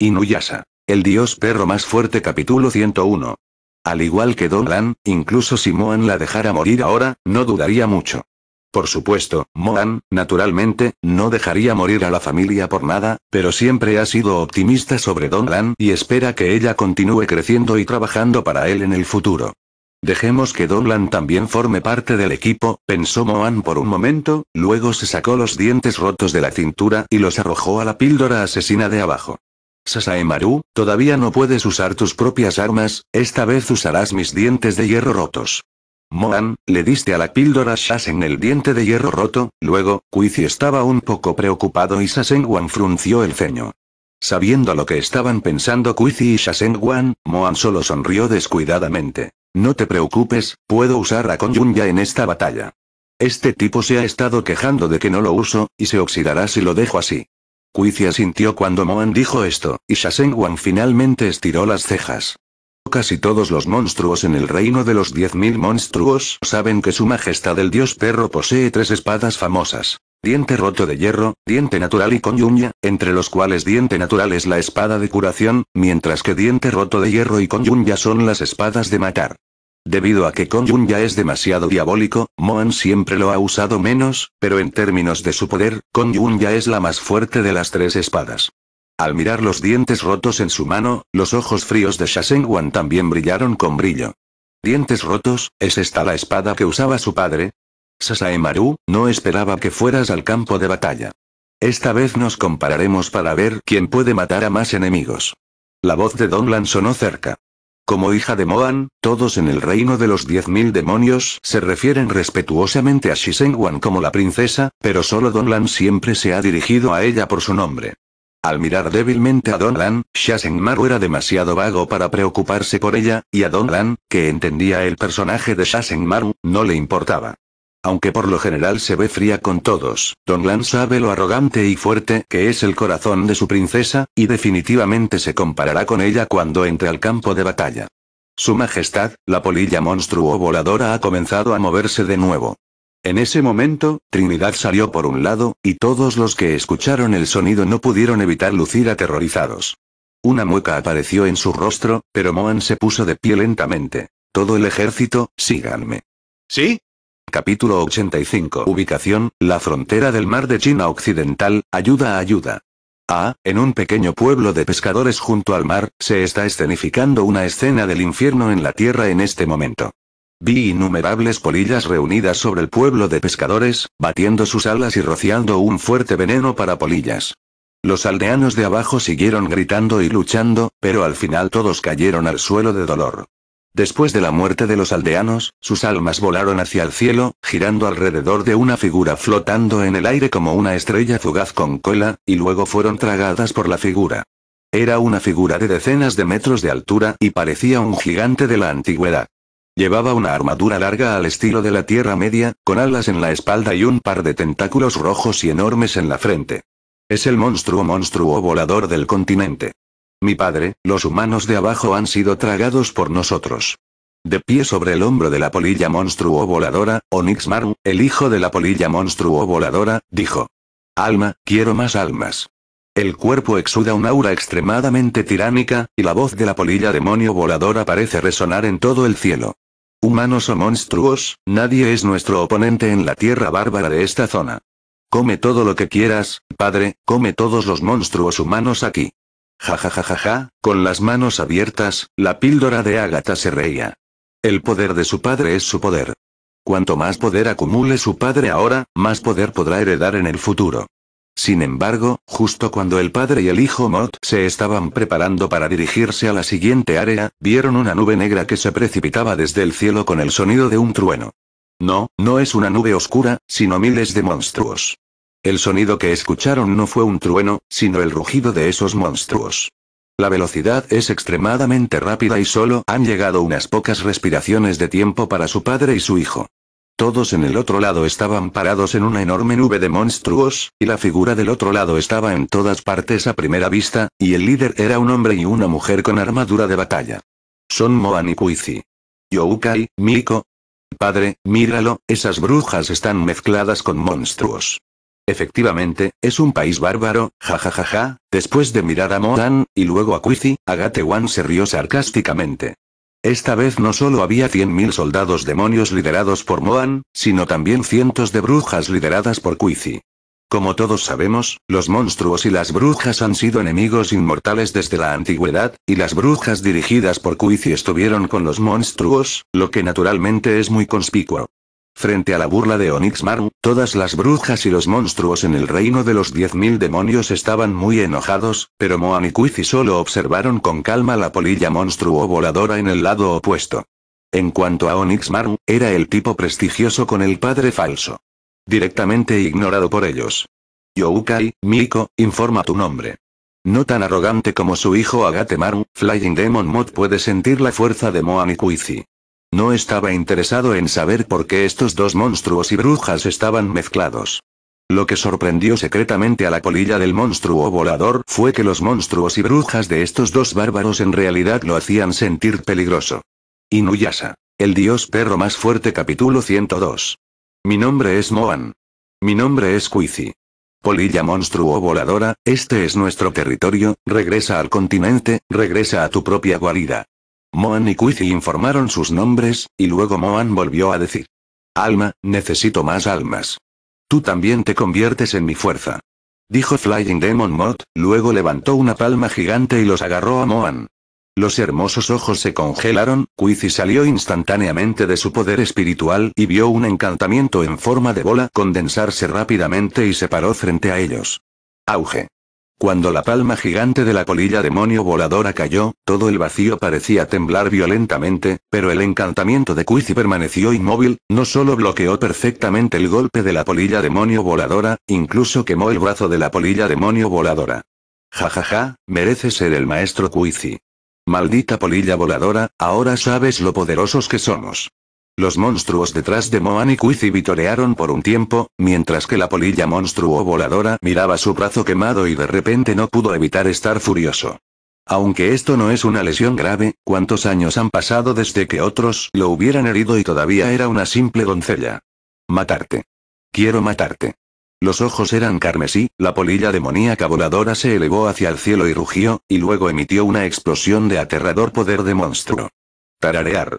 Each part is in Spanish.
Inuyasha. El dios perro más fuerte capítulo 101. Al igual que Don Lan, incluso si Moan la dejara morir ahora, no dudaría mucho. Por supuesto, Moan, naturalmente, no dejaría morir a la familia por nada, pero siempre ha sido optimista sobre Don Lan y espera que ella continúe creciendo y trabajando para él en el futuro. Dejemos que Don Lan también forme parte del equipo, pensó Moan por un momento, luego se sacó los dientes rotos de la cintura y los arrojó a la píldora asesina de abajo. Sasaemaru, todavía no puedes usar tus propias armas, esta vez usarás mis dientes de hierro rotos. Moan, le diste a la píldora Shasen el diente de hierro roto, luego, Kuizi estaba un poco preocupado y Wan frunció el ceño. Sabiendo lo que estaban pensando Kuizi y Wan, Moan solo sonrió descuidadamente. No te preocupes, puedo usar a ya en esta batalla. Este tipo se ha estado quejando de que no lo uso, y se oxidará si lo dejo así. Cuicia sintió cuando Moan dijo esto, y Shasenguan finalmente estiró las cejas. Casi todos los monstruos en el reino de los 10.000 monstruos saben que su majestad el dios perro posee tres espadas famosas. Diente roto de hierro, diente natural y conyunya, entre los cuales diente natural es la espada de curación, mientras que diente roto de hierro y conyunya son las espadas de matar. Debido a que Yun ya es demasiado diabólico, Moan siempre lo ha usado menos, pero en términos de su poder, Yun ya es la más fuerte de las tres espadas. Al mirar los dientes rotos en su mano, los ojos fríos de Shasenguan también brillaron con brillo. Dientes rotos, ¿es esta la espada que usaba su padre? Maru, no esperaba que fueras al campo de batalla. Esta vez nos compararemos para ver quién puede matar a más enemigos. La voz de Donlan sonó cerca. Como hija de Moan, todos en el reino de los diez mil demonios se refieren respetuosamente a Shisenwan como la princesa, pero solo Don Lan siempre se ha dirigido a ella por su nombre. Al mirar débilmente a Don Lan, Maru era demasiado vago para preocuparse por ella, y a Don Lan, que entendía el personaje de Maru, no le importaba. Aunque por lo general se ve fría con todos, Don Lan sabe lo arrogante y fuerte que es el corazón de su princesa, y definitivamente se comparará con ella cuando entre al campo de batalla. Su Majestad, la polilla monstruo voladora ha comenzado a moverse de nuevo. En ese momento, Trinidad salió por un lado, y todos los que escucharon el sonido no pudieron evitar lucir aterrorizados. Una mueca apareció en su rostro, pero Moan se puso de pie lentamente. Todo el ejército, síganme. ¿Sí? Capítulo 85 Ubicación, la frontera del mar de China Occidental, ayuda ayuda. Ah, en un pequeño pueblo de pescadores junto al mar, se está escenificando una escena del infierno en la tierra en este momento. Vi innumerables polillas reunidas sobre el pueblo de pescadores, batiendo sus alas y rociando un fuerte veneno para polillas. Los aldeanos de abajo siguieron gritando y luchando, pero al final todos cayeron al suelo de dolor. Después de la muerte de los aldeanos, sus almas volaron hacia el cielo, girando alrededor de una figura flotando en el aire como una estrella fugaz con cola, y luego fueron tragadas por la figura. Era una figura de decenas de metros de altura y parecía un gigante de la antigüedad. Llevaba una armadura larga al estilo de la Tierra Media, con alas en la espalda y un par de tentáculos rojos y enormes en la frente. Es el monstruo monstruo volador del continente. Mi padre, los humanos de abajo han sido tragados por nosotros. De pie sobre el hombro de la polilla monstruo voladora, Onyx Maru, el hijo de la polilla monstruo voladora, dijo. Alma, quiero más almas. El cuerpo exuda un aura extremadamente tiránica, y la voz de la polilla demonio voladora parece resonar en todo el cielo. Humanos o monstruos, nadie es nuestro oponente en la tierra bárbara de esta zona. Come todo lo que quieras, padre, come todos los monstruos humanos aquí. Ja ja ja ja ja, con las manos abiertas, la píldora de Ágata se reía. El poder de su padre es su poder. Cuanto más poder acumule su padre ahora, más poder podrá heredar en el futuro. Sin embargo, justo cuando el padre y el hijo Mot se estaban preparando para dirigirse a la siguiente área, vieron una nube negra que se precipitaba desde el cielo con el sonido de un trueno. No, no es una nube oscura, sino miles de monstruos. El sonido que escucharon no fue un trueno, sino el rugido de esos monstruos. La velocidad es extremadamente rápida y solo han llegado unas pocas respiraciones de tiempo para su padre y su hijo. Todos en el otro lado estaban parados en una enorme nube de monstruos, y la figura del otro lado estaba en todas partes a primera vista, y el líder era un hombre y una mujer con armadura de batalla. Son Moan y Kuizi. Youkai, Miko. Padre, míralo, esas brujas están mezcladas con monstruos. Efectivamente, es un país bárbaro, jajajaja, después de mirar a Moan, y luego a Quizi, Agate se rió sarcásticamente. Esta vez no solo había 100.000 soldados demonios liderados por Moan, sino también cientos de brujas lideradas por Quizi. Como todos sabemos, los monstruos y las brujas han sido enemigos inmortales desde la antigüedad, y las brujas dirigidas por Quizi estuvieron con los monstruos, lo que naturalmente es muy conspicuo. Frente a la burla de Onix Maru, todas las brujas y los monstruos en el reino de los 10.000 demonios estaban muy enojados, pero Moan solo observaron con calma la polilla monstruo voladora en el lado opuesto. En cuanto a Onix Maru, era el tipo prestigioso con el padre falso. Directamente ignorado por ellos. Youkai, Miko, informa tu nombre. No tan arrogante como su hijo Agate Maru, Flying Demon Mod puede sentir la fuerza de Moan no estaba interesado en saber por qué estos dos monstruos y brujas estaban mezclados. Lo que sorprendió secretamente a la polilla del monstruo volador fue que los monstruos y brujas de estos dos bárbaros en realidad lo hacían sentir peligroso. Inuyasa, El dios perro más fuerte capítulo 102. Mi nombre es Moan. Mi nombre es Cuici. Polilla monstruo voladora, este es nuestro territorio, regresa al continente, regresa a tu propia guarida. Moan y Quizzy informaron sus nombres, y luego Moan volvió a decir. Alma, necesito más almas. Tú también te conviertes en mi fuerza. Dijo Flying Demon Moth, luego levantó una palma gigante y los agarró a Moan. Los hermosos ojos se congelaron, Quizzy salió instantáneamente de su poder espiritual y vio un encantamiento en forma de bola condensarse rápidamente y se paró frente a ellos. Auge. Cuando la palma gigante de la polilla demonio voladora cayó, todo el vacío parecía temblar violentamente, pero el encantamiento de Quizzy permaneció inmóvil, no solo bloqueó perfectamente el golpe de la polilla demonio voladora, incluso quemó el brazo de la polilla demonio voladora. Jajaja, ja, ja, merece ser el maestro Quizzy. Maldita polilla voladora, ahora sabes lo poderosos que somos. Los monstruos detrás de Moan y vitorearon por un tiempo, mientras que la polilla monstruo voladora miraba su brazo quemado y de repente no pudo evitar estar furioso. Aunque esto no es una lesión grave, ¿cuántos años han pasado desde que otros lo hubieran herido y todavía era una simple doncella? Matarte. Quiero matarte. Los ojos eran carmesí, la polilla demoníaca voladora se elevó hacia el cielo y rugió, y luego emitió una explosión de aterrador poder de monstruo. Tararear,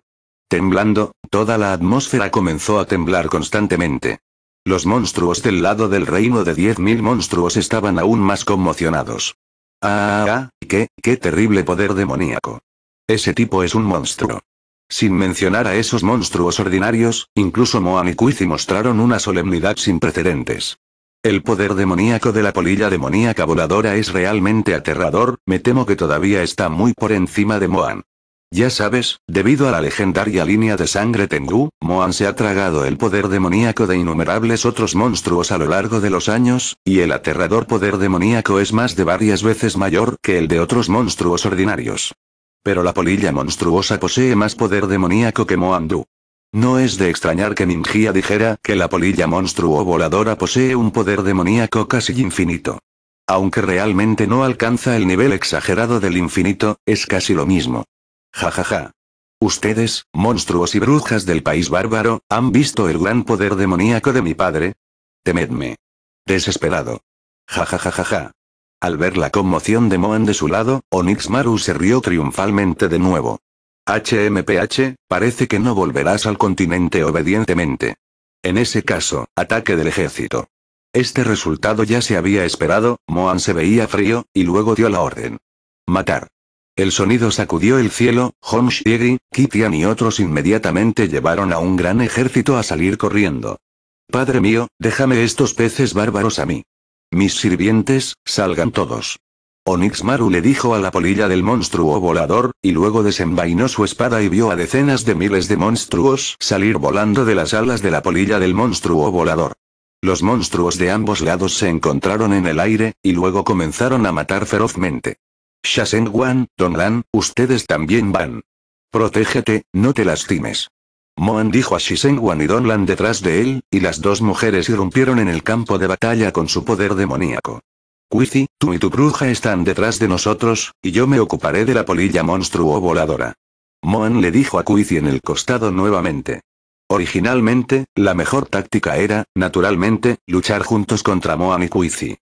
Temblando, toda la atmósfera comenzó a temblar constantemente. Los monstruos del lado del reino de 10.000 monstruos estaban aún más conmocionados. Ah, ah, qué, qué terrible poder demoníaco. Ese tipo es un monstruo. Sin mencionar a esos monstruos ordinarios, incluso Moan y Kuizi mostraron una solemnidad sin precedentes. El poder demoníaco de la polilla demoníaca voladora es realmente aterrador, me temo que todavía está muy por encima de Moan. Ya sabes, debido a la legendaria línea de sangre Tengu, Moan se ha tragado el poder demoníaco de innumerables otros monstruos a lo largo de los años, y el aterrador poder demoníaco es más de varias veces mayor que el de otros monstruos ordinarios. Pero la polilla monstruosa posee más poder demoníaco que Moandu. No es de extrañar que Mingia dijera que la polilla monstruo voladora posee un poder demoníaco casi infinito. Aunque realmente no alcanza el nivel exagerado del infinito, es casi lo mismo. Jajaja. Ustedes, monstruos y brujas del país bárbaro, han visto el gran poder demoníaco de mi padre. Temedme. Desesperado. Jajajajaja. Ja, Al ver la conmoción de Moan de su lado, Onix Maru se rió triunfalmente de nuevo. HMPH, parece que no volverás al continente obedientemente. En ese caso, ataque del ejército. Este resultado ya se había esperado, Moan se veía frío, y luego dio la orden. Matar. El sonido sacudió el cielo, Hong Shiegi, Kitian y otros inmediatamente llevaron a un gran ejército a salir corriendo. Padre mío, déjame estos peces bárbaros a mí. Mis sirvientes, salgan todos. Maru le dijo a la polilla del monstruo volador, y luego desenvainó su espada y vio a decenas de miles de monstruos salir volando de las alas de la polilla del monstruo volador. Los monstruos de ambos lados se encontraron en el aire, y luego comenzaron a matar ferozmente. Wan, Don Lan, ustedes también van. Protégete, no te lastimes. Moan dijo a Wan y Donlan detrás de él, y las dos mujeres irrumpieron en el campo de batalla con su poder demoníaco. Quizi, tú y tu bruja están detrás de nosotros, y yo me ocuparé de la polilla monstruo voladora. Moan le dijo a Quizi en el costado nuevamente. Originalmente, la mejor táctica era, naturalmente, luchar juntos contra Moan y Quizi.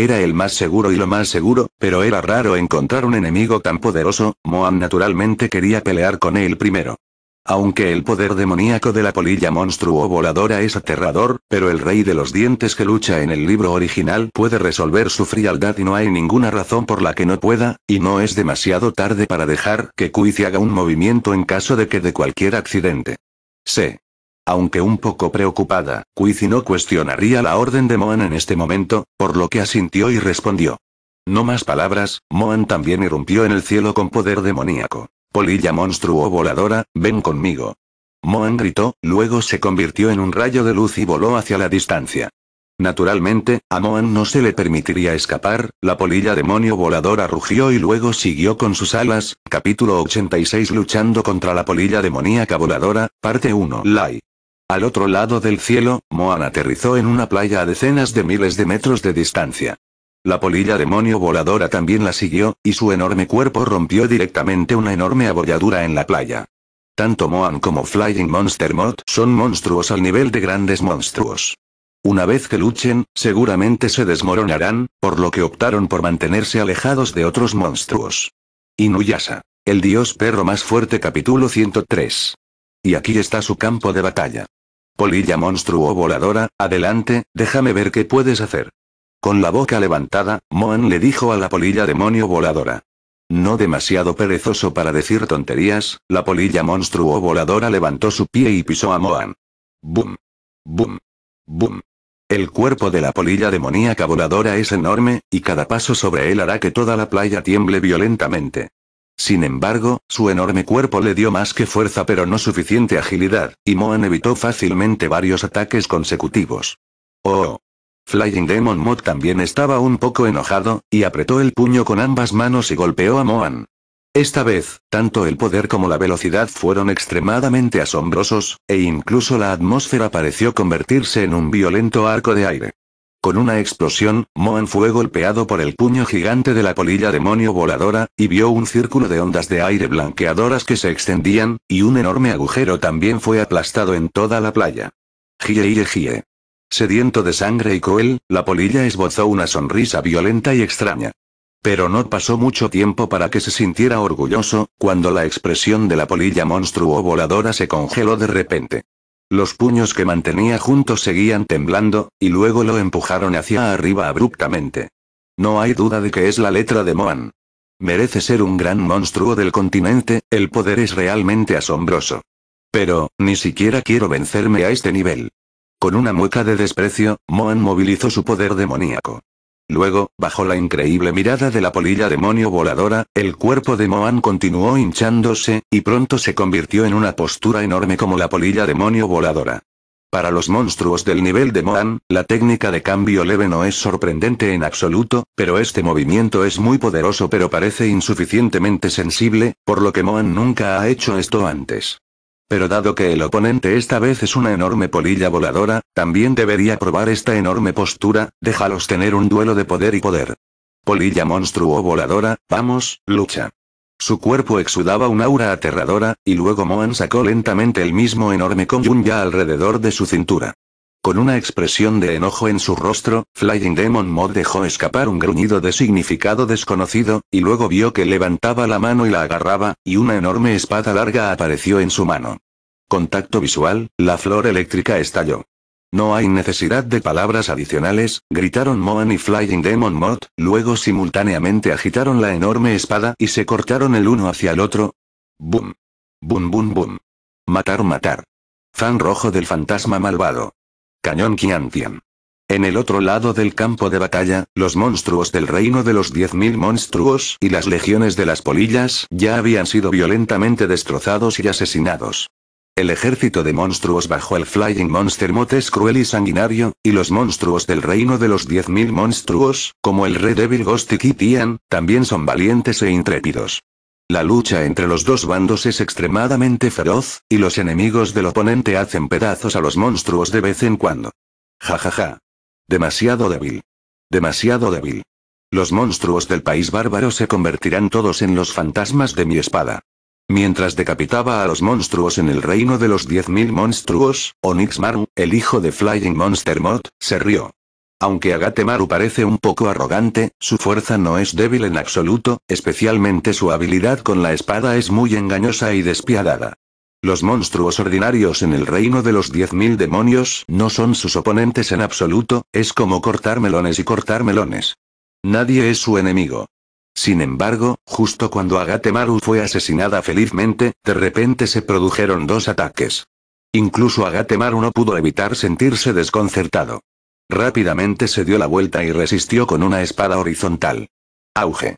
Era el más seguro y lo más seguro, pero era raro encontrar un enemigo tan poderoso, Moan naturalmente quería pelear con él primero. Aunque el poder demoníaco de la polilla monstruo voladora es aterrador, pero el rey de los dientes que lucha en el libro original puede resolver su frialdad y no hay ninguna razón por la que no pueda, y no es demasiado tarde para dejar que se haga un movimiento en caso de que de cualquier accidente. Se aunque un poco preocupada, Cuici no cuestionaría la orden de Moan en este momento, por lo que asintió y respondió. No más palabras, Moan también irrumpió en el cielo con poder demoníaco. Polilla monstruo voladora, ven conmigo. Moan gritó, luego se convirtió en un rayo de luz y voló hacia la distancia. Naturalmente, a Moan no se le permitiría escapar, la polilla demonio voladora rugió y luego siguió con sus alas, capítulo 86 luchando contra la polilla demoníaca voladora, parte 1. Lai. Al otro lado del cielo, Moan aterrizó en una playa a decenas de miles de metros de distancia. La polilla demonio voladora también la siguió, y su enorme cuerpo rompió directamente una enorme abolladura en la playa. Tanto Moan como Flying Monster Mod son monstruos al nivel de grandes monstruos. Una vez que luchen, seguramente se desmoronarán, por lo que optaron por mantenerse alejados de otros monstruos. Inuyasha. El dios perro más fuerte capítulo 103. Y aquí está su campo de batalla. Polilla monstruo voladora, adelante, déjame ver qué puedes hacer. Con la boca levantada, Moan le dijo a la polilla demonio voladora. No demasiado perezoso para decir tonterías, la polilla monstruo voladora levantó su pie y pisó a Moan. Boom. Boom. Boom. El cuerpo de la polilla demoníaca voladora es enorme, y cada paso sobre él hará que toda la playa tiemble violentamente. Sin embargo, su enorme cuerpo le dio más que fuerza pero no suficiente agilidad, y Moan evitó fácilmente varios ataques consecutivos. Oh, oh. Flying Demon Mod también estaba un poco enojado, y apretó el puño con ambas manos y golpeó a Moan. Esta vez, tanto el poder como la velocidad fueron extremadamente asombrosos, e incluso la atmósfera pareció convertirse en un violento arco de aire. Con una explosión, Moan fue golpeado por el puño gigante de la polilla demonio voladora, y vio un círculo de ondas de aire blanqueadoras que se extendían, y un enorme agujero también fue aplastado en toda la playa. Gie, y gie. Sediento de sangre y cruel, la polilla esbozó una sonrisa violenta y extraña. Pero no pasó mucho tiempo para que se sintiera orgulloso, cuando la expresión de la polilla monstruo voladora se congeló de repente. Los puños que mantenía juntos seguían temblando, y luego lo empujaron hacia arriba abruptamente. No hay duda de que es la letra de Moan. Merece ser un gran monstruo del continente, el poder es realmente asombroso. Pero, ni siquiera quiero vencerme a este nivel. Con una mueca de desprecio, Moan movilizó su poder demoníaco. Luego, bajo la increíble mirada de la polilla demonio voladora, el cuerpo de Moan continuó hinchándose, y pronto se convirtió en una postura enorme como la polilla demonio voladora. Para los monstruos del nivel de Moan, la técnica de cambio leve no es sorprendente en absoluto, pero este movimiento es muy poderoso pero parece insuficientemente sensible, por lo que Moan nunca ha hecho esto antes. Pero dado que el oponente esta vez es una enorme polilla voladora, también debería probar esta enorme postura, déjalos tener un duelo de poder y poder. Polilla monstruo voladora, vamos, lucha. Su cuerpo exudaba un aura aterradora, y luego Moan sacó lentamente el mismo enorme conjunya ya alrededor de su cintura. Con una expresión de enojo en su rostro, Flying Demon Mod dejó escapar un gruñido de significado desconocido, y luego vio que levantaba la mano y la agarraba, y una enorme espada larga apareció en su mano. Contacto visual, la flor eléctrica estalló. No hay necesidad de palabras adicionales, gritaron Moan y Flying Demon Mod, luego simultáneamente agitaron la enorme espada y se cortaron el uno hacia el otro. Boom. Bum bum bum. Matar matar. Fan rojo del fantasma malvado. Cañón Qiantian. En el otro lado del campo de batalla, los monstruos del reino de los 10.000 monstruos y las legiones de las polillas ya habían sido violentamente destrozados y asesinados. El ejército de monstruos bajo el Flying Monster Mot es cruel y sanguinario, y los monstruos del reino de los 10.000 monstruos, como el rey Devil Ghost y Kitian, también son valientes e intrépidos. La lucha entre los dos bandos es extremadamente feroz, y los enemigos del oponente hacen pedazos a los monstruos de vez en cuando. Ja ja ja. Demasiado débil. Demasiado débil. Los monstruos del país bárbaro se convertirán todos en los fantasmas de mi espada. Mientras decapitaba a los monstruos en el reino de los 10.000 monstruos, Onyx Maru, el hijo de Flying Monster Mod, se rió. Aunque Agatemaru parece un poco arrogante, su fuerza no es débil en absoluto, especialmente su habilidad con la espada es muy engañosa y despiadada. Los monstruos ordinarios en el reino de los 10.000 demonios no son sus oponentes en absoluto, es como cortar melones y cortar melones. Nadie es su enemigo. Sin embargo, justo cuando Agatemaru fue asesinada felizmente, de repente se produjeron dos ataques. Incluso Agatemaru no pudo evitar sentirse desconcertado. Rápidamente se dio la vuelta y resistió con una espada horizontal. Auge.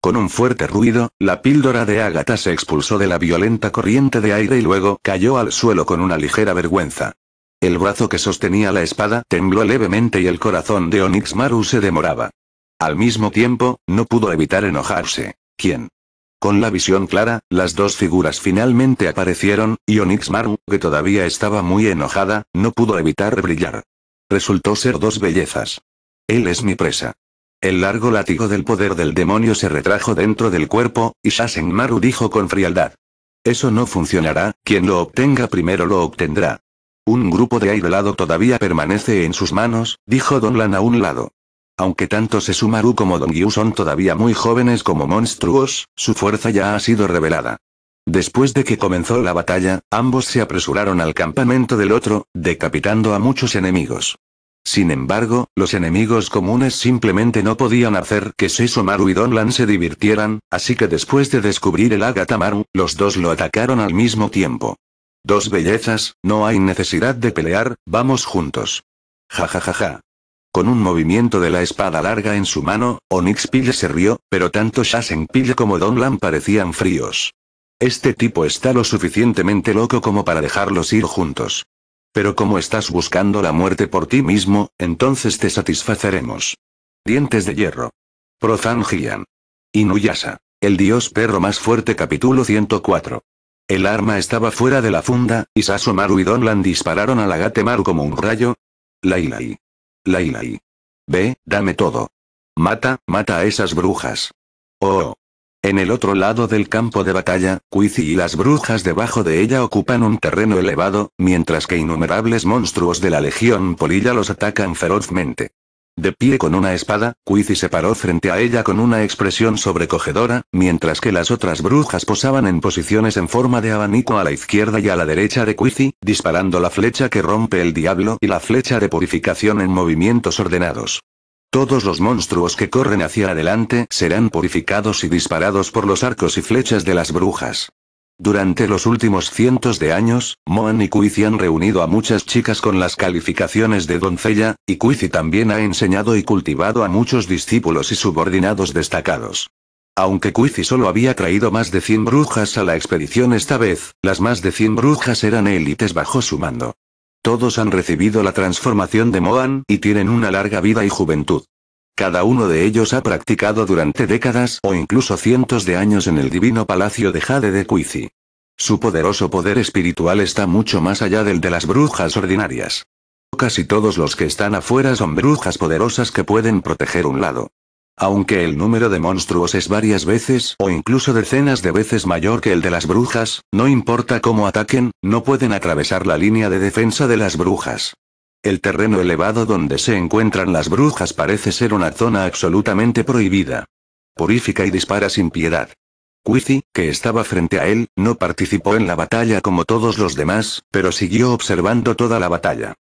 Con un fuerte ruido, la píldora de Ágata se expulsó de la violenta corriente de aire y luego cayó al suelo con una ligera vergüenza. El brazo que sostenía la espada tembló levemente y el corazón de Onix Maru se demoraba. Al mismo tiempo, no pudo evitar enojarse. ¿Quién? Con la visión clara, las dos figuras finalmente aparecieron, y onyx Maru, que todavía estaba muy enojada, no pudo evitar brillar resultó ser dos bellezas. Él es mi presa. El largo látigo del poder del demonio se retrajo dentro del cuerpo, y Maru dijo con frialdad. Eso no funcionará, quien lo obtenga primero lo obtendrá. Un grupo de aire todavía permanece en sus manos, dijo Don Lan a un lado. Aunque tanto Sesumaru como Don son todavía muy jóvenes como monstruos, su fuerza ya ha sido revelada. Después de que comenzó la batalla, ambos se apresuraron al campamento del otro, decapitando a muchos enemigos. Sin embargo, los enemigos comunes simplemente no podían hacer que Maru y Donlan se divirtieran, así que después de descubrir el Agatamaru, los dos lo atacaron al mismo tiempo. Dos bellezas, no hay necesidad de pelear, vamos juntos. Ja ja ja Con un movimiento de la espada larga en su mano, Onyx Pille se rió, pero tanto Shasen Pille como Donlan parecían fríos. Este tipo está lo suficientemente loco como para dejarlos ir juntos. Pero como estás buscando la muerte por ti mismo, entonces te satisfaceremos. Dientes de hierro. Prozan Gian. El dios perro más fuerte capítulo 104. El arma estaba fuera de la funda, y Sasomaru y Donlan dispararon a la como un rayo. Lailai. Lailai. Ve, dame todo. Mata, mata a esas brujas. oh. oh. En el otro lado del campo de batalla, Quizzy y las brujas debajo de ella ocupan un terreno elevado, mientras que innumerables monstruos de la Legión Polilla los atacan ferozmente. De pie con una espada, Quizzy se paró frente a ella con una expresión sobrecogedora, mientras que las otras brujas posaban en posiciones en forma de abanico a la izquierda y a la derecha de Quizzy, disparando la flecha que rompe el diablo y la flecha de purificación en movimientos ordenados. Todos los monstruos que corren hacia adelante serán purificados y disparados por los arcos y flechas de las brujas. Durante los últimos cientos de años, Moan y Cuici han reunido a muchas chicas con las calificaciones de doncella, y Cuici también ha enseñado y cultivado a muchos discípulos y subordinados destacados. Aunque Cuici solo había traído más de 100 brujas a la expedición esta vez, las más de 100 brujas eran élites bajo su mando. Todos han recibido la transformación de Moan, y tienen una larga vida y juventud. Cada uno de ellos ha practicado durante décadas o incluso cientos de años en el divino palacio de Jade de Cuisi. Su poderoso poder espiritual está mucho más allá del de las brujas ordinarias. Casi todos los que están afuera son brujas poderosas que pueden proteger un lado aunque el número de monstruos es varias veces o incluso decenas de veces mayor que el de las brujas, no importa cómo ataquen, no pueden atravesar la línea de defensa de las brujas. El terreno elevado donde se encuentran las brujas parece ser una zona absolutamente prohibida. Purifica y dispara sin piedad. Quizi, que estaba frente a él, no participó en la batalla como todos los demás, pero siguió observando toda la batalla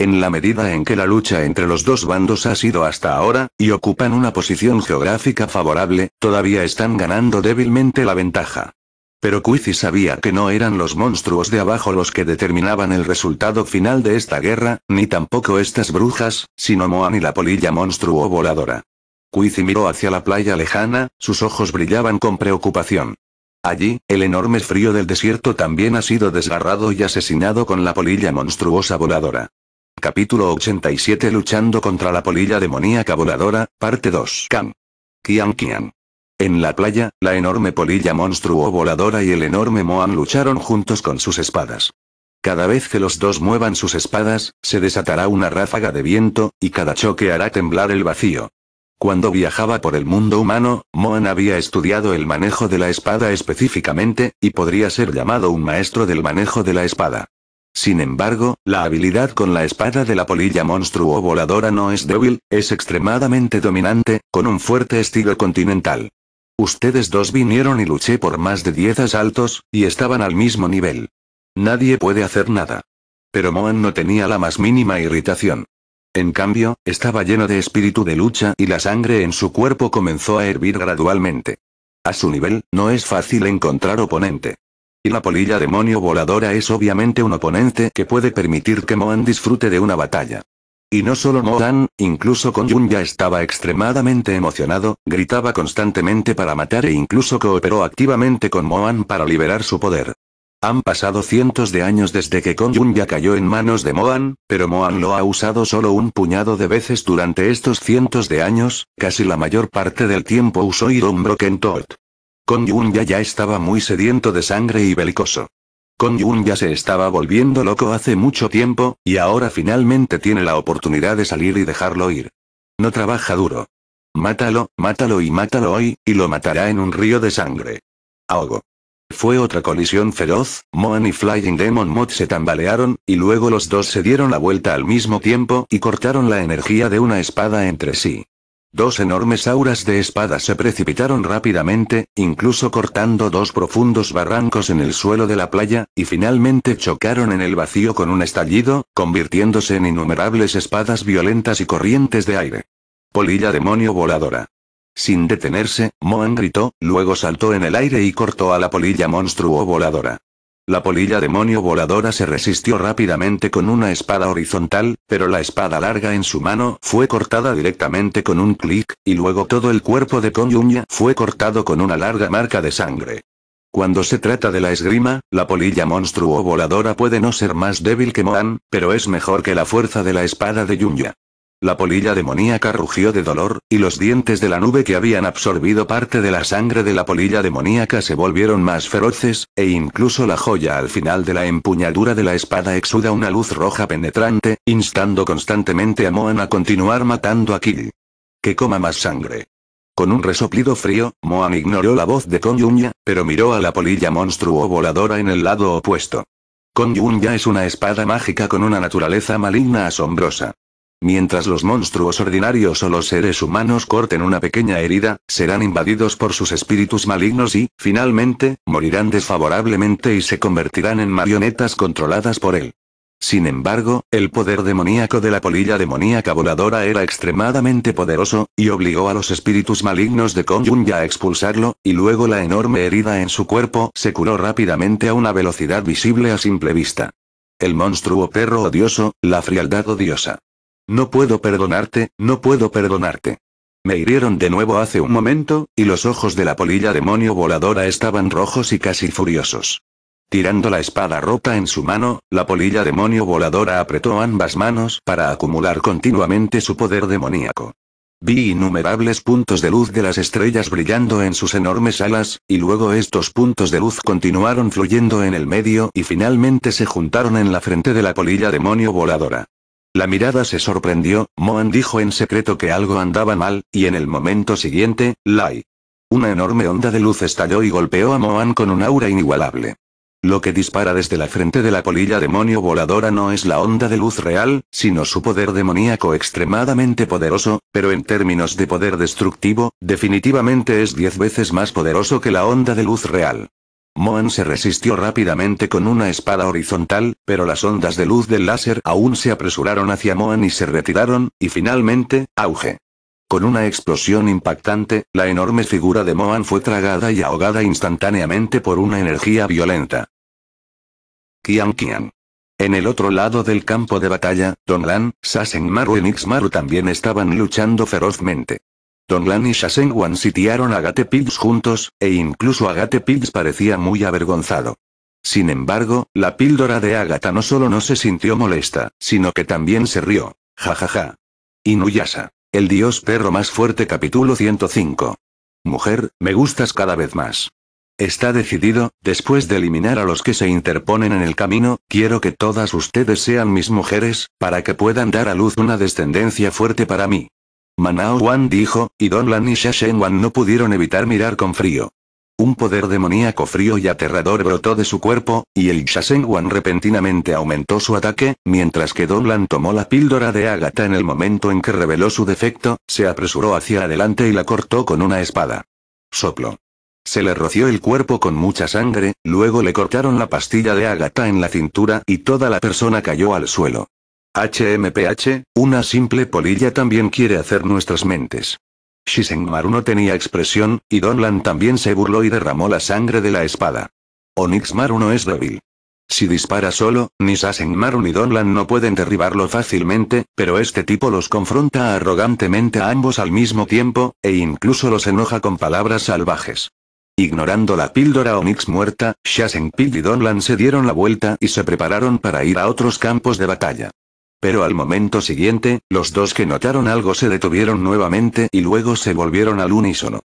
en la medida en que la lucha entre los dos bandos ha sido hasta ahora, y ocupan una posición geográfica favorable, todavía están ganando débilmente la ventaja. Pero Quizzi sabía que no eran los monstruos de abajo los que determinaban el resultado final de esta guerra, ni tampoco estas brujas, sino Moan y la polilla monstruo voladora. Quizzi miró hacia la playa lejana, sus ojos brillaban con preocupación. Allí, el enorme frío del desierto también ha sido desgarrado y asesinado con la polilla monstruosa voladora. Capítulo 87 Luchando contra la polilla demoníaca voladora, parte 2. Cam. Kian Kian. En la playa, la enorme polilla monstruo voladora y el enorme Moan lucharon juntos con sus espadas. Cada vez que los dos muevan sus espadas, se desatará una ráfaga de viento, y cada choque hará temblar el vacío. Cuando viajaba por el mundo humano, Moan había estudiado el manejo de la espada específicamente, y podría ser llamado un maestro del manejo de la espada. Sin embargo, la habilidad con la espada de la polilla monstruo voladora no es débil, es extremadamente dominante, con un fuerte estilo continental. Ustedes dos vinieron y luché por más de 10 asaltos, y estaban al mismo nivel. Nadie puede hacer nada. Pero Moan no tenía la más mínima irritación. En cambio, estaba lleno de espíritu de lucha y la sangre en su cuerpo comenzó a hervir gradualmente. A su nivel, no es fácil encontrar oponente. Y la polilla demonio voladora es obviamente un oponente que puede permitir que Moan disfrute de una batalla. Y no solo Moan, incluso con ya estaba extremadamente emocionado, gritaba constantemente para matar e incluso cooperó activamente con Moan para liberar su poder. Han pasado cientos de años desde que ya cayó en manos de Moan, pero Moan lo ha usado solo un puñado de veces durante estos cientos de años, casi la mayor parte del tiempo usó Iron Broken con Yun ya ya estaba muy sediento de sangre y belicoso. Con Yun ya se estaba volviendo loco hace mucho tiempo, y ahora finalmente tiene la oportunidad de salir y dejarlo ir. No trabaja duro. Mátalo, mátalo y mátalo hoy, y lo matará en un río de sangre. Ahogo. Fue otra colisión feroz, Moan y Flying Demon Mod se tambalearon, y luego los dos se dieron la vuelta al mismo tiempo y cortaron la energía de una espada entre sí. Dos enormes auras de espada se precipitaron rápidamente, incluso cortando dos profundos barrancos en el suelo de la playa, y finalmente chocaron en el vacío con un estallido, convirtiéndose en innumerables espadas violentas y corrientes de aire. Polilla demonio voladora. Sin detenerse, Moan gritó, luego saltó en el aire y cortó a la polilla monstruo voladora. La polilla demonio voladora se resistió rápidamente con una espada horizontal, pero la espada larga en su mano fue cortada directamente con un clic, y luego todo el cuerpo de Konyunya fue cortado con una larga marca de sangre. Cuando se trata de la esgrima, la polilla monstruo voladora puede no ser más débil que Moan, pero es mejor que la fuerza de la espada de Yunya. La polilla demoníaca rugió de dolor, y los dientes de la nube que habían absorbido parte de la sangre de la polilla demoníaca se volvieron más feroces, e incluso la joya al final de la empuñadura de la espada exuda una luz roja penetrante, instando constantemente a Moan a continuar matando a Kill. Que coma más sangre. Con un resoplido frío, Moan ignoró la voz de Konyunya, pero miró a la polilla monstruo voladora en el lado opuesto. Konyunya es una espada mágica con una naturaleza maligna asombrosa. Mientras los monstruos ordinarios o los seres humanos corten una pequeña herida, serán invadidos por sus espíritus malignos y, finalmente, morirán desfavorablemente y se convertirán en marionetas controladas por él. Sin embargo, el poder demoníaco de la polilla demoníaca voladora era extremadamente poderoso, y obligó a los espíritus malignos de ya a expulsarlo, y luego la enorme herida en su cuerpo se curó rápidamente a una velocidad visible a simple vista. El monstruo perro odioso, la frialdad odiosa. No puedo perdonarte, no puedo perdonarte. Me hirieron de nuevo hace un momento, y los ojos de la polilla demonio voladora estaban rojos y casi furiosos. Tirando la espada rota en su mano, la polilla demonio voladora apretó ambas manos para acumular continuamente su poder demoníaco. Vi innumerables puntos de luz de las estrellas brillando en sus enormes alas, y luego estos puntos de luz continuaron fluyendo en el medio y finalmente se juntaron en la frente de la polilla demonio voladora. La mirada se sorprendió, Moan dijo en secreto que algo andaba mal, y en el momento siguiente, Lai. Una enorme onda de luz estalló y golpeó a Moan con un aura inigualable. Lo que dispara desde la frente de la polilla demonio voladora no es la onda de luz real, sino su poder demoníaco extremadamente poderoso, pero en términos de poder destructivo, definitivamente es diez veces más poderoso que la onda de luz real. Moan se resistió rápidamente con una espada horizontal, pero las ondas de luz del láser aún se apresuraron hacia Moan y se retiraron, y finalmente, auge. Con una explosión impactante, la enorme figura de Moan fue tragada y ahogada instantáneamente por una energía violenta. Kian Kian. En el otro lado del campo de batalla, Don Lan, Sasen Maru y Maru también estaban luchando ferozmente. Lan y Shasenguan sitiaron a juntos, e incluso Agate Pills parecía muy avergonzado. Sin embargo, la píldora de Agata no solo no se sintió molesta, sino que también se rió. Jajaja. Ja, ja. El dios perro más fuerte capítulo 105. Mujer, me gustas cada vez más. Está decidido, después de eliminar a los que se interponen en el camino, quiero que todas ustedes sean mis mujeres, para que puedan dar a luz una descendencia fuerte para mí. Manao Wan dijo, y Don Lan y Sha Wan no pudieron evitar mirar con frío. Un poder demoníaco frío y aterrador brotó de su cuerpo, y el Wan repentinamente aumentó su ataque, mientras que Lan tomó la píldora de Ágata en el momento en que reveló su defecto, se apresuró hacia adelante y la cortó con una espada. Soplo. Se le roció el cuerpo con mucha sangre, luego le cortaron la pastilla de Ágata en la cintura y toda la persona cayó al suelo. HMPH, una simple polilla también quiere hacer nuestras mentes. Shisenmaru no tenía expresión, y Donlan también se burló y derramó la sangre de la espada. Onixmaru no es débil. Si dispara solo, ni y ni Donlan no pueden derribarlo fácilmente, pero este tipo los confronta arrogantemente a ambos al mismo tiempo, e incluso los enoja con palabras salvajes. Ignorando la píldora Onix muerta, pill y Donlan se dieron la vuelta y se prepararon para ir a otros campos de batalla. Pero al momento siguiente, los dos que notaron algo se detuvieron nuevamente y luego se volvieron al unísono.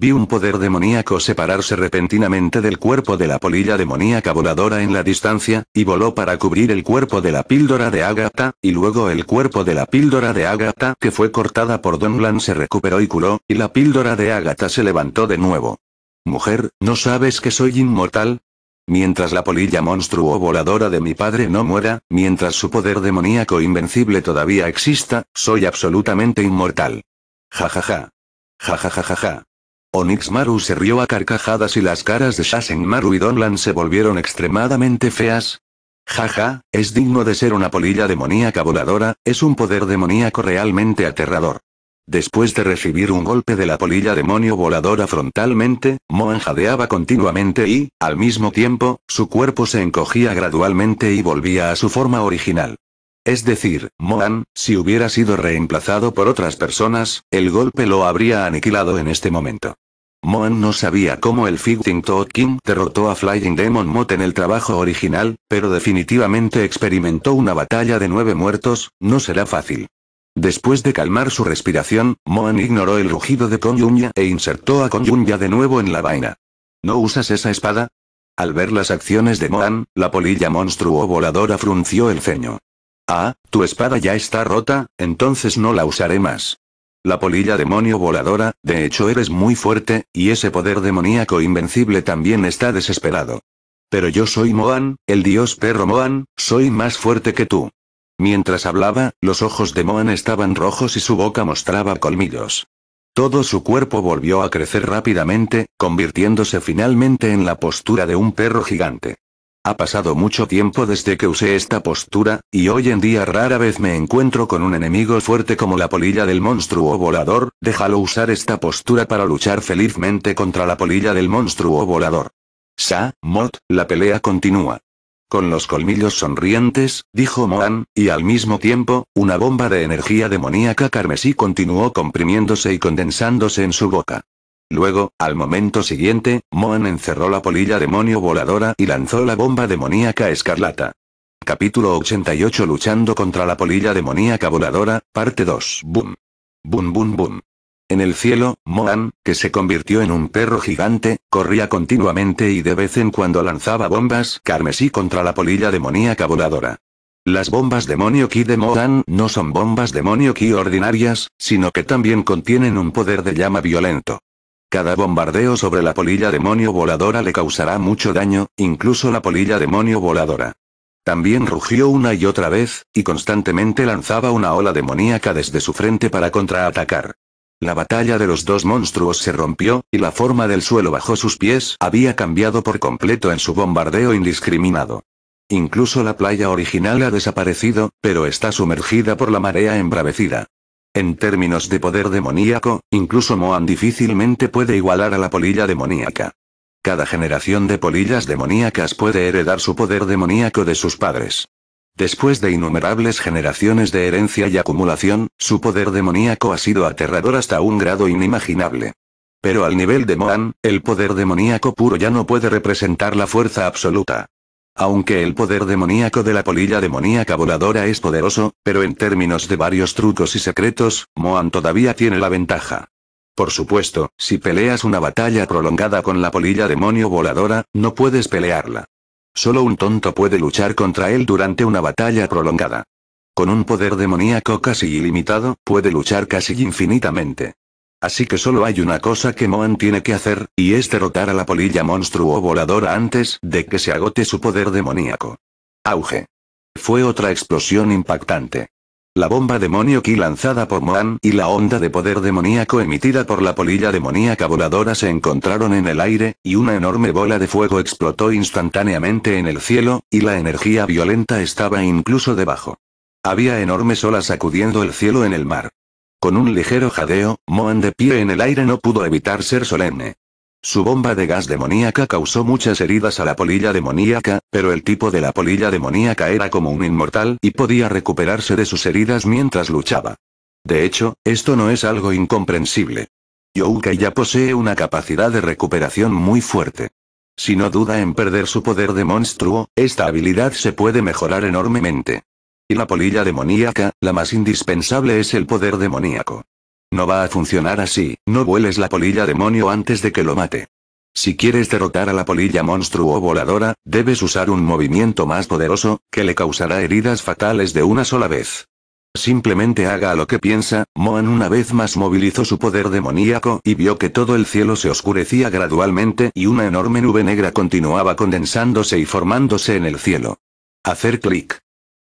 Vi un poder demoníaco separarse repentinamente del cuerpo de la polilla demoníaca voladora en la distancia, y voló para cubrir el cuerpo de la píldora de Ágata, y luego el cuerpo de la píldora de Ágata que fue cortada por Donlan se recuperó y curó, y la píldora de Ágata se levantó de nuevo. Mujer, ¿no sabes que soy inmortal? Mientras la polilla monstruo voladora de mi padre no muera, mientras su poder demoníaco invencible todavía exista, soy absolutamente inmortal. Jajaja, ja ja. Maru se rió a carcajadas y las caras de Shasen Maru y Donlan se volvieron extremadamente feas. Jaja, es digno de ser una polilla demoníaca voladora, es un poder demoníaco realmente aterrador. Después de recibir un golpe de la polilla demonio voladora frontalmente, Moan jadeaba continuamente y, al mismo tiempo, su cuerpo se encogía gradualmente y volvía a su forma original. Es decir, Moan, si hubiera sido reemplazado por otras personas, el golpe lo habría aniquilado en este momento. Moan no sabía cómo el Toad King derrotó a Flying Demon Mot en el trabajo original, pero definitivamente experimentó una batalla de nueve muertos, no será fácil. Después de calmar su respiración, Moan ignoró el rugido de Konyunya e insertó a Konyunya de nuevo en la vaina. ¿No usas esa espada? Al ver las acciones de Moan, la polilla monstruo voladora frunció el ceño. Ah, tu espada ya está rota, entonces no la usaré más. La polilla demonio voladora, de hecho eres muy fuerte, y ese poder demoníaco invencible también está desesperado. Pero yo soy Moan, el dios perro Moan, soy más fuerte que tú. Mientras hablaba, los ojos de Moan estaban rojos y su boca mostraba colmillos. Todo su cuerpo volvió a crecer rápidamente, convirtiéndose finalmente en la postura de un perro gigante. Ha pasado mucho tiempo desde que usé esta postura, y hoy en día rara vez me encuentro con un enemigo fuerte como la polilla del monstruo volador, déjalo usar esta postura para luchar felizmente contra la polilla del monstruo volador. Sa, Mot, la pelea continúa. Con los colmillos sonrientes, dijo Moan, y al mismo tiempo, una bomba de energía demoníaca carmesí continuó comprimiéndose y condensándose en su boca. Luego, al momento siguiente, Moan encerró la polilla demonio voladora y lanzó la bomba demoníaca escarlata. Capítulo 88 Luchando contra la polilla demoníaca voladora, parte 2. Boom. Boom, boom, boom. En el cielo, Moan, que se convirtió en un perro gigante, corría continuamente y de vez en cuando lanzaba bombas carmesí contra la polilla demoníaca voladora. Las bombas demonio ki de Moan no son bombas demonio ki ordinarias, sino que también contienen un poder de llama violento. Cada bombardeo sobre la polilla demonio voladora le causará mucho daño, incluso la polilla demonio voladora. También rugió una y otra vez, y constantemente lanzaba una ola demoníaca desde su frente para contraatacar. La batalla de los dos monstruos se rompió, y la forma del suelo bajo sus pies había cambiado por completo en su bombardeo indiscriminado. Incluso la playa original ha desaparecido, pero está sumergida por la marea embravecida. En términos de poder demoníaco, incluso Moan difícilmente puede igualar a la polilla demoníaca. Cada generación de polillas demoníacas puede heredar su poder demoníaco de sus padres. Después de innumerables generaciones de herencia y acumulación, su poder demoníaco ha sido aterrador hasta un grado inimaginable. Pero al nivel de Moan, el poder demoníaco puro ya no puede representar la fuerza absoluta. Aunque el poder demoníaco de la polilla demoníaca voladora es poderoso, pero en términos de varios trucos y secretos, Moan todavía tiene la ventaja. Por supuesto, si peleas una batalla prolongada con la polilla demonio voladora, no puedes pelearla. Solo un tonto puede luchar contra él durante una batalla prolongada. Con un poder demoníaco casi ilimitado, puede luchar casi infinitamente. Así que solo hay una cosa que Moan tiene que hacer, y es derrotar a la polilla monstruo voladora antes de que se agote su poder demoníaco. Auge. Fue otra explosión impactante. La bomba demonio ki lanzada por Moan y la onda de poder demoníaco emitida por la polilla demoníaca voladora se encontraron en el aire, y una enorme bola de fuego explotó instantáneamente en el cielo, y la energía violenta estaba incluso debajo. Había enormes olas sacudiendo el cielo en el mar. Con un ligero jadeo, Moan de pie en el aire no pudo evitar ser solemne. Su bomba de gas demoníaca causó muchas heridas a la polilla demoníaca, pero el tipo de la polilla demoníaca era como un inmortal y podía recuperarse de sus heridas mientras luchaba. De hecho, esto no es algo incomprensible. Youka ya posee una capacidad de recuperación muy fuerte. Si no duda en perder su poder de monstruo, esta habilidad se puede mejorar enormemente. Y la polilla demoníaca, la más indispensable es el poder demoníaco. No va a funcionar así, no vueles la polilla demonio antes de que lo mate. Si quieres derrotar a la polilla monstruo voladora, debes usar un movimiento más poderoso, que le causará heridas fatales de una sola vez. Simplemente haga lo que piensa, Moan una vez más movilizó su poder demoníaco y vio que todo el cielo se oscurecía gradualmente y una enorme nube negra continuaba condensándose y formándose en el cielo. Hacer clic.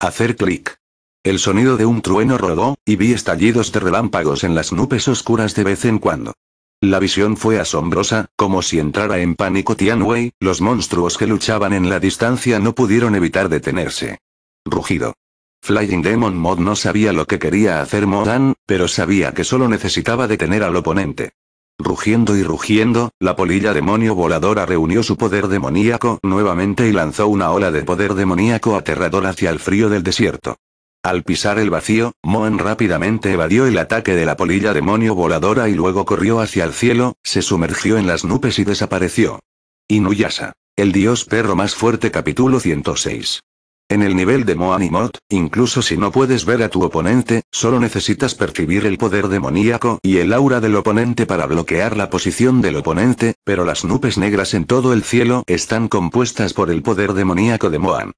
Hacer clic. El sonido de un trueno rodó, y vi estallidos de relámpagos en las nubes oscuras de vez en cuando. La visión fue asombrosa, como si entrara en pánico Tian los monstruos que luchaban en la distancia no pudieron evitar detenerse. Rugido. Flying Demon Mod no sabía lo que quería hacer Modan, pero sabía que solo necesitaba detener al oponente. Rugiendo y rugiendo, la polilla demonio voladora reunió su poder demoníaco nuevamente y lanzó una ola de poder demoníaco aterrador hacia el frío del desierto. Al pisar el vacío, Moan rápidamente evadió el ataque de la polilla demonio voladora y luego corrió hacia el cielo, se sumergió en las nubes y desapareció. Inuyasha. El dios perro más fuerte capítulo 106. En el nivel de Moan y Mot, incluso si no puedes ver a tu oponente, solo necesitas percibir el poder demoníaco y el aura del oponente para bloquear la posición del oponente, pero las nubes negras en todo el cielo están compuestas por el poder demoníaco de Moan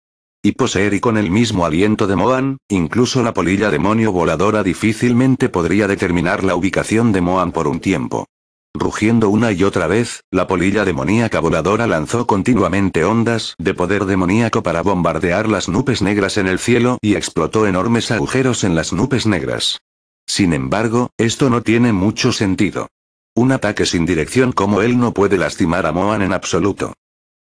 y poseer y con el mismo aliento de Moan, incluso la polilla demonio voladora difícilmente podría determinar la ubicación de Moan por un tiempo. Rugiendo una y otra vez, la polilla demoníaca voladora lanzó continuamente ondas de poder demoníaco para bombardear las nubes negras en el cielo y explotó enormes agujeros en las nubes negras. Sin embargo, esto no tiene mucho sentido. Un ataque sin dirección como él no puede lastimar a Moan en absoluto.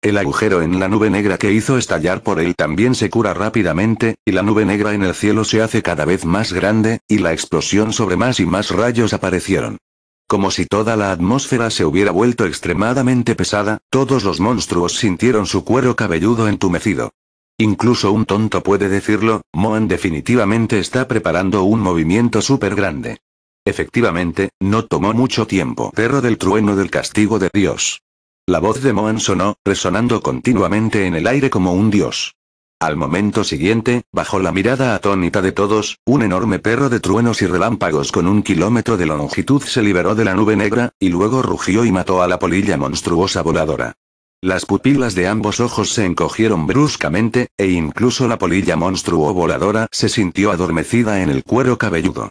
El agujero en la nube negra que hizo estallar por él también se cura rápidamente, y la nube negra en el cielo se hace cada vez más grande, y la explosión sobre más y más rayos aparecieron. Como si toda la atmósfera se hubiera vuelto extremadamente pesada, todos los monstruos sintieron su cuero cabelludo entumecido. Incluso un tonto puede decirlo, Moan definitivamente está preparando un movimiento súper grande. Efectivamente, no tomó mucho tiempo. Perro del trueno del castigo de Dios. La voz de Moan sonó, resonando continuamente en el aire como un dios. Al momento siguiente, bajo la mirada atónita de todos, un enorme perro de truenos y relámpagos con un kilómetro de longitud se liberó de la nube negra, y luego rugió y mató a la polilla monstruosa voladora. Las pupilas de ambos ojos se encogieron bruscamente, e incluso la polilla monstruo voladora se sintió adormecida en el cuero cabelludo.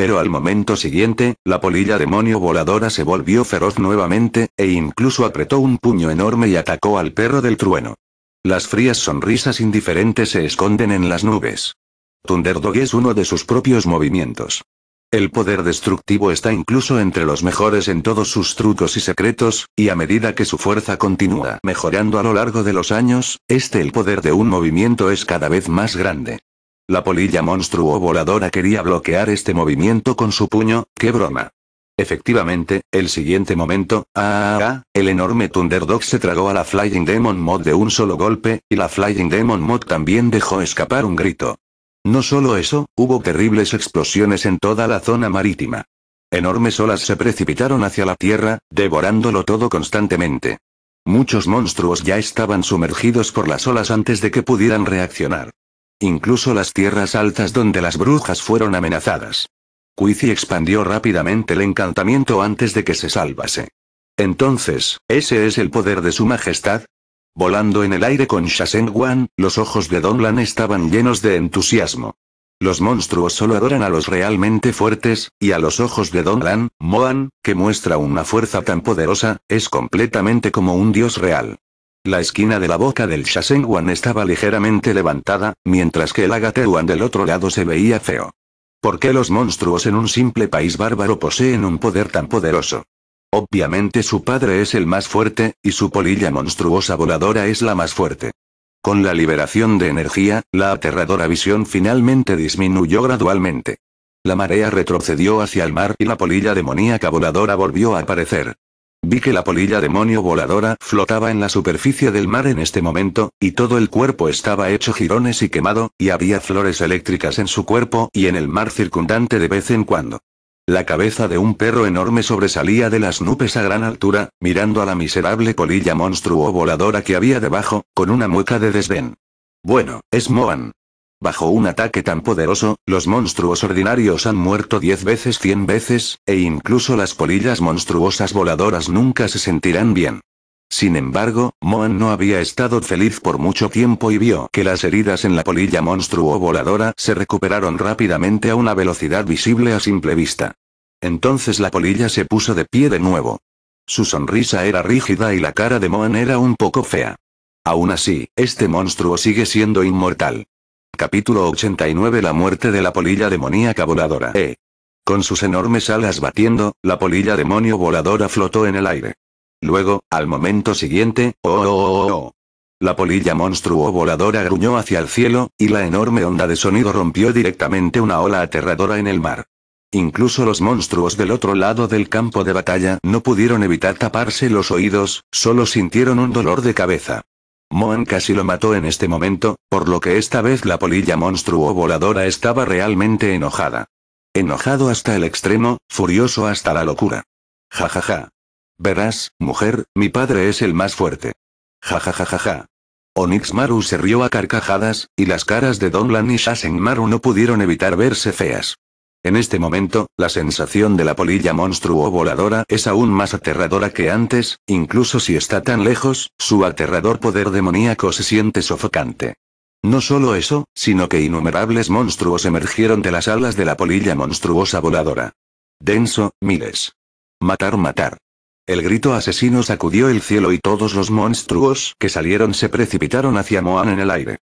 Pero al momento siguiente, la polilla demonio voladora se volvió feroz nuevamente, e incluso apretó un puño enorme y atacó al perro del trueno. Las frías sonrisas indiferentes se esconden en las nubes. Thunderdog es uno de sus propios movimientos. El poder destructivo está incluso entre los mejores en todos sus trucos y secretos, y a medida que su fuerza continúa mejorando a lo largo de los años, este el poder de un movimiento es cada vez más grande. La polilla monstruo voladora quería bloquear este movimiento con su puño, ¡qué broma! Efectivamente, el siguiente momento, ah, ah, ah, ah, el enorme Thunderdog se tragó a la Flying Demon Mod de un solo golpe, y la Flying Demon Mod también dejó escapar un grito. No solo eso, hubo terribles explosiones en toda la zona marítima. Enormes olas se precipitaron hacia la tierra, devorándolo todo constantemente. Muchos monstruos ya estaban sumergidos por las olas antes de que pudieran reaccionar incluso las tierras altas donde las brujas fueron amenazadas. Quizi expandió rápidamente el encantamiento antes de que se salvase. Entonces, ¿ese es el poder de su majestad? Volando en el aire con Shasen Wan, los ojos de Donlan estaban llenos de entusiasmo. Los monstruos solo adoran a los realmente fuertes, y a los ojos de Donlan, Moan, que muestra una fuerza tan poderosa, es completamente como un dios real. La esquina de la boca del Shasenguan estaba ligeramente levantada, mientras que el Agatewan del otro lado se veía feo. ¿Por qué los monstruos en un simple país bárbaro poseen un poder tan poderoso? Obviamente su padre es el más fuerte, y su polilla monstruosa voladora es la más fuerte. Con la liberación de energía, la aterradora visión finalmente disminuyó gradualmente. La marea retrocedió hacia el mar y la polilla demoníaca voladora volvió a aparecer. Vi que la polilla demonio voladora flotaba en la superficie del mar en este momento, y todo el cuerpo estaba hecho jirones y quemado, y había flores eléctricas en su cuerpo y en el mar circundante de vez en cuando. La cabeza de un perro enorme sobresalía de las nubes a gran altura, mirando a la miserable polilla monstruo voladora que había debajo, con una mueca de desdén. Bueno, es Moan, Bajo un ataque tan poderoso, los monstruos ordinarios han muerto 10 veces 100 veces, e incluso las polillas monstruosas voladoras nunca se sentirán bien. Sin embargo, Moan no había estado feliz por mucho tiempo y vio que las heridas en la polilla monstruo voladora se recuperaron rápidamente a una velocidad visible a simple vista. Entonces la polilla se puso de pie de nuevo. Su sonrisa era rígida y la cara de Moan era un poco fea. Aún así, este monstruo sigue siendo inmortal. Capítulo 89 La muerte de la polilla demoníaca voladora. E. Con sus enormes alas batiendo, la polilla demonio voladora flotó en el aire. Luego, al momento siguiente, oh, oh, oh, oh. La polilla monstruo voladora gruñó hacia el cielo, y la enorme onda de sonido rompió directamente una ola aterradora en el mar. Incluso los monstruos del otro lado del campo de batalla no pudieron evitar taparse los oídos, solo sintieron un dolor de cabeza. Moan casi lo mató en este momento, por lo que esta vez la polilla monstruo voladora estaba realmente enojada. Enojado hasta el extremo, furioso hasta la locura. Ja ja ja. Verás, mujer, mi padre es el más fuerte. Ja ja ja ja ja. Onix Maru se rió a carcajadas, y las caras de Don y Shasen Maru no pudieron evitar verse feas. En este momento, la sensación de la polilla monstruo voladora es aún más aterradora que antes, incluso si está tan lejos, su aterrador poder demoníaco se siente sofocante. No solo eso, sino que innumerables monstruos emergieron de las alas de la polilla monstruosa voladora. Denso, miles. Matar, matar. El grito asesino sacudió el cielo y todos los monstruos que salieron se precipitaron hacia Moan en el aire.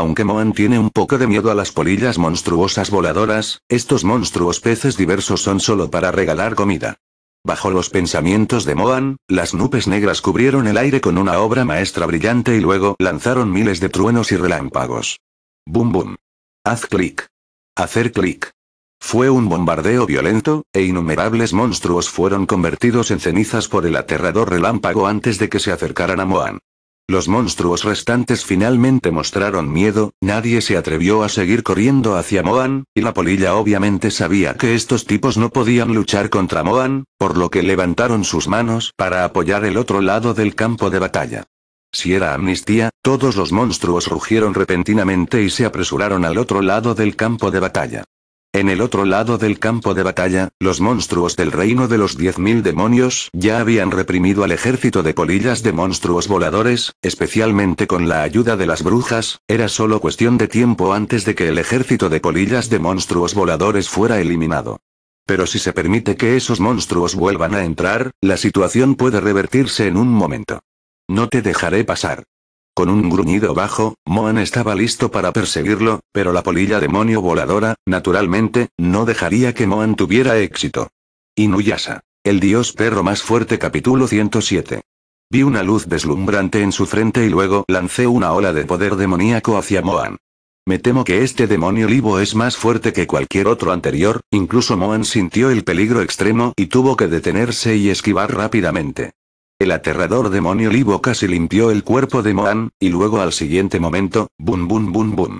Aunque Moan tiene un poco de miedo a las polillas monstruosas voladoras, estos monstruos peces diversos son solo para regalar comida. Bajo los pensamientos de Moan, las nubes negras cubrieron el aire con una obra maestra brillante y luego lanzaron miles de truenos y relámpagos. Boom boom. Haz clic. Hacer clic. Fue un bombardeo violento, e innumerables monstruos fueron convertidos en cenizas por el aterrador relámpago antes de que se acercaran a Moan. Los monstruos restantes finalmente mostraron miedo, nadie se atrevió a seguir corriendo hacia Moan, y la polilla obviamente sabía que estos tipos no podían luchar contra Moan, por lo que levantaron sus manos para apoyar el otro lado del campo de batalla. Si era amnistía, todos los monstruos rugieron repentinamente y se apresuraron al otro lado del campo de batalla. En el otro lado del campo de batalla, los monstruos del reino de los 10.000 demonios ya habían reprimido al ejército de polillas de monstruos voladores, especialmente con la ayuda de las brujas, era solo cuestión de tiempo antes de que el ejército de polillas de monstruos voladores fuera eliminado. Pero si se permite que esos monstruos vuelvan a entrar, la situación puede revertirse en un momento. No te dejaré pasar. Con un gruñido bajo, Moan estaba listo para perseguirlo, pero la polilla demonio voladora, naturalmente, no dejaría que Moan tuviera éxito. Inuyasa. El dios perro más fuerte capítulo 107. Vi una luz deslumbrante en su frente y luego lancé una ola de poder demoníaco hacia Moan. Me temo que este demonio libo es más fuerte que cualquier otro anterior, incluso Moan sintió el peligro extremo y tuvo que detenerse y esquivar rápidamente. El aterrador demonio Libo casi limpió el cuerpo de Moan, y luego al siguiente momento, bum bum bum bum.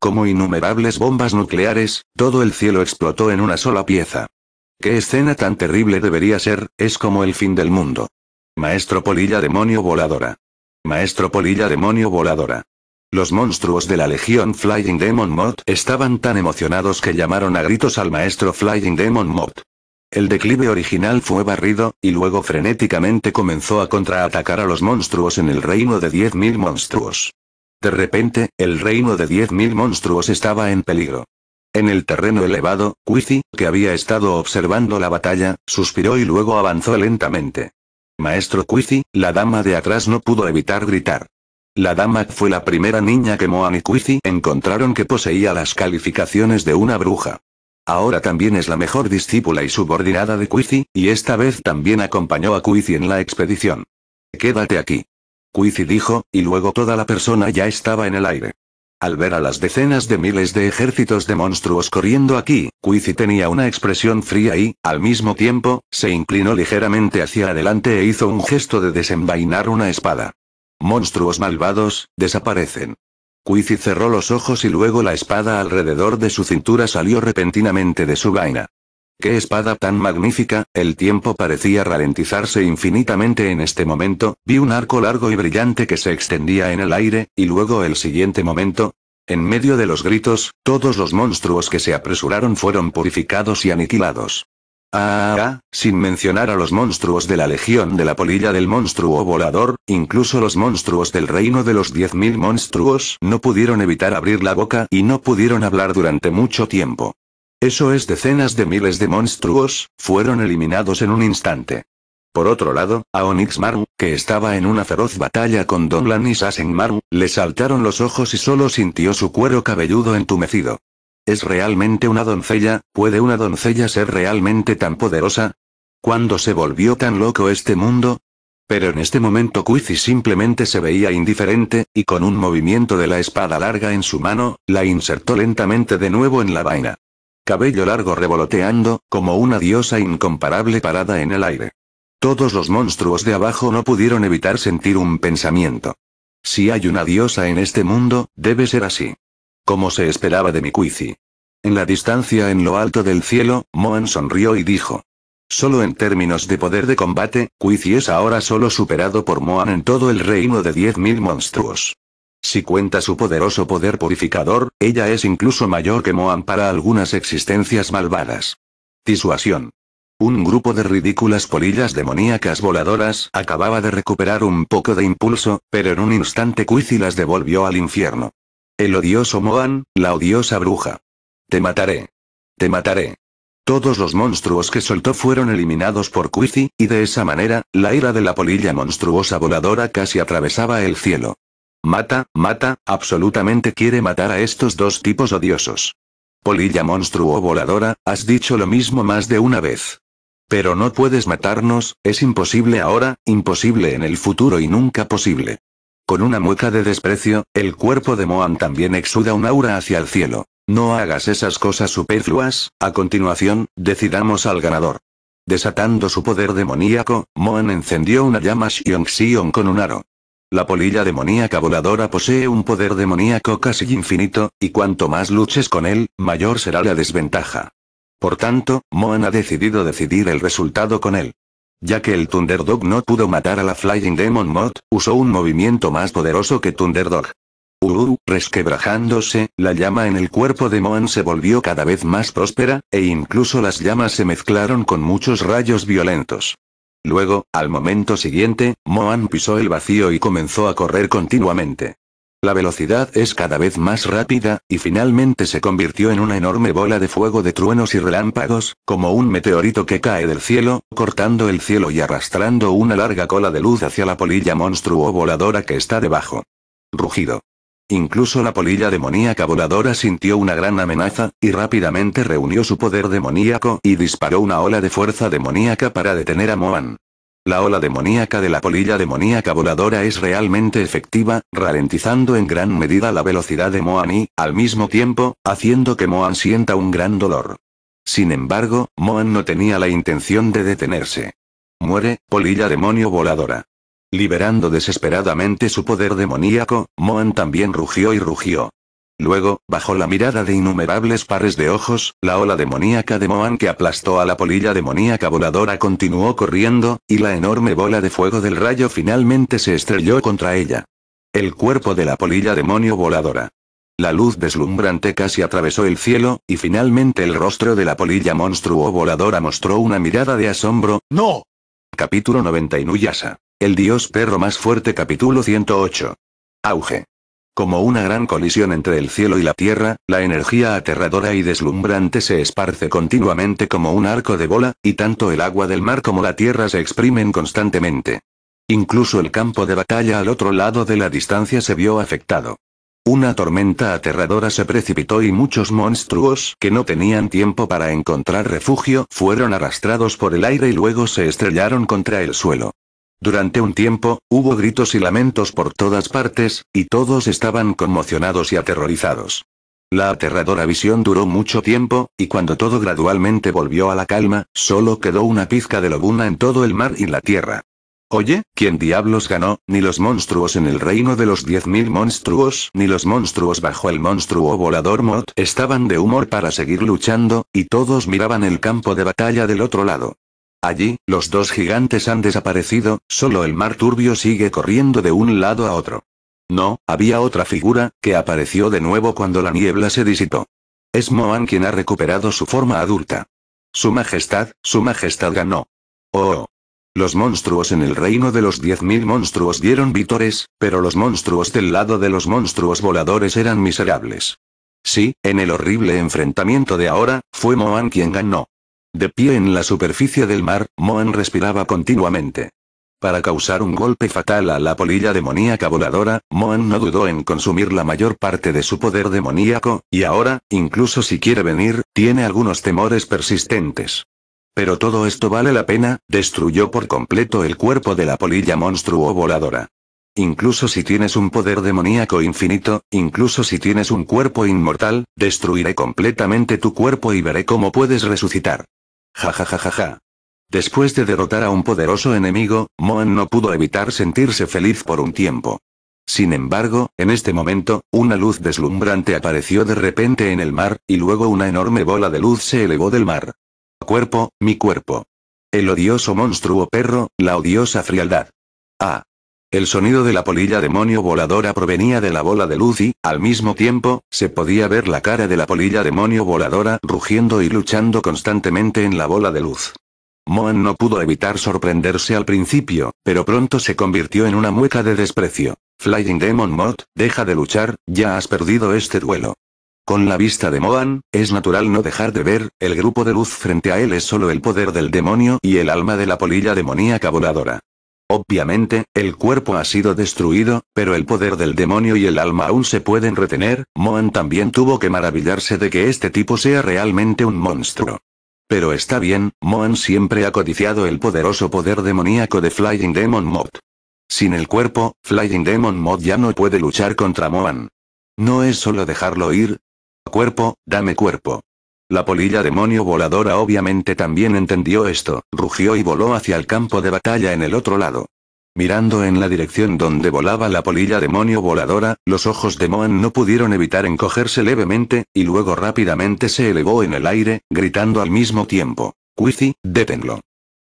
Como innumerables bombas nucleares, todo el cielo explotó en una sola pieza. Qué escena tan terrible debería ser, es como el fin del mundo. Maestro Polilla Demonio Voladora. Maestro Polilla Demonio Voladora. Los monstruos de la Legión Flying Demon Mod estaban tan emocionados que llamaron a gritos al maestro Flying Demon Mod. El declive original fue barrido, y luego frenéticamente comenzó a contraatacar a los monstruos en el reino de 10.000 monstruos. De repente, el reino de 10.000 monstruos estaba en peligro. En el terreno elevado, Quizzi, que había estado observando la batalla, suspiró y luego avanzó lentamente. Maestro Quizzy, la dama de atrás no pudo evitar gritar. La dama fue la primera niña que Moan y Quizzy encontraron que poseía las calificaciones de una bruja. Ahora también es la mejor discípula y subordinada de Quizzy, y esta vez también acompañó a Cuici en la expedición. Quédate aquí. Cuici dijo, y luego toda la persona ya estaba en el aire. Al ver a las decenas de miles de ejércitos de monstruos corriendo aquí, Quizzy tenía una expresión fría y, al mismo tiempo, se inclinó ligeramente hacia adelante e hizo un gesto de desenvainar una espada. Monstruos malvados, desaparecen. Cuici cerró los ojos y luego la espada alrededor de su cintura salió repentinamente de su vaina. ¡Qué espada tan magnífica! El tiempo parecía ralentizarse infinitamente en este momento, vi un arco largo y brillante que se extendía en el aire, y luego el siguiente momento, en medio de los gritos, todos los monstruos que se apresuraron fueron purificados y aniquilados. Ah, sin mencionar a los monstruos de la Legión de la Polilla del Monstruo Volador, incluso los monstruos del Reino de los 10.000 Monstruos no pudieron evitar abrir la boca y no pudieron hablar durante mucho tiempo. Eso es decenas de miles de monstruos, fueron eliminados en un instante. Por otro lado, a Onix Maru, que estaba en una feroz batalla con Don y Sasen Maru, le saltaron los ojos y solo sintió su cuero cabelludo entumecido. ¿Es realmente una doncella? ¿Puede una doncella ser realmente tan poderosa? ¿Cuándo se volvió tan loco este mundo? Pero en este momento Cuici simplemente se veía indiferente, y con un movimiento de la espada larga en su mano, la insertó lentamente de nuevo en la vaina. Cabello largo revoloteando, como una diosa incomparable parada en el aire. Todos los monstruos de abajo no pudieron evitar sentir un pensamiento. Si hay una diosa en este mundo, debe ser así. Como se esperaba de mi Mikuizi. En la distancia en lo alto del cielo, Moan sonrió y dijo. Solo en términos de poder de combate, Kuizi es ahora solo superado por Moan en todo el reino de 10.000 monstruos. Si cuenta su poderoso poder purificador, ella es incluso mayor que Moan para algunas existencias malvadas. Disuasión. Un grupo de ridículas polillas demoníacas voladoras acababa de recuperar un poco de impulso, pero en un instante Kuizi las devolvió al infierno. El odioso Moan, la odiosa bruja. Te mataré. Te mataré. Todos los monstruos que soltó fueron eliminados por Quizzy, y de esa manera, la ira de la polilla monstruosa voladora casi atravesaba el cielo. Mata, mata, absolutamente quiere matar a estos dos tipos odiosos. Polilla monstruo voladora, has dicho lo mismo más de una vez. Pero no puedes matarnos, es imposible ahora, imposible en el futuro y nunca posible. Con una mueca de desprecio, el cuerpo de Moan también exuda un aura hacia el cielo. No hagas esas cosas superfluas, a continuación, decidamos al ganador. Desatando su poder demoníaco, Moan encendió una llama Xiong con un aro. La polilla demoníaca voladora posee un poder demoníaco casi infinito, y cuanto más luches con él, mayor será la desventaja. Por tanto, Moan ha decidido decidir el resultado con él. Ya que el Thunderdog no pudo matar a la Flying Demon Moth, usó un movimiento más poderoso que Thunderdog. Uru, resquebrajándose, la llama en el cuerpo de Moan se volvió cada vez más próspera, e incluso las llamas se mezclaron con muchos rayos violentos. Luego, al momento siguiente, Moan pisó el vacío y comenzó a correr continuamente. La velocidad es cada vez más rápida, y finalmente se convirtió en una enorme bola de fuego de truenos y relámpagos, como un meteorito que cae del cielo, cortando el cielo y arrastrando una larga cola de luz hacia la polilla monstruo voladora que está debajo. Rugido. Incluso la polilla demoníaca voladora sintió una gran amenaza, y rápidamente reunió su poder demoníaco y disparó una ola de fuerza demoníaca para detener a Moan. La ola demoníaca de la polilla demoníaca voladora es realmente efectiva, ralentizando en gran medida la velocidad de Moan y, al mismo tiempo, haciendo que Moan sienta un gran dolor. Sin embargo, Moan no tenía la intención de detenerse. Muere, polilla demonio voladora. Liberando desesperadamente su poder demoníaco, Moan también rugió y rugió. Luego, bajo la mirada de innumerables pares de ojos, la ola demoníaca de Moan que aplastó a la polilla demoníaca voladora continuó corriendo, y la enorme bola de fuego del rayo finalmente se estrelló contra ella. El cuerpo de la polilla demonio voladora. La luz deslumbrante casi atravesó el cielo, y finalmente el rostro de la polilla monstruo voladora mostró una mirada de asombro. ¡No! Capítulo 90 Yasa. El dios perro más fuerte capítulo 108. Auge. Como una gran colisión entre el cielo y la tierra, la energía aterradora y deslumbrante se esparce continuamente como un arco de bola, y tanto el agua del mar como la tierra se exprimen constantemente. Incluso el campo de batalla al otro lado de la distancia se vio afectado. Una tormenta aterradora se precipitó y muchos monstruos que no tenían tiempo para encontrar refugio fueron arrastrados por el aire y luego se estrellaron contra el suelo. Durante un tiempo, hubo gritos y lamentos por todas partes, y todos estaban conmocionados y aterrorizados. La aterradora visión duró mucho tiempo, y cuando todo gradualmente volvió a la calma, solo quedó una pizca de lobuna en todo el mar y la tierra. Oye, ¿quién diablos ganó? Ni los monstruos en el reino de los mil monstruos, ni los monstruos bajo el monstruo volador Mot estaban de humor para seguir luchando, y todos miraban el campo de batalla del otro lado. Allí, los dos gigantes han desaparecido, solo el mar turbio sigue corriendo de un lado a otro. No, había otra figura, que apareció de nuevo cuando la niebla se disipó. Es Moan quien ha recuperado su forma adulta. Su Majestad, su Majestad ganó. Oh. oh. Los monstruos en el reino de los diez mil monstruos dieron vítores, pero los monstruos del lado de los monstruos voladores eran miserables. Sí, en el horrible enfrentamiento de ahora, fue Moan quien ganó. De pie en la superficie del mar, Moan respiraba continuamente. Para causar un golpe fatal a la polilla demoníaca voladora, Moan no dudó en consumir la mayor parte de su poder demoníaco, y ahora, incluso si quiere venir, tiene algunos temores persistentes. Pero todo esto vale la pena, destruyó por completo el cuerpo de la polilla monstruo voladora. Incluso si tienes un poder demoníaco infinito, incluso si tienes un cuerpo inmortal, destruiré completamente tu cuerpo y veré cómo puedes resucitar. Ja Después de derrotar a un poderoso enemigo, Moan no pudo evitar sentirse feliz por un tiempo. Sin embargo, en este momento, una luz deslumbrante apareció de repente en el mar, y luego una enorme bola de luz se elevó del mar. Cuerpo, mi cuerpo. El odioso monstruo perro, la odiosa frialdad. Ah, el sonido de la polilla demonio voladora provenía de la bola de luz y, al mismo tiempo, se podía ver la cara de la polilla demonio voladora rugiendo y luchando constantemente en la bola de luz. Moan no pudo evitar sorprenderse al principio, pero pronto se convirtió en una mueca de desprecio. Flying Demon Mod, deja de luchar, ya has perdido este duelo. Con la vista de Moan, es natural no dejar de ver, el grupo de luz frente a él es solo el poder del demonio y el alma de la polilla demoníaca voladora. Obviamente, el cuerpo ha sido destruido, pero el poder del demonio y el alma aún se pueden retener, Moan también tuvo que maravillarse de que este tipo sea realmente un monstruo. Pero está bien, Moan siempre ha codiciado el poderoso poder demoníaco de Flying Demon Mod. Sin el cuerpo, Flying Demon Mod ya no puede luchar contra Moan. No es solo dejarlo ir. Cuerpo, dame cuerpo. La polilla demonio voladora obviamente también entendió esto, rugió y voló hacia el campo de batalla en el otro lado. Mirando en la dirección donde volaba la polilla demonio voladora, los ojos de Moan no pudieron evitar encogerse levemente, y luego rápidamente se elevó en el aire, gritando al mismo tiempo. Quizi, détenlo.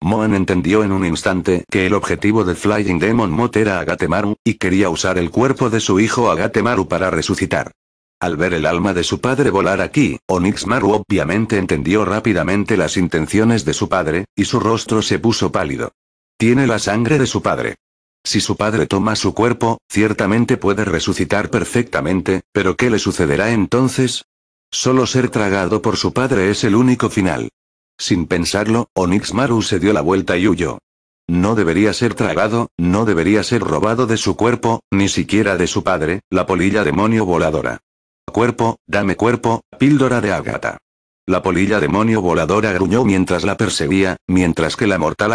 Moan entendió en un instante que el objetivo de Flying Demon Mot era Agatemaru, y quería usar el cuerpo de su hijo Agatemaru para resucitar. Al ver el alma de su padre volar aquí, Onixmaru obviamente entendió rápidamente las intenciones de su padre, y su rostro se puso pálido. Tiene la sangre de su padre. Si su padre toma su cuerpo, ciertamente puede resucitar perfectamente, pero ¿qué le sucederá entonces? Solo ser tragado por su padre es el único final. Sin pensarlo, Onixmaru se dio la vuelta y huyó. No debería ser tragado, no debería ser robado de su cuerpo, ni siquiera de su padre, la polilla demonio voladora. Cuerpo, dame cuerpo, píldora de ágata. La polilla demonio voladora gruñó mientras la perseguía, mientras que la mortal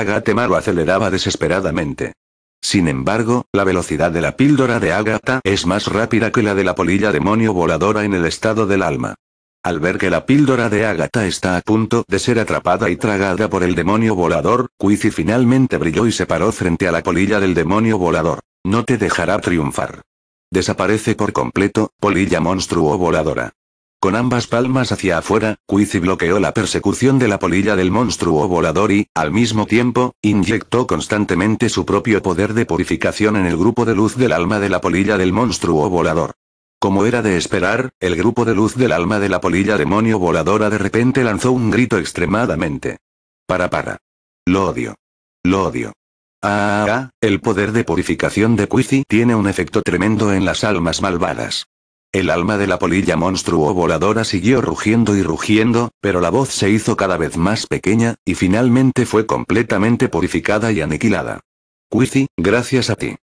lo aceleraba desesperadamente. Sin embargo, la velocidad de la píldora de ágata es más rápida que la de la polilla demonio voladora en el estado del alma. Al ver que la píldora de ágata está a punto de ser atrapada y tragada por el demonio volador, Quizzy finalmente brilló y se paró frente a la polilla del demonio volador. No te dejará triunfar. Desaparece por completo, polilla monstruo voladora. Con ambas palmas hacia afuera, y bloqueó la persecución de la polilla del monstruo volador y, al mismo tiempo, inyectó constantemente su propio poder de purificación en el grupo de luz del alma de la polilla del monstruo volador. Como era de esperar, el grupo de luz del alma de la polilla demonio voladora de repente lanzó un grito extremadamente. Para para. Lo odio. Lo odio. Ah, el poder de purificación de Quizzy tiene un efecto tremendo en las almas malvadas. El alma de la polilla monstruo voladora siguió rugiendo y rugiendo, pero la voz se hizo cada vez más pequeña, y finalmente fue completamente purificada y aniquilada. Quizzy, gracias a ti.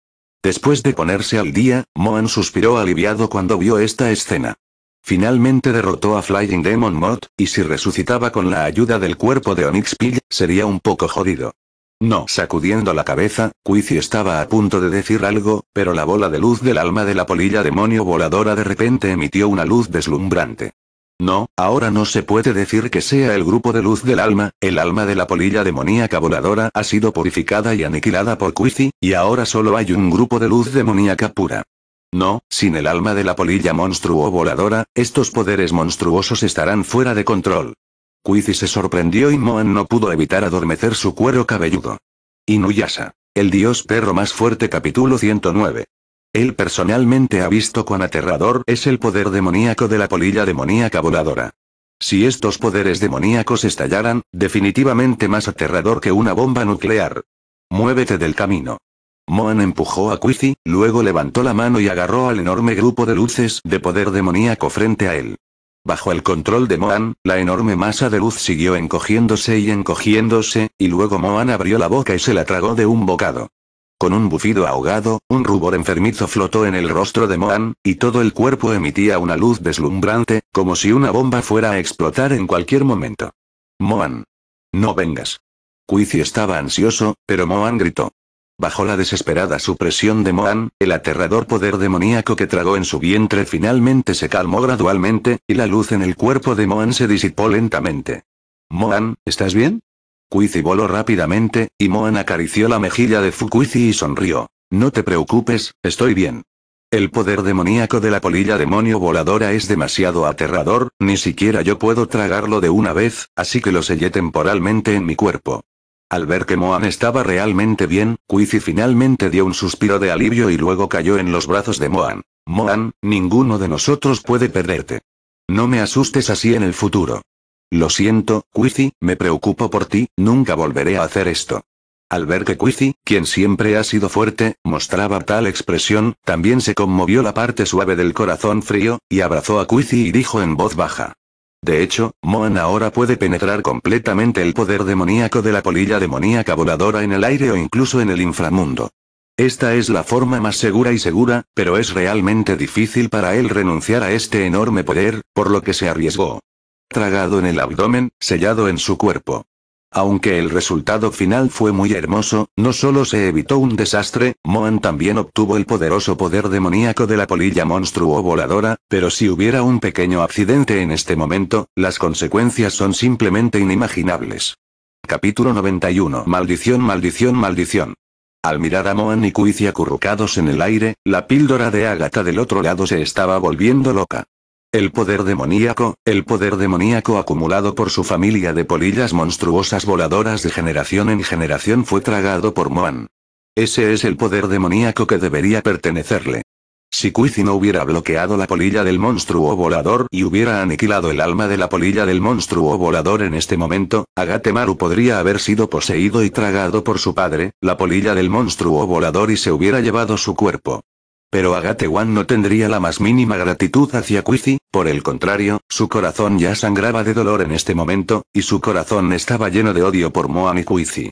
Después de ponerse al día, Moan suspiró aliviado cuando vio esta escena. Finalmente derrotó a Flying Demon Moth, y si resucitaba con la ayuda del cuerpo de Onyx Pill, sería un poco jodido. No, sacudiendo la cabeza, Quizzy estaba a punto de decir algo, pero la bola de luz del alma de la polilla demonio voladora de repente emitió una luz deslumbrante. No, ahora no se puede decir que sea el grupo de luz del alma, el alma de la polilla demoníaca voladora ha sido purificada y aniquilada por Quizzy, y ahora solo hay un grupo de luz demoníaca pura. No, sin el alma de la polilla monstruo voladora, estos poderes monstruosos estarán fuera de control. Quizy se sorprendió y Moan no pudo evitar adormecer su cuero cabelludo. Inuyasha. El dios perro más fuerte capítulo 109. Él personalmente ha visto cuán aterrador es el poder demoníaco de la polilla demoníaca voladora. Si estos poderes demoníacos estallaran, definitivamente más aterrador que una bomba nuclear. Muévete del camino. Moan empujó a Quizzy, luego levantó la mano y agarró al enorme grupo de luces de poder demoníaco frente a él. Bajo el control de Moan, la enorme masa de luz siguió encogiéndose y encogiéndose, y luego Moan abrió la boca y se la tragó de un bocado. Con un bufido ahogado, un rubor enfermizo flotó en el rostro de Moan, y todo el cuerpo emitía una luz deslumbrante, como si una bomba fuera a explotar en cualquier momento. Moan. No vengas. Quizy estaba ansioso, pero Moan gritó. Bajo la desesperada supresión de Moan, el aterrador poder demoníaco que tragó en su vientre finalmente se calmó gradualmente, y la luz en el cuerpo de Moan se disipó lentamente. Moan, ¿estás bien? Kuizi voló rápidamente, y Moan acarició la mejilla de Fukuizi y sonrió. No te preocupes, estoy bien. El poder demoníaco de la polilla demonio voladora es demasiado aterrador, ni siquiera yo puedo tragarlo de una vez, así que lo sellé temporalmente en mi cuerpo. Al ver que Moan estaba realmente bien, Quizzy finalmente dio un suspiro de alivio y luego cayó en los brazos de Moan. Moan, ninguno de nosotros puede perderte. No me asustes así en el futuro. Lo siento, Quizzy, me preocupo por ti, nunca volveré a hacer esto. Al ver que Quizzy, quien siempre ha sido fuerte, mostraba tal expresión, también se conmovió la parte suave del corazón frío, y abrazó a Quizzy y dijo en voz baja. De hecho, Moan ahora puede penetrar completamente el poder demoníaco de la polilla demoníaca voladora en el aire o incluso en el inframundo. Esta es la forma más segura y segura, pero es realmente difícil para él renunciar a este enorme poder, por lo que se arriesgó. Tragado en el abdomen, sellado en su cuerpo. Aunque el resultado final fue muy hermoso, no solo se evitó un desastre, Moan también obtuvo el poderoso poder demoníaco de la polilla monstruo voladora, pero si hubiera un pequeño accidente en este momento, las consecuencias son simplemente inimaginables. Capítulo 91 Maldición Maldición Maldición al mirar a Moan y Cuici acurrucados en el aire, la píldora de Ágata del otro lado se estaba volviendo loca. El poder demoníaco, el poder demoníaco acumulado por su familia de polillas monstruosas voladoras de generación en generación fue tragado por Moan. Ese es el poder demoníaco que debería pertenecerle. Si Kuizi no hubiera bloqueado la polilla del monstruo volador y hubiera aniquilado el alma de la polilla del monstruo volador en este momento, Agatemaru podría haber sido poseído y tragado por su padre, la polilla del monstruo volador y se hubiera llevado su cuerpo. Pero Agate no tendría la más mínima gratitud hacia Quizzy, por el contrario, su corazón ya sangraba de dolor en este momento, y su corazón estaba lleno de odio por Moan y Quizzy.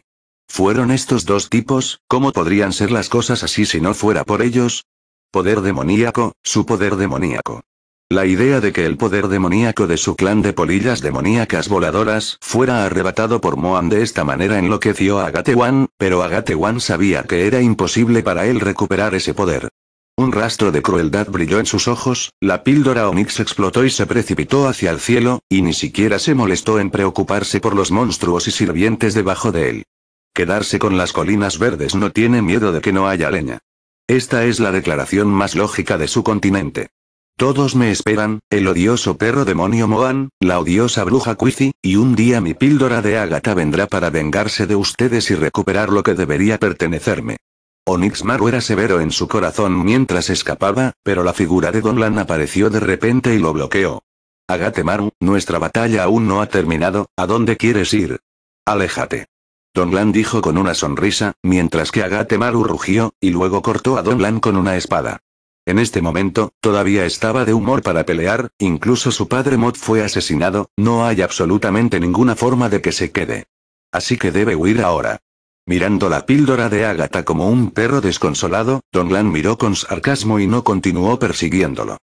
¿Fueron estos dos tipos? ¿Cómo podrían ser las cosas así si no fuera por ellos? Poder demoníaco, su poder demoníaco. La idea de que el poder demoníaco de su clan de polillas demoníacas voladoras fuera arrebatado por Moan de esta manera enloqueció a Agatewan, pero Agatewan sabía que era imposible para él recuperar ese poder. Un rastro de crueldad brilló en sus ojos, la píldora Onyx explotó y se precipitó hacia el cielo, y ni siquiera se molestó en preocuparse por los monstruos y sirvientes debajo de él. Quedarse con las colinas verdes no tiene miedo de que no haya leña. Esta es la declaración más lógica de su continente. Todos me esperan, el odioso perro demonio Moan, la odiosa bruja Quizzy, y un día mi píldora de ágata vendrá para vengarse de ustedes y recuperar lo que debería pertenecerme. Maru era severo en su corazón mientras escapaba, pero la figura de Don Lan apareció de repente y lo bloqueó. Agatemaru, nuestra batalla aún no ha terminado, ¿a dónde quieres ir? Aléjate. Don Lan dijo con una sonrisa, mientras que Agatemaru rugió, y luego cortó a Don Lan con una espada. En este momento, todavía estaba de humor para pelear, incluso su padre Mot fue asesinado, no hay absolutamente ninguna forma de que se quede. Así que debe huir ahora. Mirando la píldora de Ágata como un perro desconsolado, Don Lan miró con sarcasmo y no continuó persiguiéndolo.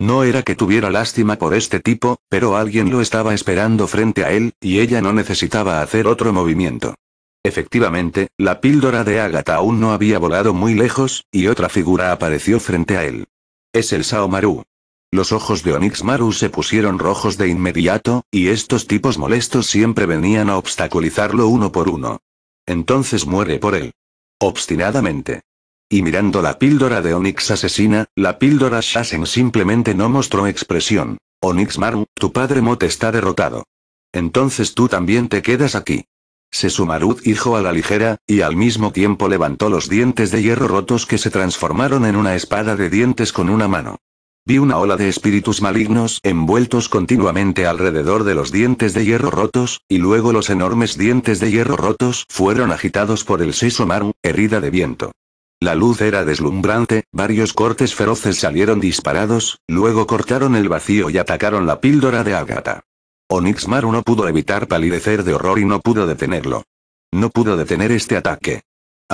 No era que tuviera lástima por este tipo, pero alguien lo estaba esperando frente a él, y ella no necesitaba hacer otro movimiento. Efectivamente, la píldora de Ágata aún no había volado muy lejos, y otra figura apareció frente a él. Es el Maru. Los ojos de Onix Maru se pusieron rojos de inmediato, y estos tipos molestos siempre venían a obstaculizarlo uno por uno. Entonces muere por él. Obstinadamente. Y mirando la píldora de Onix asesina, la píldora Shasen simplemente no mostró expresión. Onyx Maru, tu padre Mot está derrotado. Entonces tú también te quedas aquí. Sumaru dijo a la ligera, y al mismo tiempo levantó los dientes de hierro rotos que se transformaron en una espada de dientes con una mano. Vi una ola de espíritus malignos envueltos continuamente alrededor de los dientes de hierro rotos, y luego los enormes dientes de hierro rotos fueron agitados por el Maru, herida de viento. La luz era deslumbrante, varios cortes feroces salieron disparados, luego cortaron el vacío y atacaron la píldora de Agatha. Onixmaru no pudo evitar palidecer de horror y no pudo detenerlo. No pudo detener este ataque.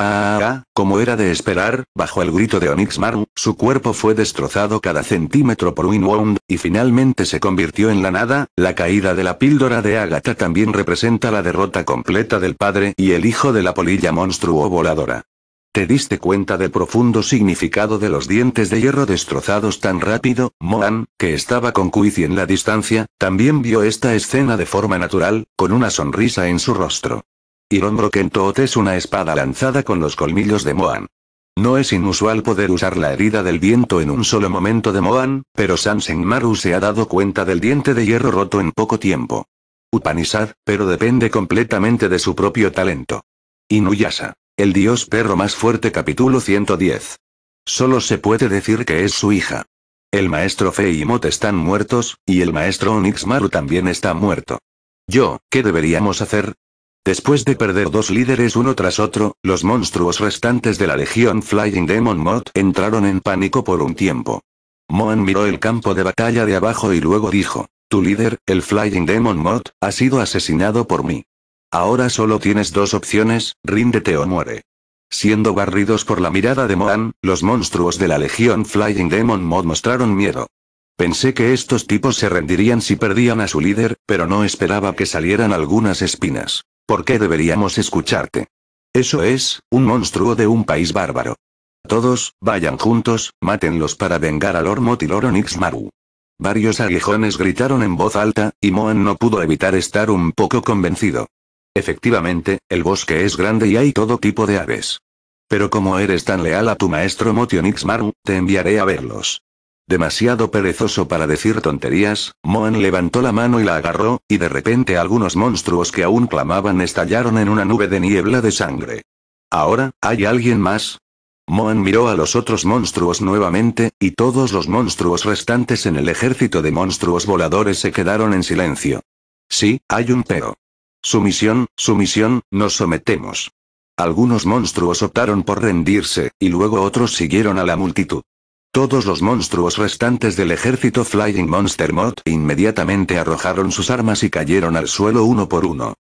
Ah, como era de esperar, bajo el grito de Onyx Maru, su cuerpo fue destrozado cada centímetro por Winwound, y finalmente se convirtió en la nada, la caída de la píldora de Agatha también representa la derrota completa del padre y el hijo de la polilla monstruo voladora. ¿Te diste cuenta del profundo significado de los dientes de hierro destrozados tan rápido? Mohan, que estaba con Cui en la distancia, también vio esta escena de forma natural, con una sonrisa en su rostro. Iron Kentot es una espada lanzada con los colmillos de Moan. No es inusual poder usar la herida del viento en un solo momento de Moan, pero Sansen Maru se ha dado cuenta del diente de hierro roto en poco tiempo. Upanishad, pero depende completamente de su propio talento. Inuyasa, El dios perro más fuerte capítulo 110. Solo se puede decir que es su hija. El maestro Fe y Mot están muertos, y el maestro Onix Maru también está muerto. Yo, ¿qué deberíamos hacer? Después de perder dos líderes uno tras otro, los monstruos restantes de la legión Flying Demon Mod entraron en pánico por un tiempo. Moan miró el campo de batalla de abajo y luego dijo, tu líder, el Flying Demon Mod, ha sido asesinado por mí. Ahora solo tienes dos opciones, ríndete o muere. Siendo barridos por la mirada de Moan, los monstruos de la legión Flying Demon Mod mostraron miedo. Pensé que estos tipos se rendirían si perdían a su líder, pero no esperaba que salieran algunas espinas. ¿Por qué deberíamos escucharte? Eso es, un monstruo de un país bárbaro. Todos, vayan juntos, mátenlos para vengar al Ormot y Loronix Varios aguijones gritaron en voz alta, y Moan no pudo evitar estar un poco convencido. Efectivamente, el bosque es grande y hay todo tipo de aves. Pero como eres tan leal a tu maestro Motionix Maru, te enviaré a verlos. Demasiado perezoso para decir tonterías, Moan levantó la mano y la agarró, y de repente algunos monstruos que aún clamaban estallaron en una nube de niebla de sangre. Ahora, ¿hay alguien más? Moan miró a los otros monstruos nuevamente, y todos los monstruos restantes en el ejército de monstruos voladores se quedaron en silencio. Sí, hay un pero. Sumisión, sumisión, nos sometemos. Algunos monstruos optaron por rendirse, y luego otros siguieron a la multitud. Todos los monstruos restantes del ejército Flying Monster Mod inmediatamente arrojaron sus armas y cayeron al suelo uno por uno.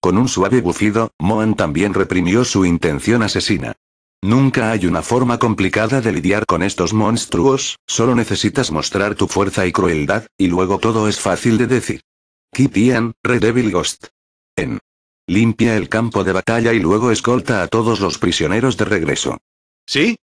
Con un suave bufido, Moan también reprimió su intención asesina. Nunca hay una forma complicada de lidiar con estos monstruos, solo necesitas mostrar tu fuerza y crueldad, y luego todo es fácil de decir. Keep Red Devil Ghost. En. Limpia el campo de batalla y luego escolta a todos los prisioneros de regreso. ¿Sí?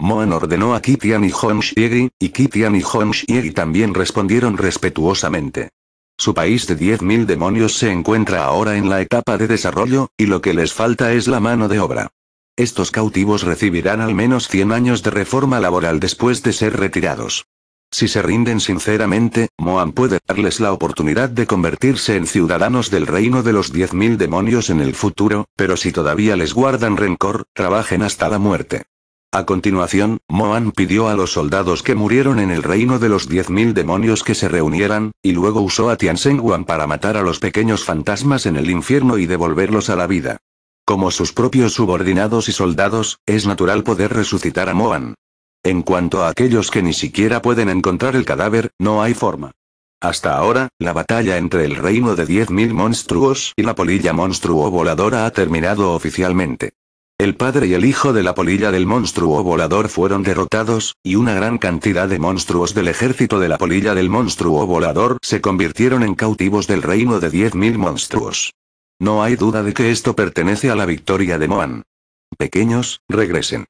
Moan ordenó a Kitian y Shiegi, y Kitian y Shiegi también respondieron respetuosamente. Su país de 10.000 demonios se encuentra ahora en la etapa de desarrollo, y lo que les falta es la mano de obra. Estos cautivos recibirán al menos 100 años de reforma laboral después de ser retirados. Si se rinden sinceramente, Moan puede darles la oportunidad de convertirse en ciudadanos del reino de los 10.000 demonios en el futuro, pero si todavía les guardan rencor, trabajen hasta la muerte. A continuación, Moan pidió a los soldados que murieron en el reino de los 10.000 demonios que se reunieran, y luego usó a wan para matar a los pequeños fantasmas en el infierno y devolverlos a la vida. Como sus propios subordinados y soldados, es natural poder resucitar a Moan. En cuanto a aquellos que ni siquiera pueden encontrar el cadáver, no hay forma. Hasta ahora, la batalla entre el reino de 10.000 monstruos y la polilla monstruo voladora ha terminado oficialmente. El padre y el hijo de la polilla del monstruo volador fueron derrotados, y una gran cantidad de monstruos del ejército de la polilla del monstruo volador se convirtieron en cautivos del reino de 10.000 monstruos. No hay duda de que esto pertenece a la victoria de Moan. Pequeños, regresen.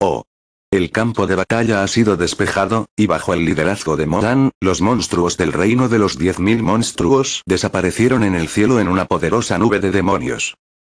Oh. El campo de batalla ha sido despejado, y bajo el liderazgo de Moan, los monstruos del reino de los 10.000 monstruos desaparecieron en el cielo en una poderosa nube de demonios.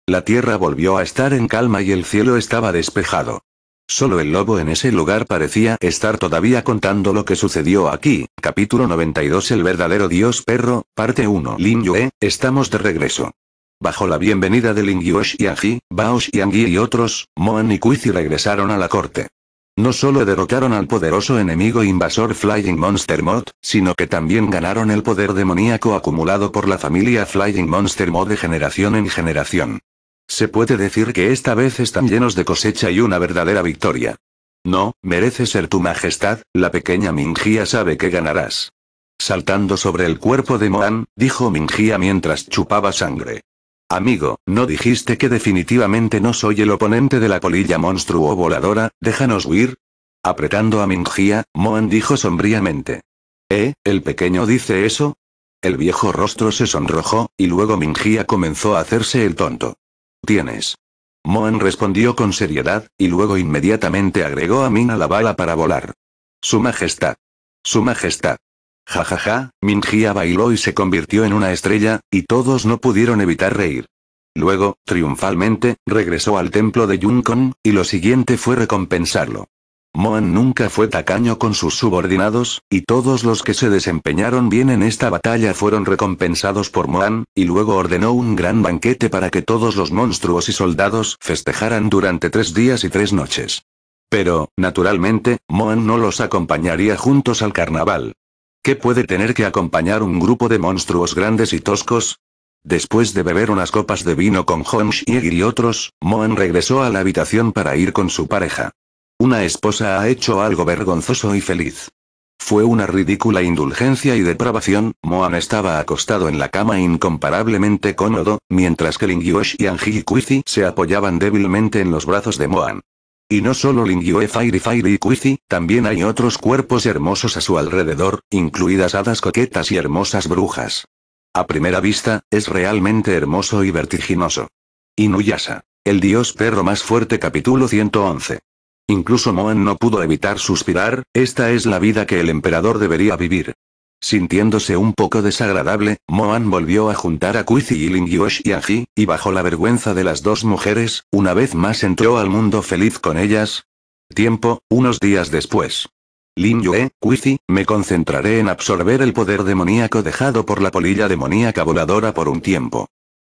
La tierra volvió a estar en calma y el cielo estaba despejado. Solo el lobo en ese lugar parecía estar todavía contando lo que sucedió aquí. Capítulo 92 El verdadero dios perro, parte 1 Lin Yue, estamos de regreso. Bajo la bienvenida de Lin Yue y Bao Bao y y otros, Moan y Kuizi regresaron a la corte. No solo derrotaron al poderoso enemigo invasor Flying Monster Mod, sino que también ganaron el poder demoníaco acumulado por la familia Flying Monster Mod de generación en generación. Se puede decir que esta vez están llenos de cosecha y una verdadera victoria. No, merece ser tu majestad, la pequeña Mingia sabe que ganarás. Saltando sobre el cuerpo de Moan, dijo Mingía mientras chupaba sangre. Amigo, ¿no dijiste que definitivamente no soy el oponente de la polilla monstruo voladora? Déjanos huir. Apretando a Mingía, Moan dijo sombríamente. ¿Eh? ¿El pequeño dice eso? El viejo rostro se sonrojó, y luego Mingia comenzó a hacerse el tonto tienes. Moen respondió con seriedad, y luego inmediatamente agregó a Min a la bala para volar. Su Majestad. Su Majestad. Jajaja. ja ja, bailó y se convirtió en una estrella, y todos no pudieron evitar reír. Luego, triunfalmente, regresó al templo de Yunkon, y lo siguiente fue recompensarlo. Moan nunca fue tacaño con sus subordinados, y todos los que se desempeñaron bien en esta batalla fueron recompensados por Moan, y luego ordenó un gran banquete para que todos los monstruos y soldados festejaran durante tres días y tres noches. Pero, naturalmente, Moan no los acompañaría juntos al carnaval. ¿Qué puede tener que acompañar un grupo de monstruos grandes y toscos? Después de beber unas copas de vino con Hong y otros, Moan regresó a la habitación para ir con su pareja. Una esposa ha hecho algo vergonzoso y feliz. Fue una ridícula indulgencia y depravación, Moan estaba acostado en la cama incomparablemente cómodo, mientras que Lingyue y Anji Kuizi se apoyaban débilmente en los brazos de Moan. Y no solo Lingyue Fire Fire y Kuizi, también hay otros cuerpos hermosos a su alrededor, incluidas hadas coquetas y hermosas brujas. A primera vista, es realmente hermoso y vertiginoso. Inuyasha. El dios perro más fuerte capítulo 111. Incluso Moan no pudo evitar suspirar, esta es la vida que el emperador debería vivir. Sintiéndose un poco desagradable, Moan volvió a juntar a Kuizi y Lingyuesh y Ji, y bajo la vergüenza de las dos mujeres, una vez más entró al mundo feliz con ellas. Tiempo, unos días después. Lin Yue, Kuizi, me concentraré en absorber el poder demoníaco dejado por la polilla demoníaca voladora por un tiempo.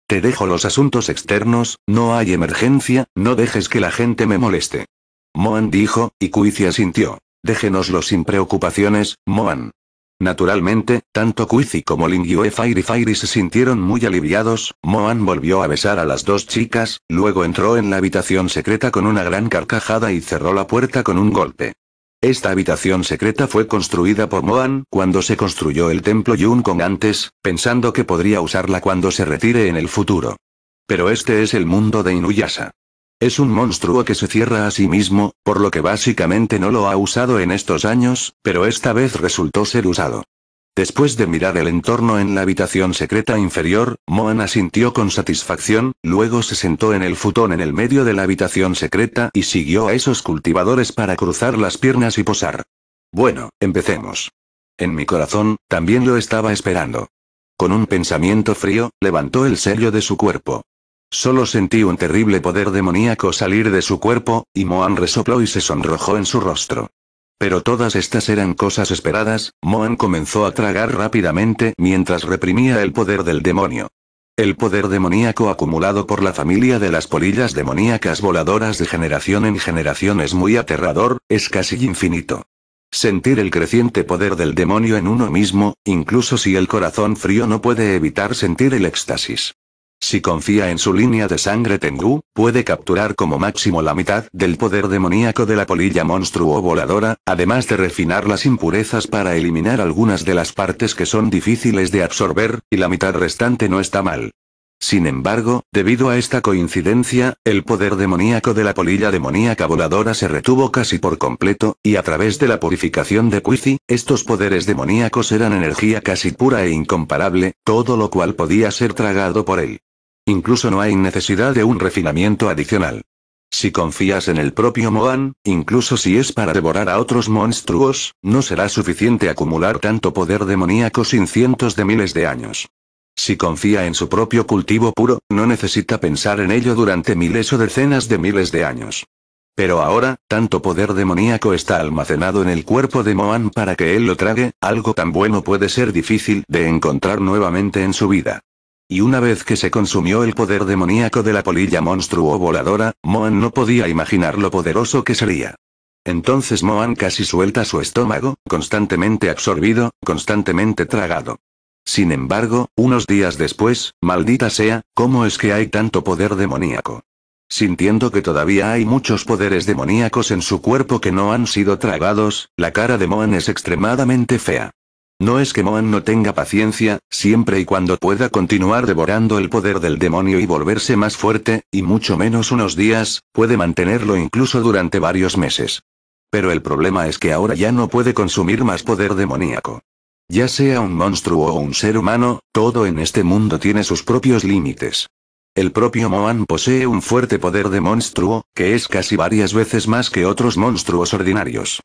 Te dejo los asuntos externos, no hay emergencia, no dejes que la gente me moleste. Moan dijo, y Kuizi asintió. Déjenoslo sin preocupaciones, Moan. Naturalmente, tanto Kuizi como Lingyue Firefire se sintieron muy aliviados, Moan volvió a besar a las dos chicas, luego entró en la habitación secreta con una gran carcajada y cerró la puerta con un golpe. Esta habitación secreta fue construida por Moan cuando se construyó el templo Yun Kong antes, pensando que podría usarla cuando se retire en el futuro. Pero este es el mundo de Inuyasha. Es un monstruo que se cierra a sí mismo, por lo que básicamente no lo ha usado en estos años, pero esta vez resultó ser usado. Después de mirar el entorno en la habitación secreta inferior, Moana sintió con satisfacción, luego se sentó en el futón en el medio de la habitación secreta y siguió a esos cultivadores para cruzar las piernas y posar. Bueno, empecemos. En mi corazón, también lo estaba esperando. Con un pensamiento frío, levantó el sello de su cuerpo. Solo sentí un terrible poder demoníaco salir de su cuerpo, y Moan resopló y se sonrojó en su rostro. Pero todas estas eran cosas esperadas, Moan comenzó a tragar rápidamente mientras reprimía el poder del demonio. El poder demoníaco acumulado por la familia de las polillas demoníacas voladoras de generación en generación es muy aterrador, es casi infinito. Sentir el creciente poder del demonio en uno mismo, incluso si el corazón frío no puede evitar sentir el éxtasis. Si confía en su línea de sangre Tengu, puede capturar como máximo la mitad del poder demoníaco de la polilla monstruo voladora, además de refinar las impurezas para eliminar algunas de las partes que son difíciles de absorber, y la mitad restante no está mal. Sin embargo, debido a esta coincidencia, el poder demoníaco de la polilla demoníaca voladora se retuvo casi por completo, y a través de la purificación de Quizi, estos poderes demoníacos eran energía casi pura e incomparable, todo lo cual podía ser tragado por él. Incluso no hay necesidad de un refinamiento adicional. Si confías en el propio Moan, incluso si es para devorar a otros monstruos, no será suficiente acumular tanto poder demoníaco sin cientos de miles de años. Si confía en su propio cultivo puro, no necesita pensar en ello durante miles o decenas de miles de años. Pero ahora, tanto poder demoníaco está almacenado en el cuerpo de Moan para que él lo trague, algo tan bueno puede ser difícil de encontrar nuevamente en su vida. Y una vez que se consumió el poder demoníaco de la polilla monstruo voladora, Moan no podía imaginar lo poderoso que sería. Entonces Moan casi suelta su estómago, constantemente absorbido, constantemente tragado. Sin embargo, unos días después, maldita sea, ¿cómo es que hay tanto poder demoníaco? Sintiendo que todavía hay muchos poderes demoníacos en su cuerpo que no han sido tragados, la cara de Moan es extremadamente fea. No es que Moan no tenga paciencia, siempre y cuando pueda continuar devorando el poder del demonio y volverse más fuerte, y mucho menos unos días, puede mantenerlo incluso durante varios meses. Pero el problema es que ahora ya no puede consumir más poder demoníaco. Ya sea un monstruo o un ser humano, todo en este mundo tiene sus propios límites. El propio Moan posee un fuerte poder de monstruo, que es casi varias veces más que otros monstruos ordinarios.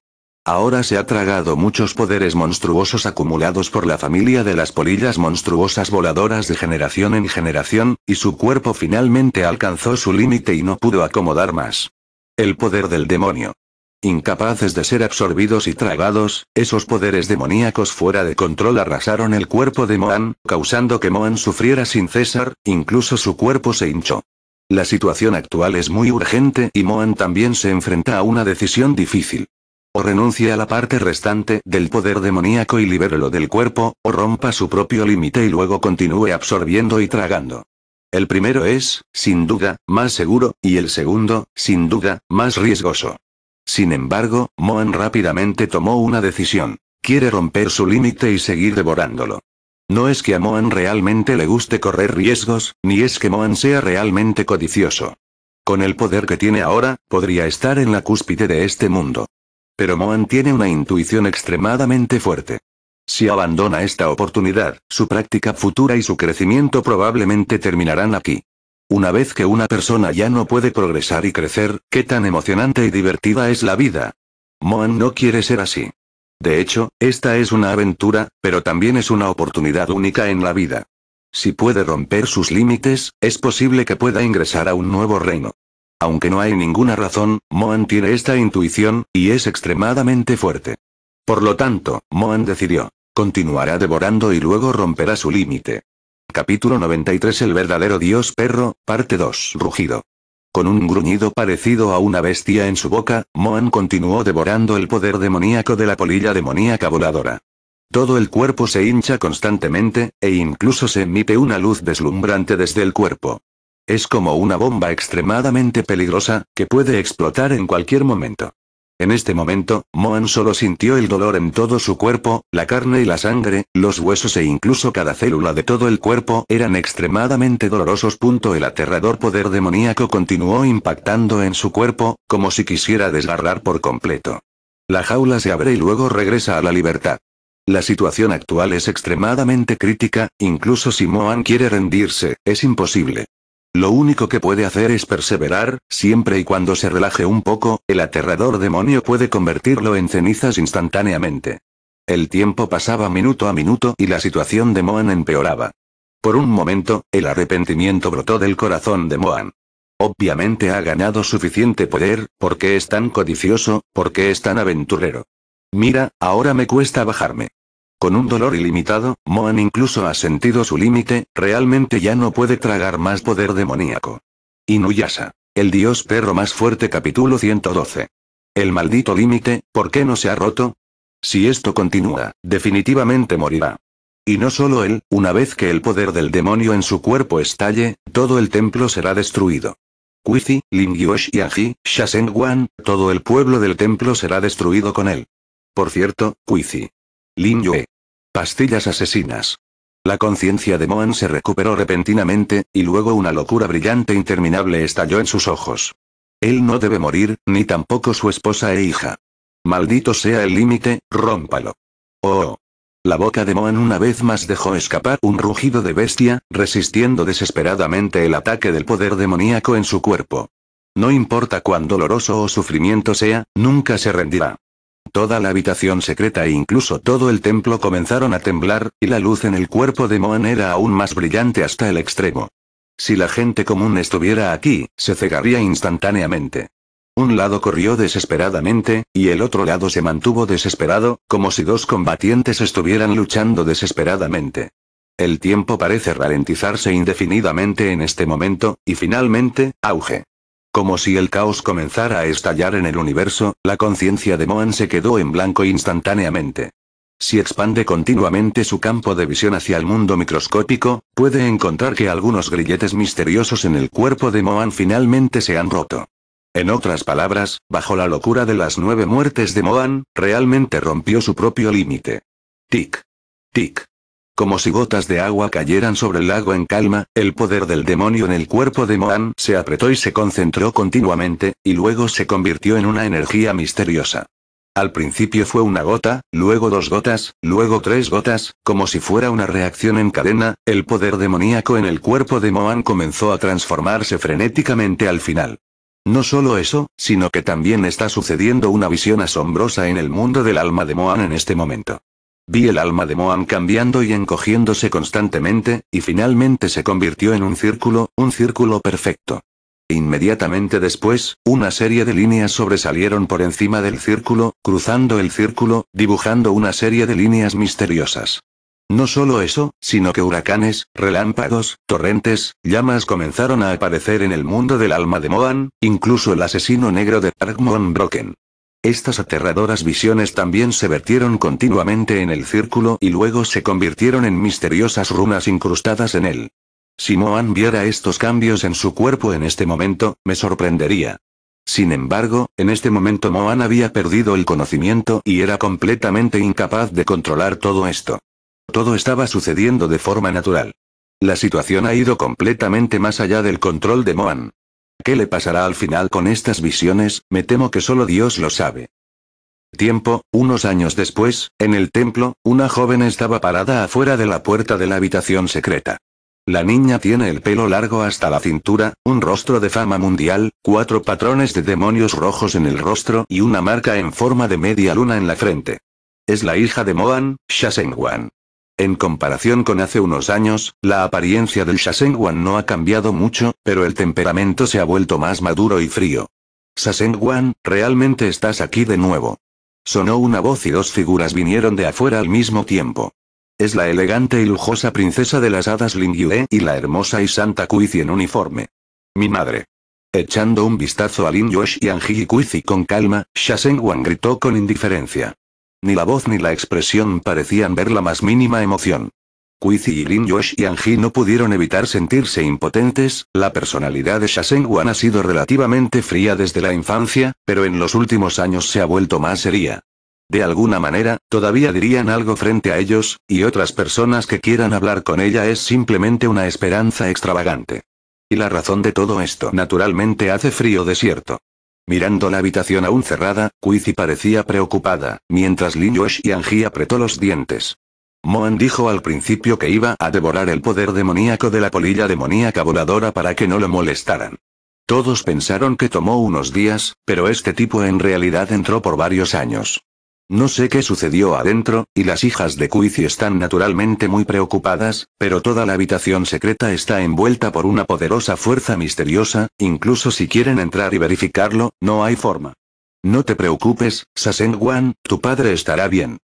Ahora se ha tragado muchos poderes monstruosos acumulados por la familia de las polillas monstruosas voladoras de generación en generación, y su cuerpo finalmente alcanzó su límite y no pudo acomodar más. El poder del demonio. Incapaces de ser absorbidos y tragados, esos poderes demoníacos fuera de control arrasaron el cuerpo de Moan, causando que Moan sufriera sin cesar, incluso su cuerpo se hinchó. La situación actual es muy urgente y Moan también se enfrenta a una decisión difícil o renuncie a la parte restante del poder demoníaco y libérelo del cuerpo, o rompa su propio límite y luego continúe absorbiendo y tragando. El primero es, sin duda, más seguro, y el segundo, sin duda, más riesgoso. Sin embargo, Moan rápidamente tomó una decisión. Quiere romper su límite y seguir devorándolo. No es que a Moan realmente le guste correr riesgos, ni es que Moan sea realmente codicioso. Con el poder que tiene ahora, podría estar en la cúspide de este mundo. Pero Moan tiene una intuición extremadamente fuerte. Si abandona esta oportunidad, su práctica futura y su crecimiento probablemente terminarán aquí. Una vez que una persona ya no puede progresar y crecer, ¿qué tan emocionante y divertida es la vida? Moan no quiere ser así. De hecho, esta es una aventura, pero también es una oportunidad única en la vida. Si puede romper sus límites, es posible que pueda ingresar a un nuevo reino. Aunque no hay ninguna razón, Moan tiene esta intuición, y es extremadamente fuerte. Por lo tanto, Moan decidió. Continuará devorando y luego romperá su límite. Capítulo 93 El verdadero dios perro, parte 2 Rugido. Con un gruñido parecido a una bestia en su boca, Moan continuó devorando el poder demoníaco de la polilla demoníaca voladora. Todo el cuerpo se hincha constantemente, e incluso se emite una luz deslumbrante desde el cuerpo. Es como una bomba extremadamente peligrosa, que puede explotar en cualquier momento. En este momento, Moan solo sintió el dolor en todo su cuerpo, la carne y la sangre, los huesos e incluso cada célula de todo el cuerpo eran extremadamente dolorosos. El aterrador poder demoníaco continuó impactando en su cuerpo, como si quisiera desgarrar por completo. La jaula se abre y luego regresa a la libertad. La situación actual es extremadamente crítica, incluso si Moan quiere rendirse, es imposible. Lo único que puede hacer es perseverar, siempre y cuando se relaje un poco, el aterrador demonio puede convertirlo en cenizas instantáneamente. El tiempo pasaba minuto a minuto y la situación de Moan empeoraba. Por un momento, el arrepentimiento brotó del corazón de Moan. Obviamente ha ganado suficiente poder, porque es tan codicioso, porque es tan aventurero. Mira, ahora me cuesta bajarme. Con un dolor ilimitado, Moan incluso ha sentido su límite, realmente ya no puede tragar más poder demoníaco. Inuyasa, El dios perro más fuerte capítulo 112. El maldito límite, ¿por qué no se ha roto? Si esto continúa, definitivamente morirá. Y no solo él, una vez que el poder del demonio en su cuerpo estalle, todo el templo será destruido. Kuizi, Lingyuesh y Aji, todo el pueblo del templo será destruido con él. Por cierto, Kuizi, Lin Yue. Pastillas asesinas. La conciencia de Moan se recuperó repentinamente, y luego una locura brillante e interminable estalló en sus ojos. Él no debe morir, ni tampoco su esposa e hija. Maldito sea el límite, rómpalo. Oh, oh. La boca de Moan una vez más dejó escapar un rugido de bestia, resistiendo desesperadamente el ataque del poder demoníaco en su cuerpo. No importa cuán doloroso o sufrimiento sea, nunca se rendirá. Toda la habitación secreta e incluso todo el templo comenzaron a temblar, y la luz en el cuerpo de Moan era aún más brillante hasta el extremo. Si la gente común estuviera aquí, se cegaría instantáneamente. Un lado corrió desesperadamente, y el otro lado se mantuvo desesperado, como si dos combatientes estuvieran luchando desesperadamente. El tiempo parece ralentizarse indefinidamente en este momento, y finalmente, auge. Como si el caos comenzara a estallar en el universo, la conciencia de Moan se quedó en blanco instantáneamente. Si expande continuamente su campo de visión hacia el mundo microscópico, puede encontrar que algunos grilletes misteriosos en el cuerpo de Moan finalmente se han roto. En otras palabras, bajo la locura de las nueve muertes de Moan, realmente rompió su propio límite. Tic. Tic. Como si gotas de agua cayeran sobre el lago en calma, el poder del demonio en el cuerpo de Moan se apretó y se concentró continuamente, y luego se convirtió en una energía misteriosa. Al principio fue una gota, luego dos gotas, luego tres gotas, como si fuera una reacción en cadena, el poder demoníaco en el cuerpo de Moan comenzó a transformarse frenéticamente al final. No solo eso, sino que también está sucediendo una visión asombrosa en el mundo del alma de Moan en este momento. Vi el alma de Moan cambiando y encogiéndose constantemente, y finalmente se convirtió en un círculo, un círculo perfecto. Inmediatamente después, una serie de líneas sobresalieron por encima del círculo, cruzando el círculo, dibujando una serie de líneas misteriosas. No solo eso, sino que huracanes, relámpagos, torrentes, llamas comenzaron a aparecer en el mundo del alma de Moan, incluso el asesino negro de Tarkmon Broken. Estas aterradoras visiones también se vertieron continuamente en el círculo y luego se convirtieron en misteriosas runas incrustadas en él. Si Moan viera estos cambios en su cuerpo en este momento, me sorprendería. Sin embargo, en este momento Moan había perdido el conocimiento y era completamente incapaz de controlar todo esto. Todo estaba sucediendo de forma natural. La situación ha ido completamente más allá del control de Moan. ¿Qué le pasará al final con estas visiones? Me temo que solo Dios lo sabe. Tiempo, unos años después, en el templo, una joven estaba parada afuera de la puerta de la habitación secreta. La niña tiene el pelo largo hasta la cintura, un rostro de fama mundial, cuatro patrones de demonios rojos en el rostro y una marca en forma de media luna en la frente. Es la hija de Moan, wan en comparación con hace unos años, la apariencia del Shashenguan no ha cambiado mucho, pero el temperamento se ha vuelto más maduro y frío. Shasenguan, realmente estás aquí de nuevo. Sonó una voz y dos figuras vinieron de afuera al mismo tiempo. Es la elegante y lujosa princesa de las hadas Lin Yue y la hermosa y santa Kuizi en uniforme. Mi madre. Echando un vistazo a Lin Yue y Anji con calma, Shashenguan gritó con indiferencia. Ni la voz ni la expresión parecían ver la más mínima emoción. Kuizi y Lin Yosh y Anji no pudieron evitar sentirse impotentes, la personalidad de Shasen ha sido relativamente fría desde la infancia, pero en los últimos años se ha vuelto más seria. De alguna manera, todavía dirían algo frente a ellos, y otras personas que quieran hablar con ella es simplemente una esperanza extravagante. Y la razón de todo esto naturalmente hace frío desierto. Mirando la habitación aún cerrada, Quizzy parecía preocupada, mientras Lin yuesh y Angie apretó los dientes. Moan dijo al principio que iba a devorar el poder demoníaco de la polilla demoníaca voladora para que no lo molestaran. Todos pensaron que tomó unos días, pero este tipo en realidad entró por varios años. No sé qué sucedió adentro, y las hijas de Kuizi están naturalmente muy preocupadas, pero toda la habitación secreta está envuelta por una poderosa fuerza misteriosa, incluso si quieren entrar y verificarlo, no hay forma. No te preocupes, Wan, tu padre estará bien.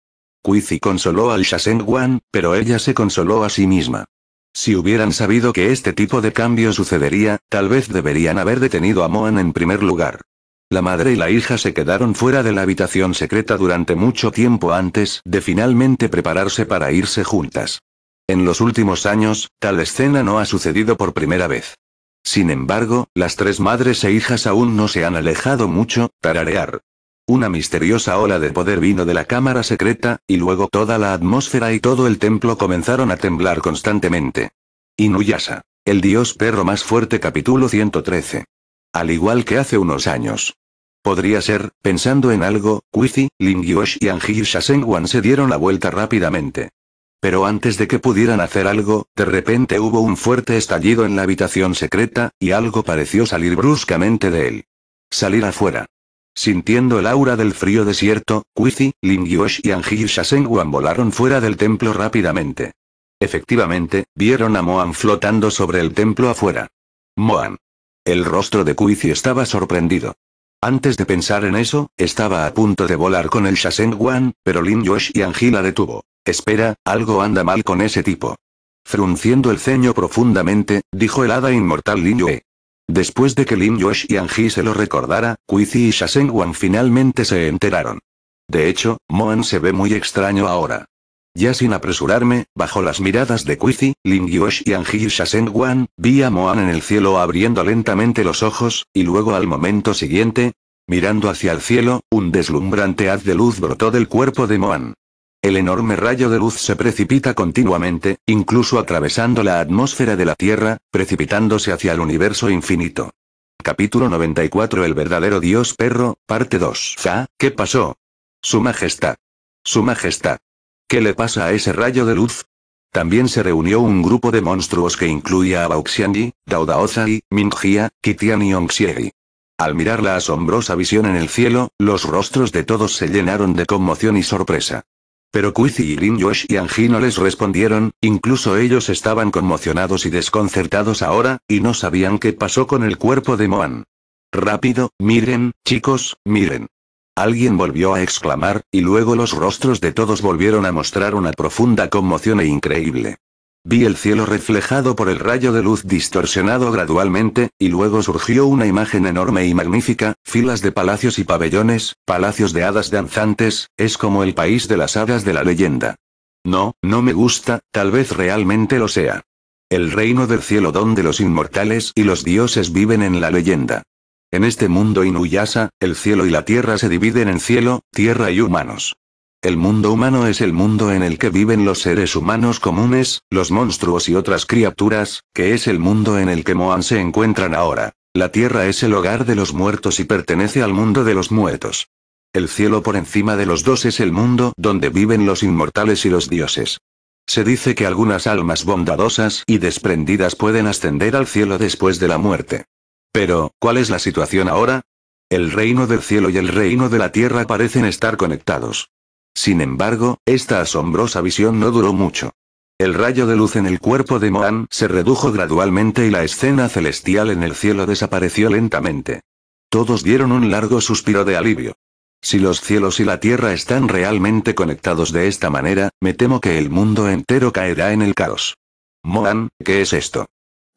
Kuizi consoló al Wan, pero ella se consoló a sí misma. Si hubieran sabido que este tipo de cambio sucedería, tal vez deberían haber detenido a Moan en primer lugar. La madre y la hija se quedaron fuera de la habitación secreta durante mucho tiempo antes de finalmente prepararse para irse juntas. En los últimos años, tal escena no ha sucedido por primera vez. Sin embargo, las tres madres e hijas aún no se han alejado mucho, tararear. Una misteriosa ola de poder vino de la cámara secreta, y luego toda la atmósfera y todo el templo comenzaron a temblar constantemente. Inuyasa. El dios perro más fuerte capítulo 113. Al igual que hace unos años. Podría ser, pensando en algo, Ling Lingyosh y Anji Shasenguan se dieron la vuelta rápidamente. Pero antes de que pudieran hacer algo, de repente hubo un fuerte estallido en la habitación secreta, y algo pareció salir bruscamente de él. Salir afuera. Sintiendo el aura del frío desierto, Ling Lingyosh y Anji volaron fuera del templo rápidamente. Efectivamente, vieron a Moan flotando sobre el templo afuera. Moan. El rostro de Kuizi estaba sorprendido. Antes de pensar en eso, estaba a punto de volar con el Shasenguan, pero Lin Yosh y la detuvo. Espera, algo anda mal con ese tipo. Frunciendo el ceño profundamente, dijo el hada inmortal Lin Yue. Después de que Lin Yosh y se lo recordara, Kuizi y Shasenguan finalmente se enteraron. De hecho, Moan se ve muy extraño ahora. Ya sin apresurarme, bajo las miradas de Kuizi, Lin Yuesh y Anji Wan, vi a Moan en el cielo abriendo lentamente los ojos, y luego al momento siguiente, mirando hacia el cielo, un deslumbrante haz de luz brotó del cuerpo de Moan. El enorme rayo de luz se precipita continuamente, incluso atravesando la atmósfera de la Tierra, precipitándose hacia el universo infinito. Capítulo 94 El verdadero dios perro, parte 2. ¿Za? ¿Qué pasó? Su Majestad. Su Majestad. ¿Qué le pasa a ese rayo de luz? También se reunió un grupo de monstruos que incluía a Bauxiangi, Daudaozai, Mingjia, Kitian y Ongxiegi. Al mirar la asombrosa visión en el cielo, los rostros de todos se llenaron de conmoción y sorpresa. Pero Kuizi y Lin y Anji no les respondieron, incluso ellos estaban conmocionados y desconcertados ahora, y no sabían qué pasó con el cuerpo de Moan. Rápido, miren, chicos, miren. Alguien volvió a exclamar, y luego los rostros de todos volvieron a mostrar una profunda conmoción e increíble. Vi el cielo reflejado por el rayo de luz distorsionado gradualmente, y luego surgió una imagen enorme y magnífica, filas de palacios y pabellones, palacios de hadas danzantes, es como el país de las hadas de la leyenda. No, no me gusta, tal vez realmente lo sea. El reino del cielo donde los inmortales y los dioses viven en la leyenda. En este mundo Inuyasa, el cielo y la tierra se dividen en cielo, tierra y humanos. El mundo humano es el mundo en el que viven los seres humanos comunes, los monstruos y otras criaturas, que es el mundo en el que Moan se encuentran ahora. La tierra es el hogar de los muertos y pertenece al mundo de los muertos. El cielo por encima de los dos es el mundo donde viven los inmortales y los dioses. Se dice que algunas almas bondadosas y desprendidas pueden ascender al cielo después de la muerte. Pero, ¿cuál es la situación ahora? El reino del cielo y el reino de la tierra parecen estar conectados. Sin embargo, esta asombrosa visión no duró mucho. El rayo de luz en el cuerpo de Moan se redujo gradualmente y la escena celestial en el cielo desapareció lentamente. Todos dieron un largo suspiro de alivio. Si los cielos y la tierra están realmente conectados de esta manera, me temo que el mundo entero caerá en el caos. Moan, ¿qué es esto?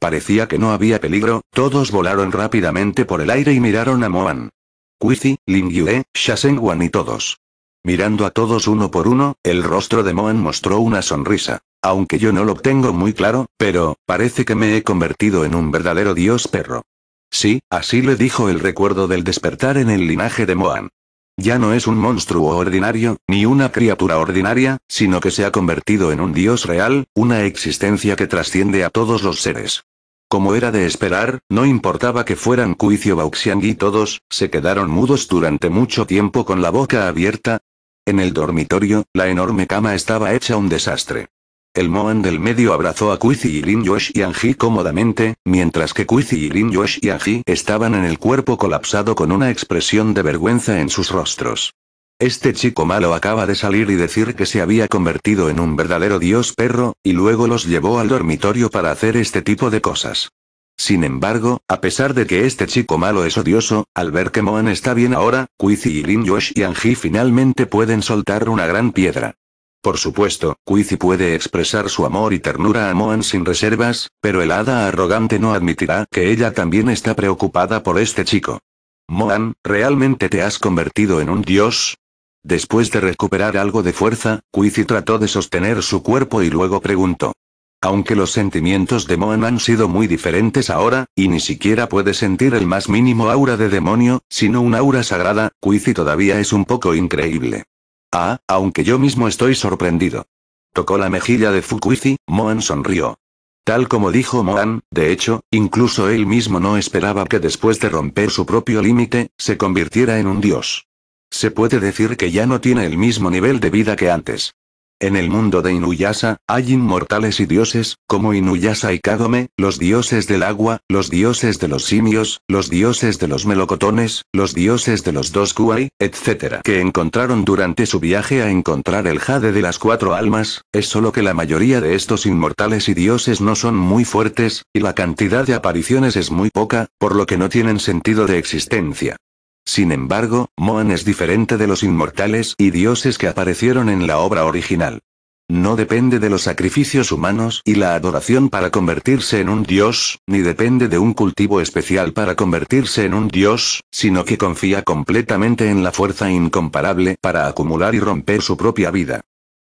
Parecía que no había peligro, todos volaron rápidamente por el aire y miraron a Moan. Kuizi, Lin Yue, Shasenguan y todos. Mirando a todos uno por uno, el rostro de Moan mostró una sonrisa. Aunque yo no lo tengo muy claro, pero, parece que me he convertido en un verdadero dios perro. Sí, así le dijo el recuerdo del despertar en el linaje de Moan. Ya no es un monstruo ordinario, ni una criatura ordinaria, sino que se ha convertido en un dios real, una existencia que trasciende a todos los seres. Como era de esperar, no importaba que fueran Cuicio Bauxiang y todos, se quedaron mudos durante mucho tiempo con la boca abierta. En el dormitorio, la enorme cama estaba hecha un desastre. El Moan del medio abrazó a Kuizi y Lin Yosh y Anji cómodamente, mientras que Kuizi y Lin Yosh y Anji estaban en el cuerpo colapsado con una expresión de vergüenza en sus rostros. Este chico malo acaba de salir y decir que se había convertido en un verdadero dios perro, y luego los llevó al dormitorio para hacer este tipo de cosas. Sin embargo, a pesar de que este chico malo es odioso, al ver que Moan está bien ahora, Kuizi y Lin Yosh y Anji finalmente pueden soltar una gran piedra. Por supuesto, Kuizi puede expresar su amor y ternura a Moan sin reservas, pero el hada arrogante no admitirá que ella también está preocupada por este chico. Moan, ¿realmente te has convertido en un dios? Después de recuperar algo de fuerza, Quincy trató de sostener su cuerpo y luego preguntó. Aunque los sentimientos de Moan han sido muy diferentes ahora, y ni siquiera puede sentir el más mínimo aura de demonio, sino un aura sagrada, Quincy todavía es un poco increíble. Ah, aunque yo mismo estoy sorprendido. Tocó la mejilla de Fukuizi, Moan sonrió. Tal como dijo Moan, de hecho, incluso él mismo no esperaba que después de romper su propio límite, se convirtiera en un dios. Se puede decir que ya no tiene el mismo nivel de vida que antes. En el mundo de Inuyasa, hay inmortales y dioses, como Inuyasa y Kagome, los dioses del agua, los dioses de los simios, los dioses de los melocotones, los dioses de los dos kuai, etc. que encontraron durante su viaje a encontrar el jade de las cuatro almas, es solo que la mayoría de estos inmortales y dioses no son muy fuertes, y la cantidad de apariciones es muy poca, por lo que no tienen sentido de existencia. Sin embargo, Moan es diferente de los inmortales y dioses que aparecieron en la obra original. No depende de los sacrificios humanos y la adoración para convertirse en un dios, ni depende de un cultivo especial para convertirse en un dios, sino que confía completamente en la fuerza incomparable para acumular y romper su propia vida.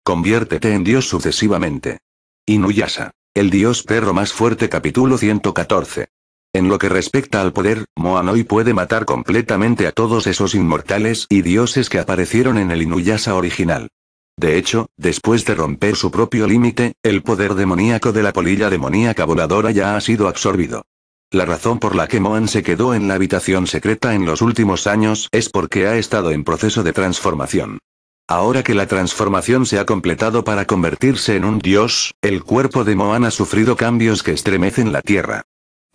Conviértete en dios sucesivamente. INUYASA. El dios perro más fuerte capítulo 114. En lo que respecta al poder, Moanoi puede matar completamente a todos esos inmortales y dioses que aparecieron en el Inuyasa original. De hecho, después de romper su propio límite, el poder demoníaco de la polilla demoníaca voladora ya ha sido absorbido. La razón por la que Moan se quedó en la habitación secreta en los últimos años es porque ha estado en proceso de transformación. Ahora que la transformación se ha completado para convertirse en un dios, el cuerpo de Moan ha sufrido cambios que estremecen la tierra.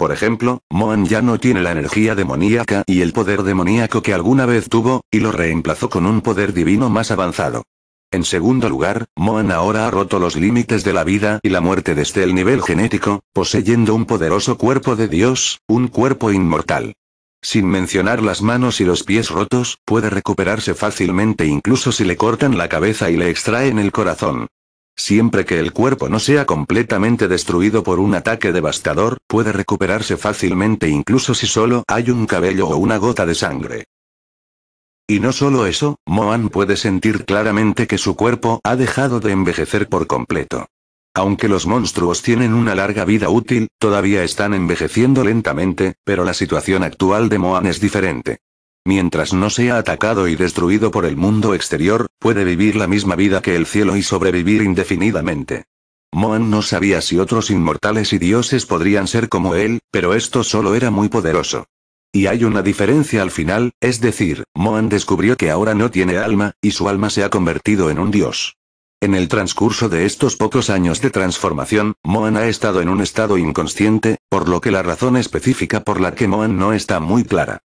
Por ejemplo, Moan ya no tiene la energía demoníaca y el poder demoníaco que alguna vez tuvo, y lo reemplazó con un poder divino más avanzado. En segundo lugar, Moan ahora ha roto los límites de la vida y la muerte desde el nivel genético, poseyendo un poderoso cuerpo de Dios, un cuerpo inmortal. Sin mencionar las manos y los pies rotos, puede recuperarse fácilmente incluso si le cortan la cabeza y le extraen el corazón. Siempre que el cuerpo no sea completamente destruido por un ataque devastador, puede recuperarse fácilmente incluso si solo hay un cabello o una gota de sangre. Y no solo eso, Moan puede sentir claramente que su cuerpo ha dejado de envejecer por completo. Aunque los monstruos tienen una larga vida útil, todavía están envejeciendo lentamente, pero la situación actual de Moan es diferente mientras no sea atacado y destruido por el mundo exterior, puede vivir la misma vida que el cielo y sobrevivir indefinidamente. Moan no sabía si otros inmortales y dioses podrían ser como él, pero esto solo era muy poderoso. Y hay una diferencia al final, es decir, Moan descubrió que ahora no tiene alma, y su alma se ha convertido en un dios. En el transcurso de estos pocos años de transformación, Moan ha estado en un estado inconsciente, por lo que la razón específica por la que Moan no está muy clara.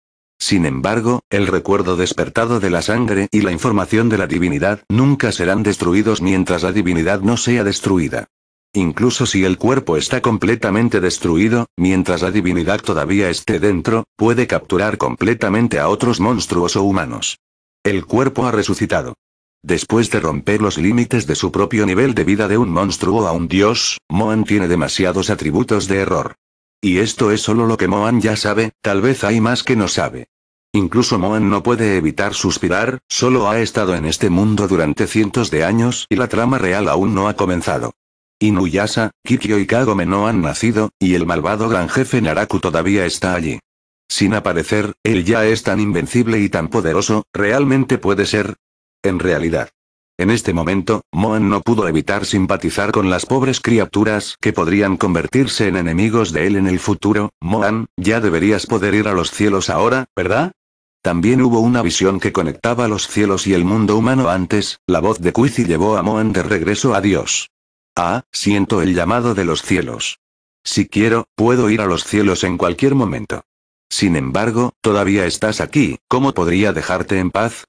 Sin embargo, el recuerdo despertado de la sangre y la información de la divinidad nunca serán destruidos mientras la divinidad no sea destruida. Incluso si el cuerpo está completamente destruido, mientras la divinidad todavía esté dentro, puede capturar completamente a otros monstruos o humanos. El cuerpo ha resucitado. Después de romper los límites de su propio nivel de vida de un monstruo a un dios, Moan tiene demasiados atributos de error. Y esto es solo lo que Moan ya sabe, tal vez hay más que no sabe. Incluso Moan no puede evitar suspirar, solo ha estado en este mundo durante cientos de años y la trama real aún no ha comenzado. Inuyasa, Kikyo y Kagome no han nacido, y el malvado gran jefe Naraku todavía está allí. Sin aparecer, él ya es tan invencible y tan poderoso, ¿realmente puede ser? En realidad. En este momento, Moan no pudo evitar simpatizar con las pobres criaturas que podrían convertirse en enemigos de él en el futuro. Moan, ya deberías poder ir a los cielos ahora, ¿verdad? También hubo una visión que conectaba los cielos y el mundo humano antes, la voz de Quizi llevó a Moan de regreso a Dios. Ah, siento el llamado de los cielos. Si quiero, puedo ir a los cielos en cualquier momento. Sin embargo, todavía estás aquí, ¿cómo podría dejarte en paz?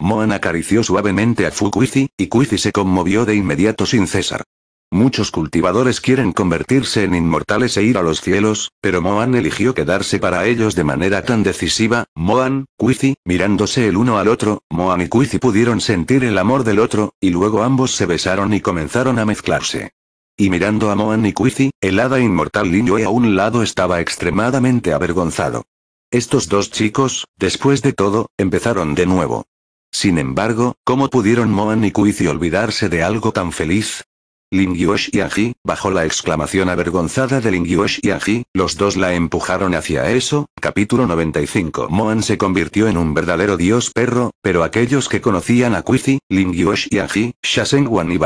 Moan acarició suavemente a Fu Quizzi, y Quizzi se conmovió de inmediato sin cesar. Muchos cultivadores quieren convertirse en inmortales e ir a los cielos, pero Moan eligió quedarse para ellos de manera tan decisiva. Moan, Quizi, mirándose el uno al otro, Moan y Quizi pudieron sentir el amor del otro, y luego ambos se besaron y comenzaron a mezclarse. Y mirando a Moan y Quizi, el hada inmortal Yue a un lado estaba extremadamente avergonzado. Estos dos chicos, después de todo, empezaron de nuevo. Sin embargo, ¿cómo pudieron Moan y Quizi olvidarse de algo tan feliz? Yuesh y Aji, bajo la exclamación avergonzada de Lingyuesh y Aji, los dos la empujaron hacia eso. Capítulo 95 Moan se convirtió en un verdadero dios perro, pero aquellos que conocían a Kuizi, Lingyuesh y Aji, Shasenguan y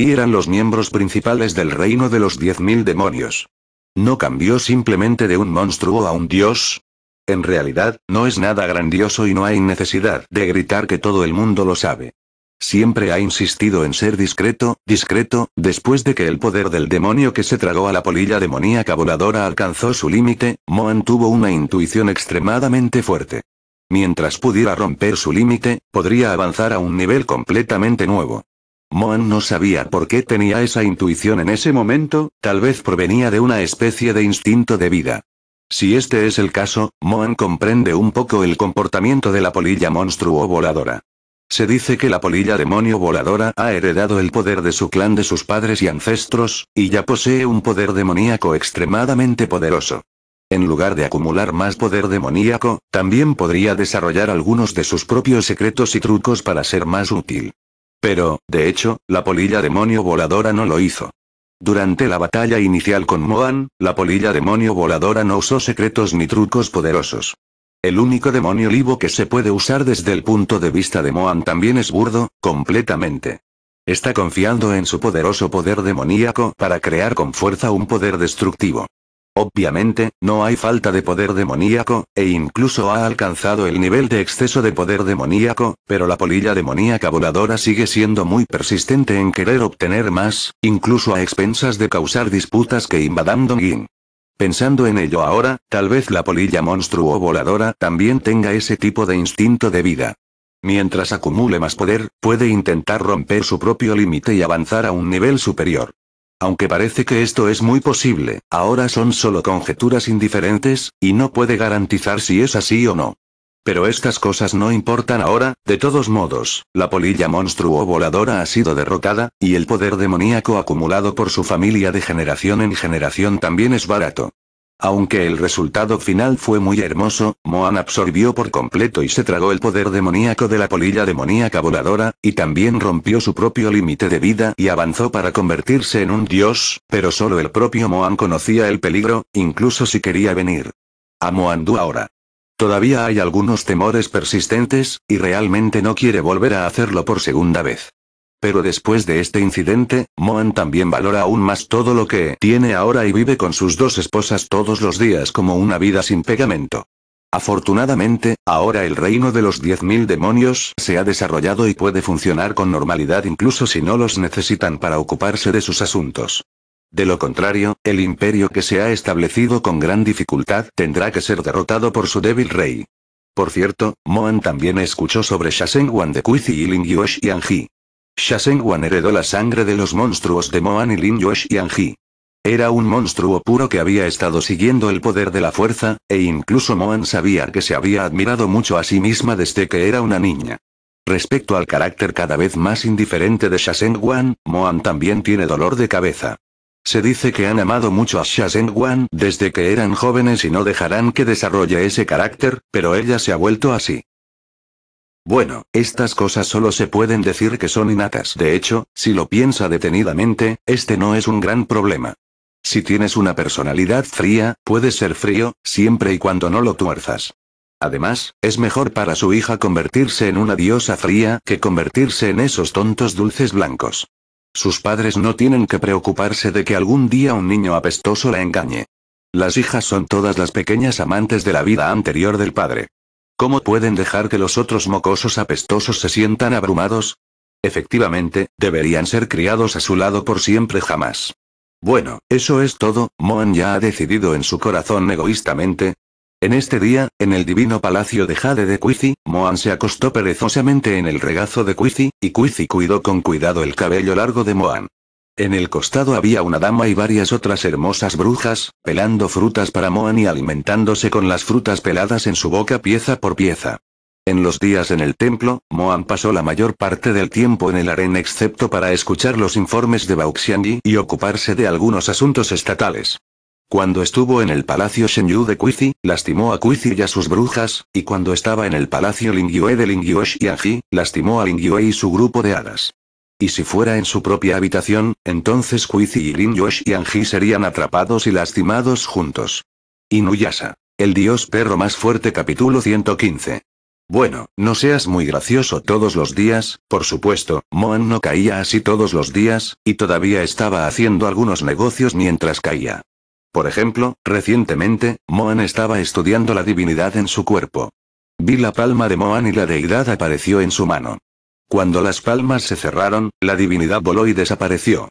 y eran los miembros principales del reino de los 10.000 demonios. No cambió simplemente de un monstruo a un dios, en realidad, no es nada grandioso y no hay necesidad de gritar que todo el mundo lo sabe. Siempre ha insistido en ser discreto, discreto, después de que el poder del demonio que se tragó a la polilla demoníaca voladora alcanzó su límite, Moan tuvo una intuición extremadamente fuerte. Mientras pudiera romper su límite, podría avanzar a un nivel completamente nuevo. Moan no sabía por qué tenía esa intuición en ese momento, tal vez provenía de una especie de instinto de vida. Si este es el caso, Moan comprende un poco el comportamiento de la polilla monstruo voladora. Se dice que la polilla demonio voladora ha heredado el poder de su clan de sus padres y ancestros, y ya posee un poder demoníaco extremadamente poderoso. En lugar de acumular más poder demoníaco, también podría desarrollar algunos de sus propios secretos y trucos para ser más útil. Pero, de hecho, la polilla demonio voladora no lo hizo. Durante la batalla inicial con Moan, la polilla demonio voladora no usó secretos ni trucos poderosos. El único demonio olivo que se puede usar desde el punto de vista de Moan también es burdo, completamente. Está confiando en su poderoso poder demoníaco para crear con fuerza un poder destructivo. Obviamente, no hay falta de poder demoníaco, e incluso ha alcanzado el nivel de exceso de poder demoníaco, pero la polilla demoníaca voladora sigue siendo muy persistente en querer obtener más, incluso a expensas de causar disputas que invadan Dongin. Pensando en ello ahora, tal vez la polilla monstruo voladora también tenga ese tipo de instinto de vida. Mientras acumule más poder, puede intentar romper su propio límite y avanzar a un nivel superior. Aunque parece que esto es muy posible, ahora son solo conjeturas indiferentes, y no puede garantizar si es así o no. Pero estas cosas no importan ahora, de todos modos, la polilla monstruo voladora ha sido derrotada, y el poder demoníaco acumulado por su familia de generación en generación también es barato. Aunque el resultado final fue muy hermoso, Moan absorbió por completo y se tragó el poder demoníaco de la polilla demoníaca voladora, y también rompió su propio límite de vida y avanzó para convertirse en un dios, pero solo el propio Moan conocía el peligro, incluso si quería venir. A du ahora. Todavía hay algunos temores persistentes, y realmente no quiere volver a hacerlo por segunda vez. Pero después de este incidente, Moan también valora aún más todo lo que tiene ahora y vive con sus dos esposas todos los días como una vida sin pegamento. Afortunadamente, ahora el reino de los 10.000 demonios se ha desarrollado y puede funcionar con normalidad incluso si no los necesitan para ocuparse de sus asuntos. De lo contrario, el imperio que se ha establecido con gran dificultad tendrá que ser derrotado por su débil rey. Por cierto, Moan también escuchó sobre Shasenguan de Kuizi y Lin Yosh y Shasenguan heredó la sangre de los monstruos de Moan y Lin Yosh y Era un monstruo puro que había estado siguiendo el poder de la fuerza, e incluso Moan sabía que se había admirado mucho a sí misma desde que era una niña. Respecto al carácter cada vez más indiferente de Shasenguan, Moan también tiene dolor de cabeza. Se dice que han amado mucho a Sha wan desde que eran jóvenes y no dejarán que desarrolle ese carácter, pero ella se ha vuelto así. Bueno, estas cosas solo se pueden decir que son innatas. De hecho, si lo piensa detenidamente, este no es un gran problema. Si tienes una personalidad fría, puedes ser frío, siempre y cuando no lo tuerzas. Además, es mejor para su hija convertirse en una diosa fría que convertirse en esos tontos dulces blancos. Sus padres no tienen que preocuparse de que algún día un niño apestoso la engañe. Las hijas son todas las pequeñas amantes de la vida anterior del padre. ¿Cómo pueden dejar que los otros mocosos apestosos se sientan abrumados? Efectivamente, deberían ser criados a su lado por siempre jamás. Bueno, eso es todo, Moan ya ha decidido en su corazón egoístamente, en este día, en el divino palacio de Jade de Quizi, Moan se acostó perezosamente en el regazo de Quizi, y Quizi cuidó con cuidado el cabello largo de Moan. En el costado había una dama y varias otras hermosas brujas, pelando frutas para Moan y alimentándose con las frutas peladas en su boca pieza por pieza. En los días en el templo, Moan pasó la mayor parte del tiempo en el harén excepto para escuchar los informes de Bauxiangi y ocuparse de algunos asuntos estatales. Cuando estuvo en el palacio Shenyu de Kuizi, lastimó a Kuizi y a sus brujas, y cuando estaba en el palacio Lingyue de Lingyue Xiangji, lastimó a Lingyue y su grupo de hadas. Y si fuera en su propia habitación, entonces Kuizi y Lingyue Xiangji serían atrapados y lastimados juntos. Inuyasa, El dios perro más fuerte capítulo 115. Bueno, no seas muy gracioso todos los días, por supuesto, Moan no caía así todos los días, y todavía estaba haciendo algunos negocios mientras caía. Por ejemplo, recientemente, Moan estaba estudiando la divinidad en su cuerpo. Vi la palma de Moan y la deidad apareció en su mano. Cuando las palmas se cerraron, la divinidad voló y desapareció.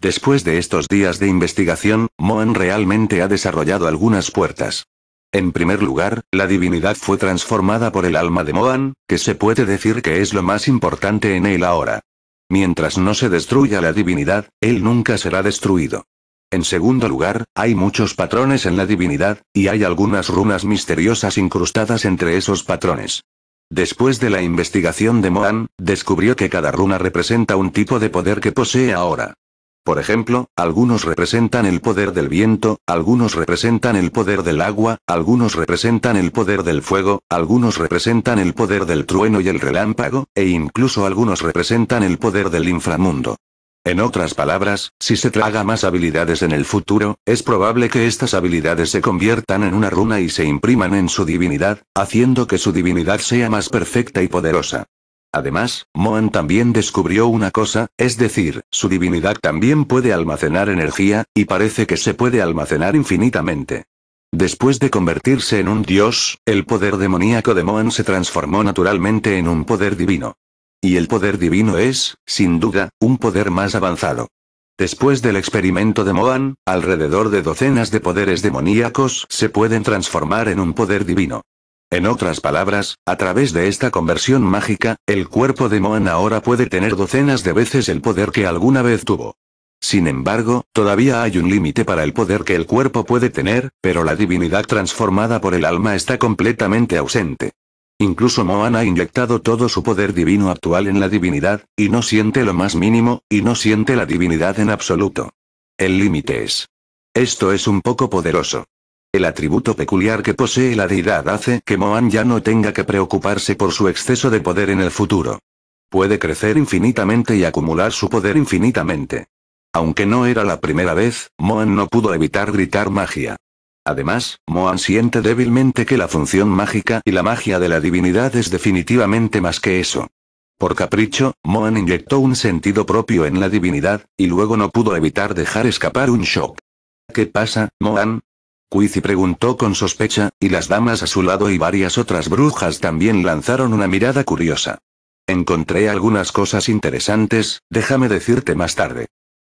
Después de estos días de investigación, Moan realmente ha desarrollado algunas puertas. En primer lugar, la divinidad fue transformada por el alma de Moan, que se puede decir que es lo más importante en él ahora. Mientras no se destruya la divinidad, él nunca será destruido. En segundo lugar, hay muchos patrones en la divinidad, y hay algunas runas misteriosas incrustadas entre esos patrones. Después de la investigación de Mohan, descubrió que cada runa representa un tipo de poder que posee ahora. Por ejemplo, algunos representan el poder del viento, algunos representan el poder del agua, algunos representan el poder del fuego, algunos representan el poder del trueno y el relámpago, e incluso algunos representan el poder del inframundo. En otras palabras, si se traga más habilidades en el futuro, es probable que estas habilidades se conviertan en una runa y se impriman en su divinidad, haciendo que su divinidad sea más perfecta y poderosa. Además, Moan también descubrió una cosa, es decir, su divinidad también puede almacenar energía, y parece que se puede almacenar infinitamente. Después de convertirse en un dios, el poder demoníaco de Moan se transformó naturalmente en un poder divino. Y el poder divino es, sin duda, un poder más avanzado. Después del experimento de Moan, alrededor de docenas de poderes demoníacos se pueden transformar en un poder divino. En otras palabras, a través de esta conversión mágica, el cuerpo de Moan ahora puede tener docenas de veces el poder que alguna vez tuvo. Sin embargo, todavía hay un límite para el poder que el cuerpo puede tener, pero la divinidad transformada por el alma está completamente ausente. Incluso Moan ha inyectado todo su poder divino actual en la divinidad, y no siente lo más mínimo, y no siente la divinidad en absoluto. El límite es. Esto es un poco poderoso. El atributo peculiar que posee la deidad hace que Moan ya no tenga que preocuparse por su exceso de poder en el futuro. Puede crecer infinitamente y acumular su poder infinitamente. Aunque no era la primera vez, Moan no pudo evitar gritar magia. Además, Moan siente débilmente que la función mágica y la magia de la divinidad es definitivamente más que eso. Por capricho, Moan inyectó un sentido propio en la divinidad, y luego no pudo evitar dejar escapar un shock. ¿Qué pasa, Moan? Quizi preguntó con sospecha, y las damas a su lado y varias otras brujas también lanzaron una mirada curiosa. Encontré algunas cosas interesantes, déjame decirte más tarde.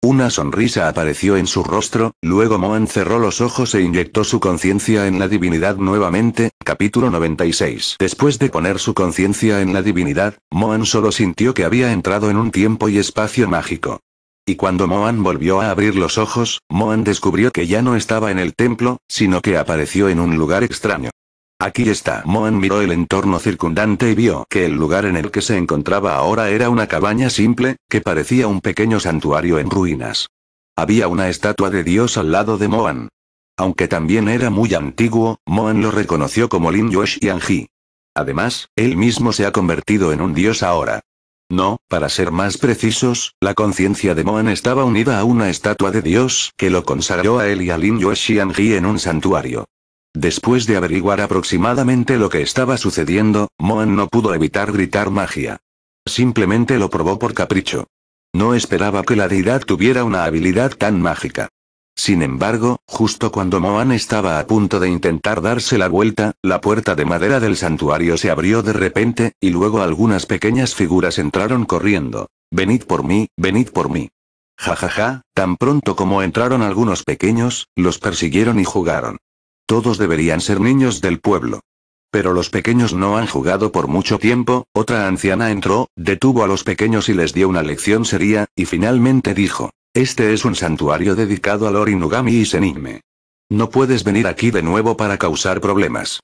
Una sonrisa apareció en su rostro, luego Moan cerró los ojos e inyectó su conciencia en la divinidad nuevamente, capítulo 96. Después de poner su conciencia en la divinidad, Moan solo sintió que había entrado en un tiempo y espacio mágico. Y cuando Moan volvió a abrir los ojos, Moan descubrió que ya no estaba en el templo, sino que apareció en un lugar extraño. Aquí está. Moan miró el entorno circundante y vio que el lugar en el que se encontraba ahora era una cabaña simple, que parecía un pequeño santuario en ruinas. Había una estatua de Dios al lado de Moan. Aunque también era muy antiguo, Moan lo reconoció como Lin Yuesh Yanji. Además, él mismo se ha convertido en un dios ahora. No, para ser más precisos, la conciencia de Moan estaba unida a una estatua de Dios que lo consagró a él y a Lin he en un santuario. Después de averiguar aproximadamente lo que estaba sucediendo, Moan no pudo evitar gritar magia. Simplemente lo probó por capricho. No esperaba que la deidad tuviera una habilidad tan mágica. Sin embargo, justo cuando Moan estaba a punto de intentar darse la vuelta, la puerta de madera del santuario se abrió de repente, y luego algunas pequeñas figuras entraron corriendo. Venid por mí, venid por mí. Ja ja ja, tan pronto como entraron algunos pequeños, los persiguieron y jugaron. Todos deberían ser niños del pueblo. Pero los pequeños no han jugado por mucho tiempo, otra anciana entró, detuvo a los pequeños y les dio una lección seria, y finalmente dijo, este es un santuario dedicado al Orinugami y Senigme. No puedes venir aquí de nuevo para causar problemas.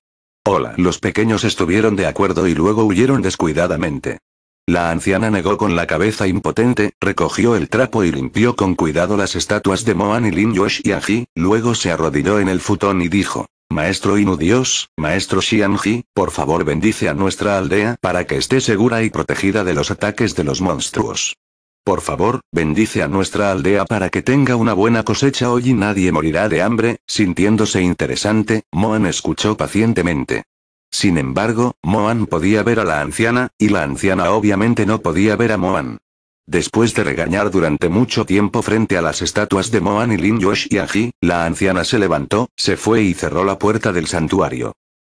Hola. Los pequeños estuvieron de acuerdo y luego huyeron descuidadamente. La anciana negó con la cabeza impotente, recogió el trapo y limpió con cuidado las estatuas de Moan y Lin Yosh y luego se arrodilló en el futón y dijo, Maestro Inu Dios, Maestro Xianji, por favor bendice a nuestra aldea para que esté segura y protegida de los ataques de los monstruos. Por favor, bendice a nuestra aldea para que tenga una buena cosecha hoy y nadie morirá de hambre. Sintiéndose interesante, Moan escuchó pacientemente. Sin embargo, Moan podía ver a la anciana, y la anciana obviamente no podía ver a Moan. Después de regañar durante mucho tiempo frente a las estatuas de Moan y Lin Yosh y Aji, la anciana se levantó, se fue y cerró la puerta del santuario.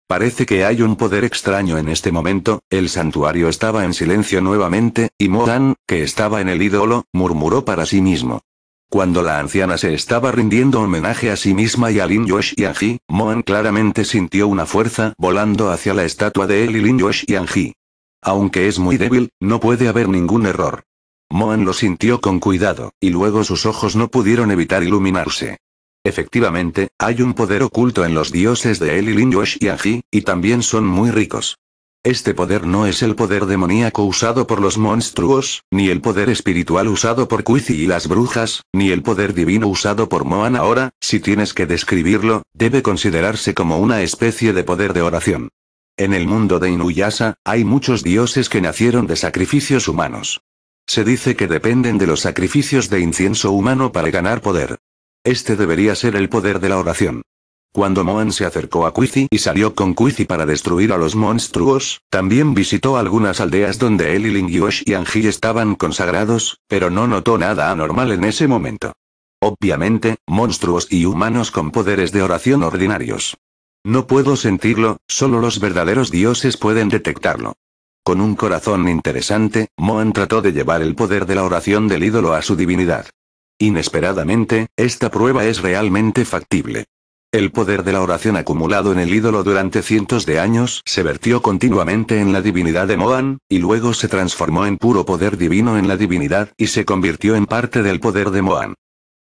Parece que hay un poder extraño en este momento, el santuario estaba en silencio nuevamente, y Moan, que estaba en el ídolo, murmuró para sí mismo. Cuando la anciana se estaba rindiendo homenaje a sí misma y a Lin Yosh Yang Moan claramente sintió una fuerza volando hacia la estatua de él y Lin Yosh Aunque es muy débil, no puede haber ningún error. Moan lo sintió con cuidado, y luego sus ojos no pudieron evitar iluminarse. Efectivamente, hay un poder oculto en los dioses de él y Lin Yosh y también son muy ricos. Este poder no es el poder demoníaco usado por los monstruos, ni el poder espiritual usado por Kuizi y las brujas, ni el poder divino usado por Moan ahora, si tienes que describirlo, debe considerarse como una especie de poder de oración. En el mundo de Inuyasa, hay muchos dioses que nacieron de sacrificios humanos. Se dice que dependen de los sacrificios de incienso humano para ganar poder. Este debería ser el poder de la oración. Cuando Moan se acercó a Quizzy y salió con Quizzy para destruir a los monstruos, también visitó algunas aldeas donde él y yosh y Anji estaban consagrados, pero no notó nada anormal en ese momento. Obviamente, monstruos y humanos con poderes de oración ordinarios. No puedo sentirlo, solo los verdaderos dioses pueden detectarlo. Con un corazón interesante, Moan trató de llevar el poder de la oración del ídolo a su divinidad. Inesperadamente, esta prueba es realmente factible. El poder de la oración acumulado en el ídolo durante cientos de años se vertió continuamente en la divinidad de Moan, y luego se transformó en puro poder divino en la divinidad y se convirtió en parte del poder de Moan.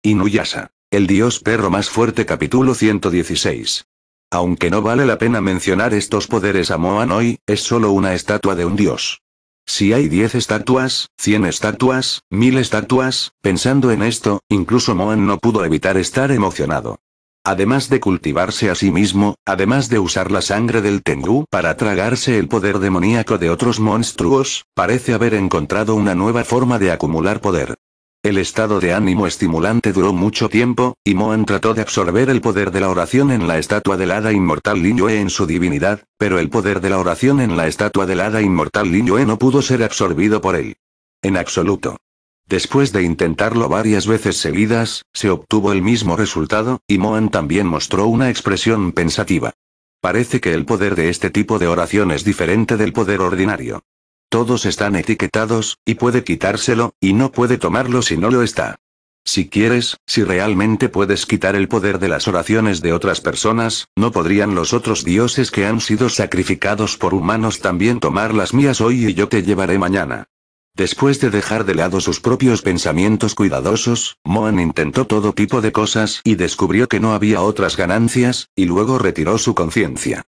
Inuyasa. El dios perro más fuerte capítulo 116. Aunque no vale la pena mencionar estos poderes a Moan hoy, es solo una estatua de un dios. Si hay 10 estatuas, 100 estatuas, 1000 estatuas, pensando en esto, incluso Moan no pudo evitar estar emocionado además de cultivarse a sí mismo, además de usar la sangre del Tengu para tragarse el poder demoníaco de otros monstruos, parece haber encontrado una nueva forma de acumular poder. El estado de ánimo estimulante duró mucho tiempo, y Moan trató de absorber el poder de la oración en la estatua del hada inmortal Lin Yue en su divinidad, pero el poder de la oración en la estatua del hada inmortal Lin Yue no pudo ser absorbido por él. En absoluto. Después de intentarlo varias veces seguidas, se obtuvo el mismo resultado, y Moan también mostró una expresión pensativa. Parece que el poder de este tipo de oración es diferente del poder ordinario. Todos están etiquetados, y puede quitárselo, y no puede tomarlo si no lo está. Si quieres, si realmente puedes quitar el poder de las oraciones de otras personas, ¿no podrían los otros dioses que han sido sacrificados por humanos también tomar las mías hoy y yo te llevaré mañana? Después de dejar de lado sus propios pensamientos cuidadosos, Moan intentó todo tipo de cosas y descubrió que no había otras ganancias, y luego retiró su conciencia.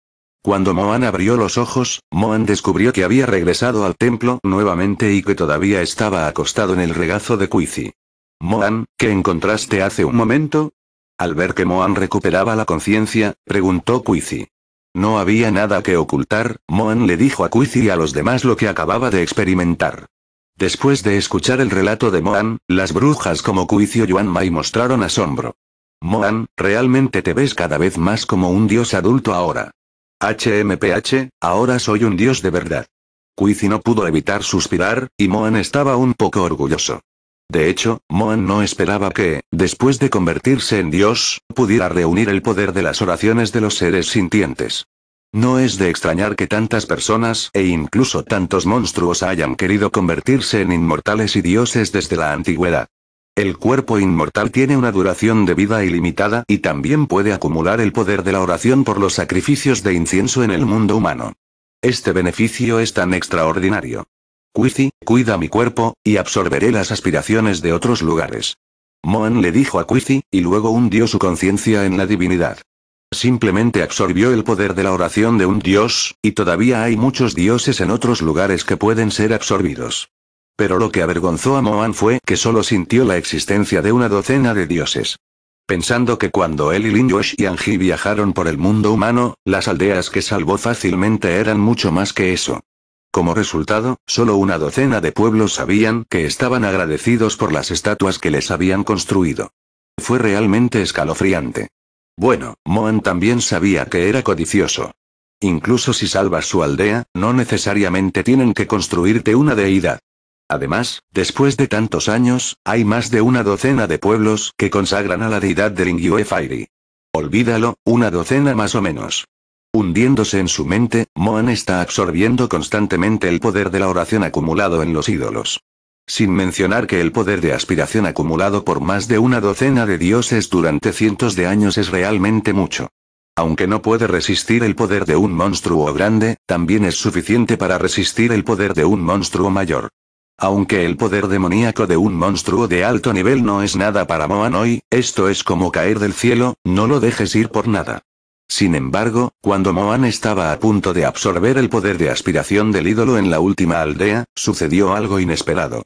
Cuando Moan abrió los ojos, Moan descubrió que había regresado al templo nuevamente y que todavía estaba acostado en el regazo de Cuici. Moan, ¿qué encontraste hace un momento? Al ver que Moan recuperaba la conciencia, preguntó Cuici. No había nada que ocultar, Moan le dijo a Cuici y a los demás lo que acababa de experimentar. Después de escuchar el relato de Moan, las brujas como y Yuan Mai mostraron asombro. Moan, realmente te ves cada vez más como un dios adulto ahora. HMPH, ahora soy un dios de verdad. Cuici no pudo evitar suspirar, y Moan estaba un poco orgulloso. De hecho, Moan no esperaba que, después de convertirse en Dios, pudiera reunir el poder de las oraciones de los seres sintientes. No es de extrañar que tantas personas e incluso tantos monstruos hayan querido convertirse en inmortales y dioses desde la antigüedad. El cuerpo inmortal tiene una duración de vida ilimitada y también puede acumular el poder de la oración por los sacrificios de incienso en el mundo humano. Este beneficio es tan extraordinario. Quizi, cuida mi cuerpo, y absorberé las aspiraciones de otros lugares. Moan le dijo a Quizi, y luego hundió su conciencia en la divinidad simplemente absorbió el poder de la oración de un dios, y todavía hay muchos dioses en otros lugares que pueden ser absorbidos. Pero lo que avergonzó a Moan fue que solo sintió la existencia de una docena de dioses. Pensando que cuando él y Lin Yosh y Anji viajaron por el mundo humano, las aldeas que salvó fácilmente eran mucho más que eso. Como resultado, solo una docena de pueblos sabían que estaban agradecidos por las estatuas que les habían construido. Fue realmente escalofriante. Bueno, Moan también sabía que era codicioso. Incluso si salvas su aldea, no necesariamente tienen que construirte una deidad. Además, después de tantos años, hay más de una docena de pueblos que consagran a la deidad de Ringyue Olvídalo, una docena más o menos. Hundiéndose en su mente, Moan está absorbiendo constantemente el poder de la oración acumulado en los ídolos. Sin mencionar que el poder de aspiración acumulado por más de una docena de dioses durante cientos de años es realmente mucho. Aunque no puede resistir el poder de un monstruo grande, también es suficiente para resistir el poder de un monstruo mayor. Aunque el poder demoníaco de un monstruo de alto nivel no es nada para hoy, esto es como caer del cielo, no lo dejes ir por nada. Sin embargo, cuando Moan estaba a punto de absorber el poder de aspiración del ídolo en la última aldea, sucedió algo inesperado.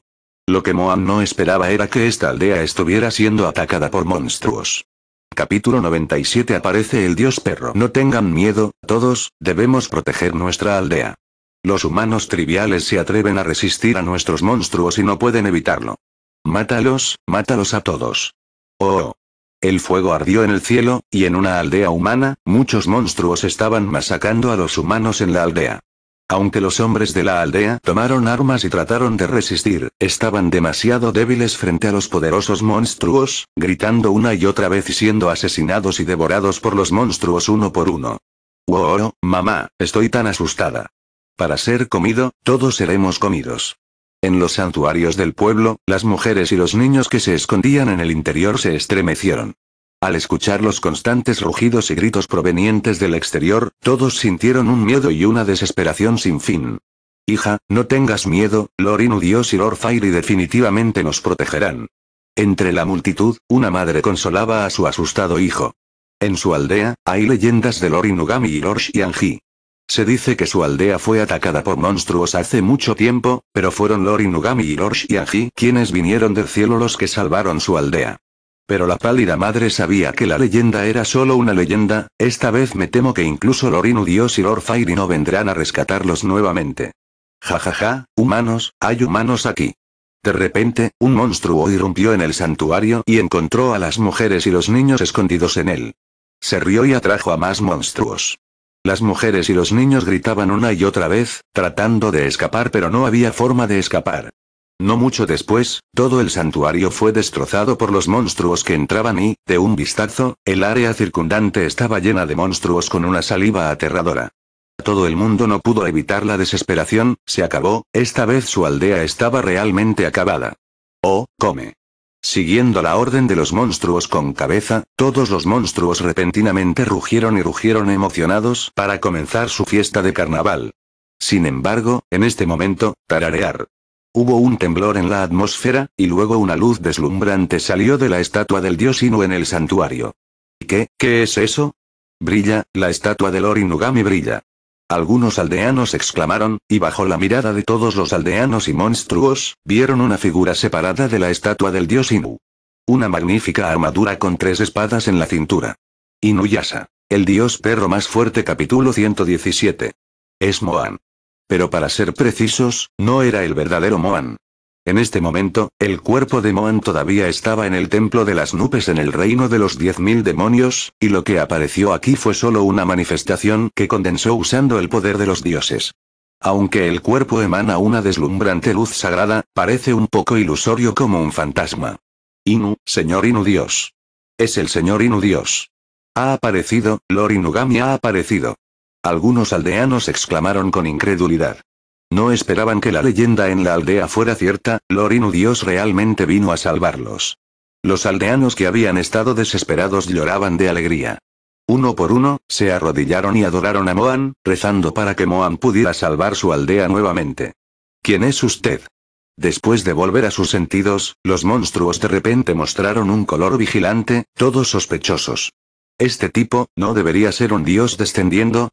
Lo que Moan no esperaba era que esta aldea estuviera siendo atacada por monstruos. Capítulo 97 Aparece el dios perro. No tengan miedo, todos, debemos proteger nuestra aldea. Los humanos triviales se atreven a resistir a nuestros monstruos y no pueden evitarlo. Mátalos, mátalos a todos. Oh. El fuego ardió en el cielo, y en una aldea humana, muchos monstruos estaban masacrando a los humanos en la aldea. Aunque los hombres de la aldea tomaron armas y trataron de resistir, estaban demasiado débiles frente a los poderosos monstruos, gritando una y otra vez y siendo asesinados y devorados por los monstruos uno por uno. Wow, mamá, estoy tan asustada. Para ser comido, todos seremos comidos. En los santuarios del pueblo, las mujeres y los niños que se escondían en el interior se estremecieron. Al escuchar los constantes rugidos y gritos provenientes del exterior, todos sintieron un miedo y una desesperación sin fin. Hija, no tengas miedo, Lorinu Dios y Lord definitivamente nos protegerán. Entre la multitud, una madre consolaba a su asustado hijo. En su aldea, hay leyendas de Lorinugami y Lord Se dice que su aldea fue atacada por monstruos hace mucho tiempo, pero fueron Lorinugami y Lord quienes vinieron del cielo los que salvaron su aldea. Pero la pálida madre sabía que la leyenda era solo una leyenda, esta vez me temo que incluso Lorinu Dios y Lord no vendrán a rescatarlos nuevamente. Ja ja ja, humanos, hay humanos aquí. De repente, un monstruo irrumpió en el santuario y encontró a las mujeres y los niños escondidos en él. Se rió y atrajo a más monstruos. Las mujeres y los niños gritaban una y otra vez, tratando de escapar pero no había forma de escapar. No mucho después, todo el santuario fue destrozado por los monstruos que entraban y, de un vistazo, el área circundante estaba llena de monstruos con una saliva aterradora. Todo el mundo no pudo evitar la desesperación, se acabó, esta vez su aldea estaba realmente acabada. Oh, come. Siguiendo la orden de los monstruos con cabeza, todos los monstruos repentinamente rugieron y rugieron emocionados para comenzar su fiesta de carnaval. Sin embargo, en este momento, tararear, Hubo un temblor en la atmósfera, y luego una luz deslumbrante salió de la estatua del dios Inu en el santuario. ¿Qué, qué es eso? Brilla, la estatua del Orinugami brilla. Algunos aldeanos exclamaron, y bajo la mirada de todos los aldeanos y monstruos, vieron una figura separada de la estatua del dios Inu. Una magnífica armadura con tres espadas en la cintura. Inuyasa. El dios perro más fuerte capítulo 117. Es Moan. Pero para ser precisos, no era el verdadero Moan. En este momento, el cuerpo de Moan todavía estaba en el templo de las nubes en el reino de los diez mil demonios, y lo que apareció aquí fue solo una manifestación que condensó usando el poder de los dioses. Aunque el cuerpo emana una deslumbrante luz sagrada, parece un poco ilusorio como un fantasma. Inu, señor Inu Dios. Es el señor Inu Dios. Ha aparecido, Lord Inugami ha aparecido. Algunos aldeanos exclamaron con incredulidad. No esperaban que la leyenda en la aldea fuera cierta, Lorinu Dios realmente vino a salvarlos. Los aldeanos que habían estado desesperados lloraban de alegría. Uno por uno, se arrodillaron y adoraron a Moan, rezando para que Moan pudiera salvar su aldea nuevamente. ¿Quién es usted? Después de volver a sus sentidos, los monstruos de repente mostraron un color vigilante, todos sospechosos. Este tipo, no debería ser un dios descendiendo,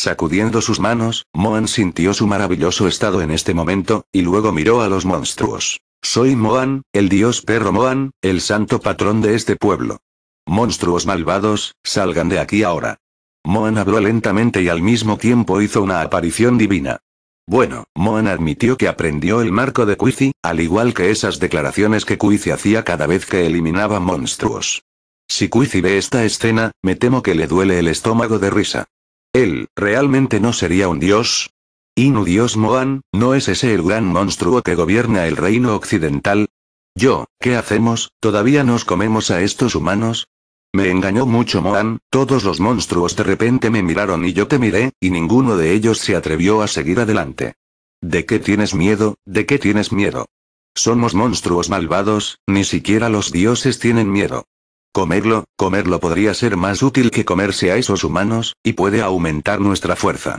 Sacudiendo sus manos, Moan sintió su maravilloso estado en este momento, y luego miró a los monstruos. Soy Moan, el dios perro Moan, el santo patrón de este pueblo. Monstruos malvados, salgan de aquí ahora. Moan habló lentamente y al mismo tiempo hizo una aparición divina. Bueno, Moan admitió que aprendió el marco de Cuici, al igual que esas declaraciones que Cuici hacía cada vez que eliminaba monstruos. Si Cuici ve esta escena, me temo que le duele el estómago de risa. Él, ¿realmente no sería un dios? Inu dios Moan, ¿no es ese el gran monstruo que gobierna el reino occidental? Yo, ¿qué hacemos? ¿Todavía nos comemos a estos humanos? Me engañó mucho Moan, todos los monstruos de repente me miraron y yo te miré, y ninguno de ellos se atrevió a seguir adelante. ¿De qué tienes miedo? ¿De qué tienes miedo? Somos monstruos malvados, ni siquiera los dioses tienen miedo. Comerlo, comerlo podría ser más útil que comerse a esos humanos, y puede aumentar nuestra fuerza.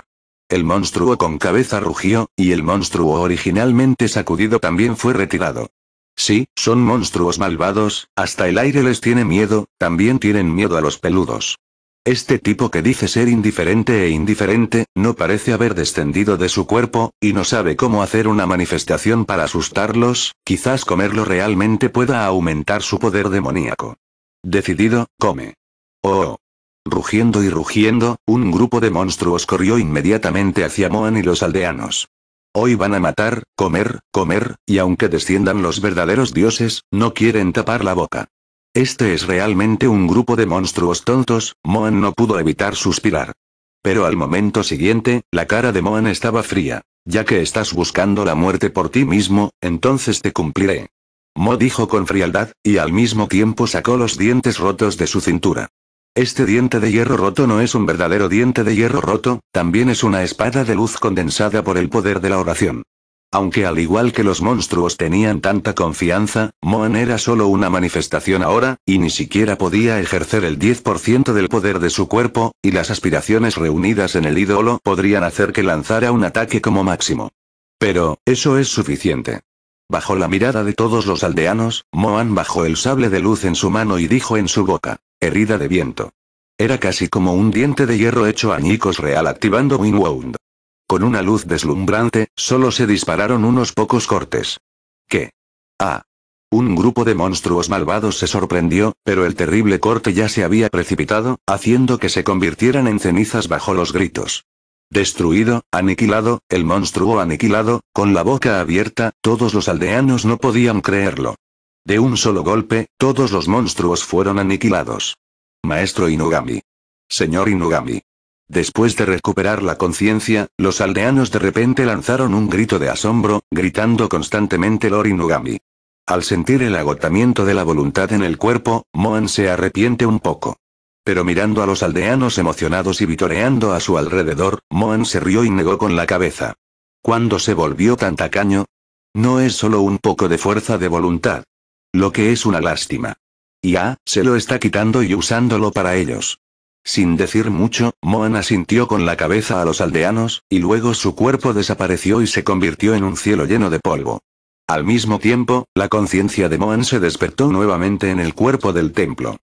El monstruo con cabeza rugió, y el monstruo originalmente sacudido también fue retirado. Sí, son monstruos malvados, hasta el aire les tiene miedo, también tienen miedo a los peludos. Este tipo que dice ser indiferente e indiferente, no parece haber descendido de su cuerpo, y no sabe cómo hacer una manifestación para asustarlos, quizás comerlo realmente pueda aumentar su poder demoníaco. Decidido, come. Oh, oh, Rugiendo y rugiendo, un grupo de monstruos corrió inmediatamente hacia Moan y los aldeanos. Hoy van a matar, comer, comer, y aunque desciendan los verdaderos dioses, no quieren tapar la boca. Este es realmente un grupo de monstruos tontos, Moan no pudo evitar suspirar. Pero al momento siguiente, la cara de Moan estaba fría. Ya que estás buscando la muerte por ti mismo, entonces te cumpliré. Mo dijo con frialdad, y al mismo tiempo sacó los dientes rotos de su cintura. Este diente de hierro roto no es un verdadero diente de hierro roto, también es una espada de luz condensada por el poder de la oración. Aunque al igual que los monstruos tenían tanta confianza, Moan era solo una manifestación ahora, y ni siquiera podía ejercer el 10% del poder de su cuerpo, y las aspiraciones reunidas en el ídolo podrían hacer que lanzara un ataque como máximo. Pero, eso es suficiente. Bajo la mirada de todos los aldeanos, Moan bajó el sable de luz en su mano y dijo en su boca, herida de viento. Era casi como un diente de hierro hecho añicos real activando Wound. Con una luz deslumbrante, solo se dispararon unos pocos cortes. ¿Qué? Ah. Un grupo de monstruos malvados se sorprendió, pero el terrible corte ya se había precipitado, haciendo que se convirtieran en cenizas bajo los gritos. Destruido, aniquilado, el monstruo aniquilado, con la boca abierta, todos los aldeanos no podían creerlo. De un solo golpe, todos los monstruos fueron aniquilados. Maestro Inugami. Señor Inugami. Después de recuperar la conciencia, los aldeanos de repente lanzaron un grito de asombro, gritando constantemente Lord Inugami. Al sentir el agotamiento de la voluntad en el cuerpo, Moan se arrepiente un poco. Pero mirando a los aldeanos emocionados y vitoreando a su alrededor, Moan se rió y negó con la cabeza. ¿Cuándo se volvió tan tacaño? No es solo un poco de fuerza de voluntad. Lo que es una lástima. Y ah, se lo está quitando y usándolo para ellos. Sin decir mucho, Moan asintió con la cabeza a los aldeanos, y luego su cuerpo desapareció y se convirtió en un cielo lleno de polvo. Al mismo tiempo, la conciencia de Moan se despertó nuevamente en el cuerpo del templo.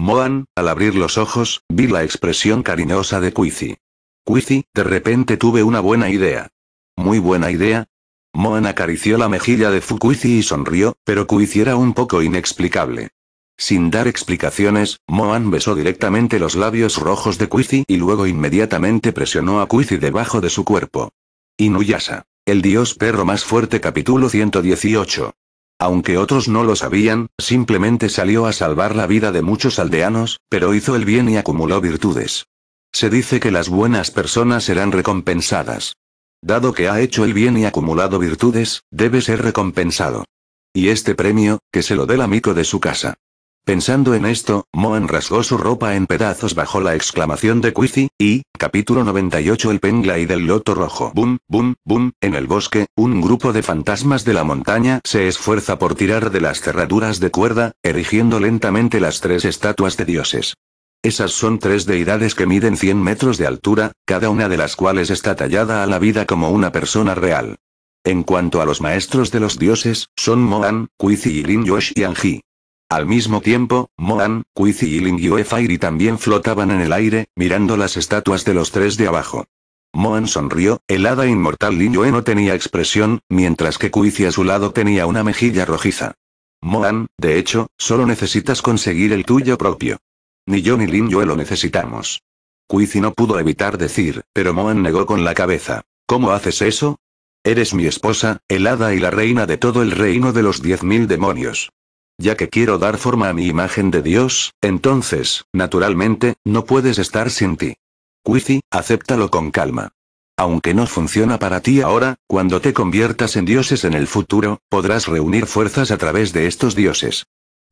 Moan, al abrir los ojos, vi la expresión cariñosa de Quizzy. Quizzy, de repente tuve una buena idea. Muy buena idea. Moan acarició la mejilla de Fukuizi y sonrió, pero Quizzy era un poco inexplicable. Sin dar explicaciones, Moan besó directamente los labios rojos de Quizzy y luego inmediatamente presionó a Quizzy debajo de su cuerpo. Inuyasa, El dios perro más fuerte capítulo 118. Aunque otros no lo sabían, simplemente salió a salvar la vida de muchos aldeanos, pero hizo el bien y acumuló virtudes. Se dice que las buenas personas serán recompensadas. Dado que ha hecho el bien y acumulado virtudes, debe ser recompensado. Y este premio, que se lo dé el amigo de su casa. Pensando en esto, Moan rasgó su ropa en pedazos bajo la exclamación de Quizzy, y, capítulo 98 El y del Loto Rojo Boom, boom, boom, en el bosque, un grupo de fantasmas de la montaña se esfuerza por tirar de las cerraduras de cuerda, erigiendo lentamente las tres estatuas de dioses. Esas son tres deidades que miden 100 metros de altura, cada una de las cuales está tallada a la vida como una persona real. En cuanto a los maestros de los dioses, son Moan, Quizzy y Lin Yosh y Anji. Al mismo tiempo, Moan, Kuizi y Lingyue Fairy también flotaban en el aire, mirando las estatuas de los tres de abajo. Moan sonrió, el hada e inmortal Lingyue no tenía expresión, mientras que Kuizi a su lado tenía una mejilla rojiza. Moan, de hecho, solo necesitas conseguir el tuyo propio. Ni yo ni Lin Lingyue lo necesitamos. Kuizi no pudo evitar decir, pero Moan negó con la cabeza. ¿Cómo haces eso? Eres mi esposa, el hada y la reina de todo el reino de los diez mil demonios ya que quiero dar forma a mi imagen de Dios, entonces, naturalmente, no puedes estar sin ti. acepta acéptalo con calma. Aunque no funciona para ti ahora, cuando te conviertas en dioses en el futuro, podrás reunir fuerzas a través de estos dioses.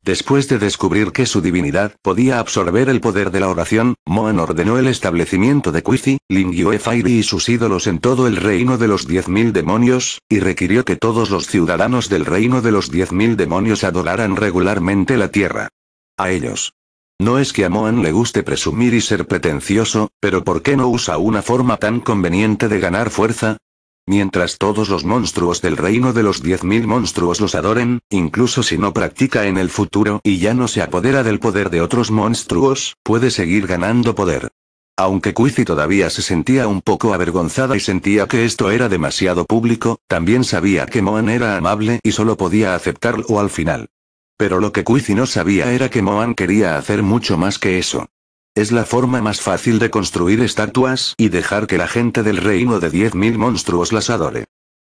Después de descubrir que su divinidad podía absorber el poder de la oración, Moan ordenó el establecimiento de Kuizi, Lingyue Fairy y sus ídolos en todo el reino de los diez mil demonios, y requirió que todos los ciudadanos del reino de los diez mil demonios adoraran regularmente la tierra. A ellos. No es que a Moan le guste presumir y ser pretencioso, pero ¿por qué no usa una forma tan conveniente de ganar fuerza? mientras todos los monstruos del reino de los 10.000 monstruos los adoren, incluso si no practica en el futuro y ya no se apodera del poder de otros monstruos, puede seguir ganando poder. Aunque Quizzy todavía se sentía un poco avergonzada y sentía que esto era demasiado público, también sabía que Moan era amable y solo podía aceptarlo al final. Pero lo que Quizzy no sabía era que Moan quería hacer mucho más que eso. Es la forma más fácil de construir estatuas y dejar que la gente del reino de 10.000 monstruos las adore.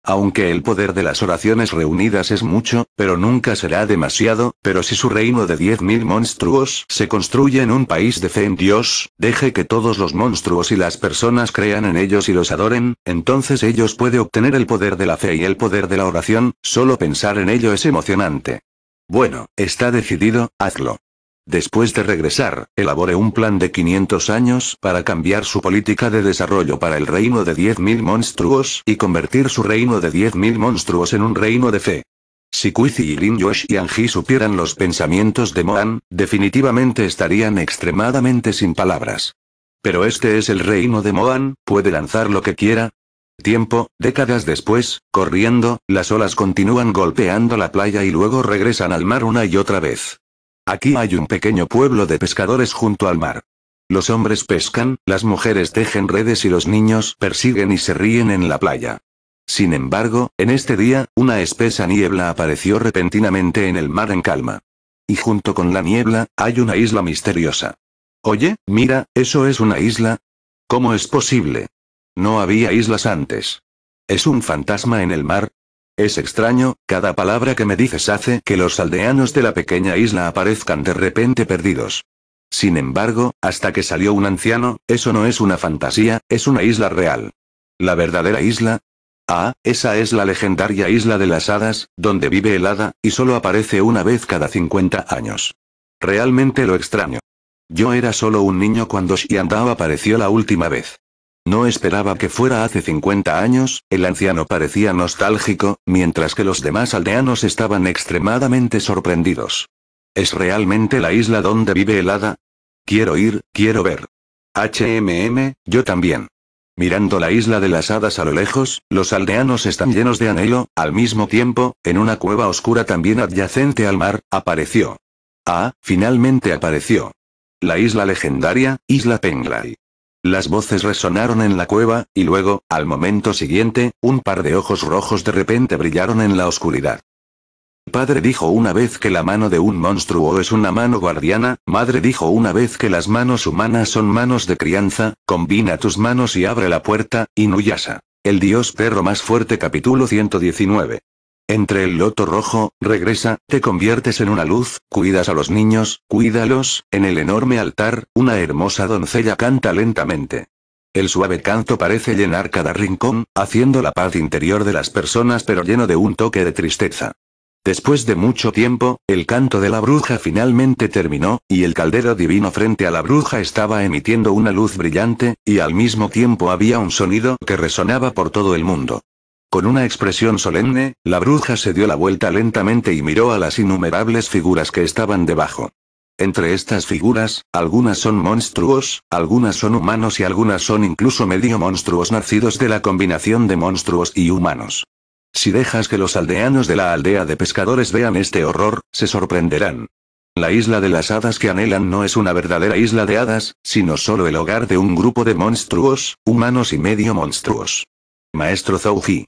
Aunque el poder de las oraciones reunidas es mucho, pero nunca será demasiado, pero si su reino de 10.000 monstruos se construye en un país de fe en Dios, deje que todos los monstruos y las personas crean en ellos y los adoren, entonces ellos puede obtener el poder de la fe y el poder de la oración, solo pensar en ello es emocionante. Bueno, está decidido, hazlo. Después de regresar, elabore un plan de 500 años para cambiar su política de desarrollo para el reino de 10.000 monstruos y convertir su reino de 10.000 monstruos en un reino de fe. Si Kuizi y Lin Yosh y Anji supieran los pensamientos de Moan, definitivamente estarían extremadamente sin palabras. Pero este es el reino de Moan, puede lanzar lo que quiera. Tiempo, décadas después, corriendo, las olas continúan golpeando la playa y luego regresan al mar una y otra vez. Aquí hay un pequeño pueblo de pescadores junto al mar. Los hombres pescan, las mujeres tejen redes y los niños persiguen y se ríen en la playa. Sin embargo, en este día, una espesa niebla apareció repentinamente en el mar en calma. Y junto con la niebla, hay una isla misteriosa. Oye, mira, ¿eso es una isla? ¿Cómo es posible? No había islas antes. ¿Es un fantasma en el mar? Es extraño, cada palabra que me dices hace que los aldeanos de la pequeña isla aparezcan de repente perdidos. Sin embargo, hasta que salió un anciano, eso no es una fantasía, es una isla real. La verdadera isla, Ah, esa es la legendaria isla de las hadas, donde vive el hada, y solo aparece una vez cada 50 años. Realmente lo extraño. Yo era solo un niño cuando Xiandao apareció la última vez. No esperaba que fuera hace 50 años, el anciano parecía nostálgico, mientras que los demás aldeanos estaban extremadamente sorprendidos. ¿Es realmente la isla donde vive el hada? Quiero ir, quiero ver. HMM, yo también. Mirando la isla de las hadas a lo lejos, los aldeanos están llenos de anhelo, al mismo tiempo, en una cueva oscura también adyacente al mar, apareció. Ah, finalmente apareció. La isla legendaria, Isla Penglai. Las voces resonaron en la cueva, y luego, al momento siguiente, un par de ojos rojos de repente brillaron en la oscuridad. Padre dijo una vez que la mano de un monstruo es una mano guardiana, madre dijo una vez que las manos humanas son manos de crianza, combina tus manos y abre la puerta, Inuyasha. El dios perro más fuerte capítulo 119. Entre el loto rojo, regresa, te conviertes en una luz, cuidas a los niños, cuídalos, en el enorme altar, una hermosa doncella canta lentamente. El suave canto parece llenar cada rincón, haciendo la paz interior de las personas pero lleno de un toque de tristeza. Después de mucho tiempo, el canto de la bruja finalmente terminó, y el caldero divino frente a la bruja estaba emitiendo una luz brillante, y al mismo tiempo había un sonido que resonaba por todo el mundo. Con una expresión solemne, la bruja se dio la vuelta lentamente y miró a las innumerables figuras que estaban debajo. Entre estas figuras, algunas son monstruos, algunas son humanos y algunas son incluso medio monstruos nacidos de la combinación de monstruos y humanos. Si dejas que los aldeanos de la aldea de pescadores vean este horror, se sorprenderán. La isla de las hadas que anhelan no es una verdadera isla de hadas, sino solo el hogar de un grupo de monstruos, humanos y medio monstruos. Maestro Zouji,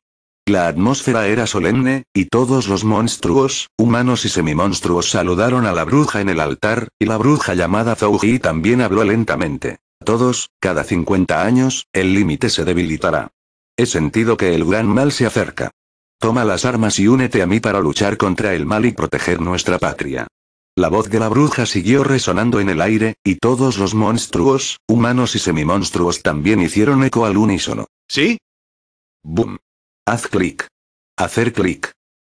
la atmósfera era solemne, y todos los monstruos, humanos y semimonstruos saludaron a la bruja en el altar, y la bruja llamada Zouji también habló lentamente. Todos, cada 50 años, el límite se debilitará. He sentido que el gran mal se acerca. Toma las armas y únete a mí para luchar contra el mal y proteger nuestra patria. La voz de la bruja siguió resonando en el aire, y todos los monstruos, humanos y semimonstruos también hicieron eco al unísono. ¿Sí? ¡Bum! Haz clic. Hacer clic.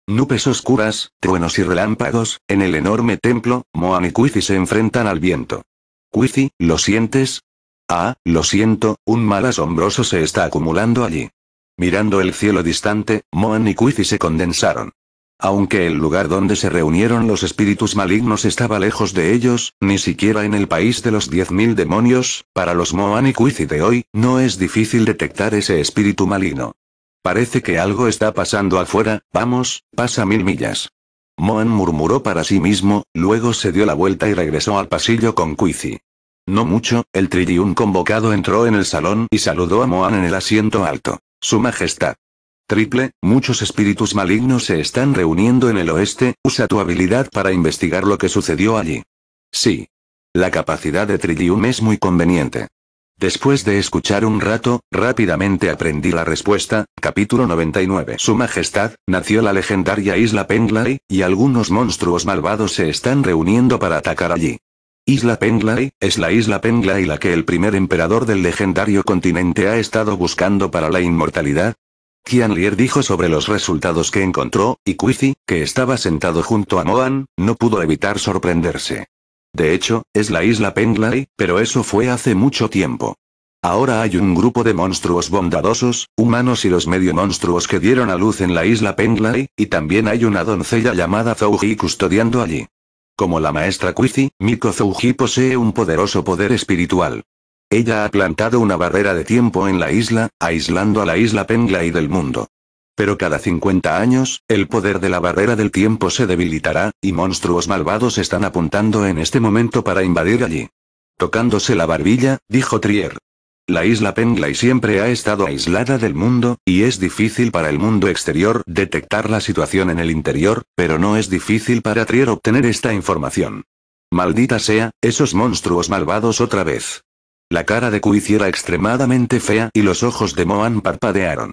Nubes oscuras, truenos y relámpagos, en el enorme templo, Moan y se enfrentan al viento. Quizi, ¿lo sientes? Ah, lo siento, un mal asombroso se está acumulando allí. Mirando el cielo distante, Moan y Quizi se condensaron. Aunque el lugar donde se reunieron los espíritus malignos estaba lejos de ellos, ni siquiera en el país de los diez mil demonios, para los Moan y Quizi de hoy, no es difícil detectar ese espíritu maligno. Parece que algo está pasando afuera, vamos, pasa mil millas. Moan murmuró para sí mismo, luego se dio la vuelta y regresó al pasillo con Quincy. No mucho, el Trillium convocado entró en el salón y saludó a Moan en el asiento alto. Su Majestad. Triple, muchos espíritus malignos se están reuniendo en el oeste, usa tu habilidad para investigar lo que sucedió allí. Sí. La capacidad de Trillium es muy conveniente. Después de escuchar un rato, rápidamente aprendí la respuesta, capítulo 99. Su Majestad, nació la legendaria isla Penglai, y algunos monstruos malvados se están reuniendo para atacar allí. Isla Penglai, es la isla Penglai la que el primer emperador del legendario continente ha estado buscando para la inmortalidad. Qian dijo sobre los resultados que encontró, y Kuizi, que estaba sentado junto a Moan, no pudo evitar sorprenderse. De hecho, es la isla Penglai, pero eso fue hace mucho tiempo. Ahora hay un grupo de monstruos bondadosos, humanos y los medio monstruos que dieron a luz en la isla Penglai, y también hay una doncella llamada Zouji custodiando allí. Como la maestra Kuizi, Miko Zouji posee un poderoso poder espiritual. Ella ha plantado una barrera de tiempo en la isla, aislando a la isla Penglai del mundo. Pero cada 50 años, el poder de la barrera del tiempo se debilitará, y monstruos malvados están apuntando en este momento para invadir allí. Tocándose la barbilla, dijo Trier. La isla Penglai siempre ha estado aislada del mundo, y es difícil para el mundo exterior detectar la situación en el interior, pero no es difícil para Trier obtener esta información. Maldita sea, esos monstruos malvados otra vez. La cara de Quiz era extremadamente fea y los ojos de Moan parpadearon.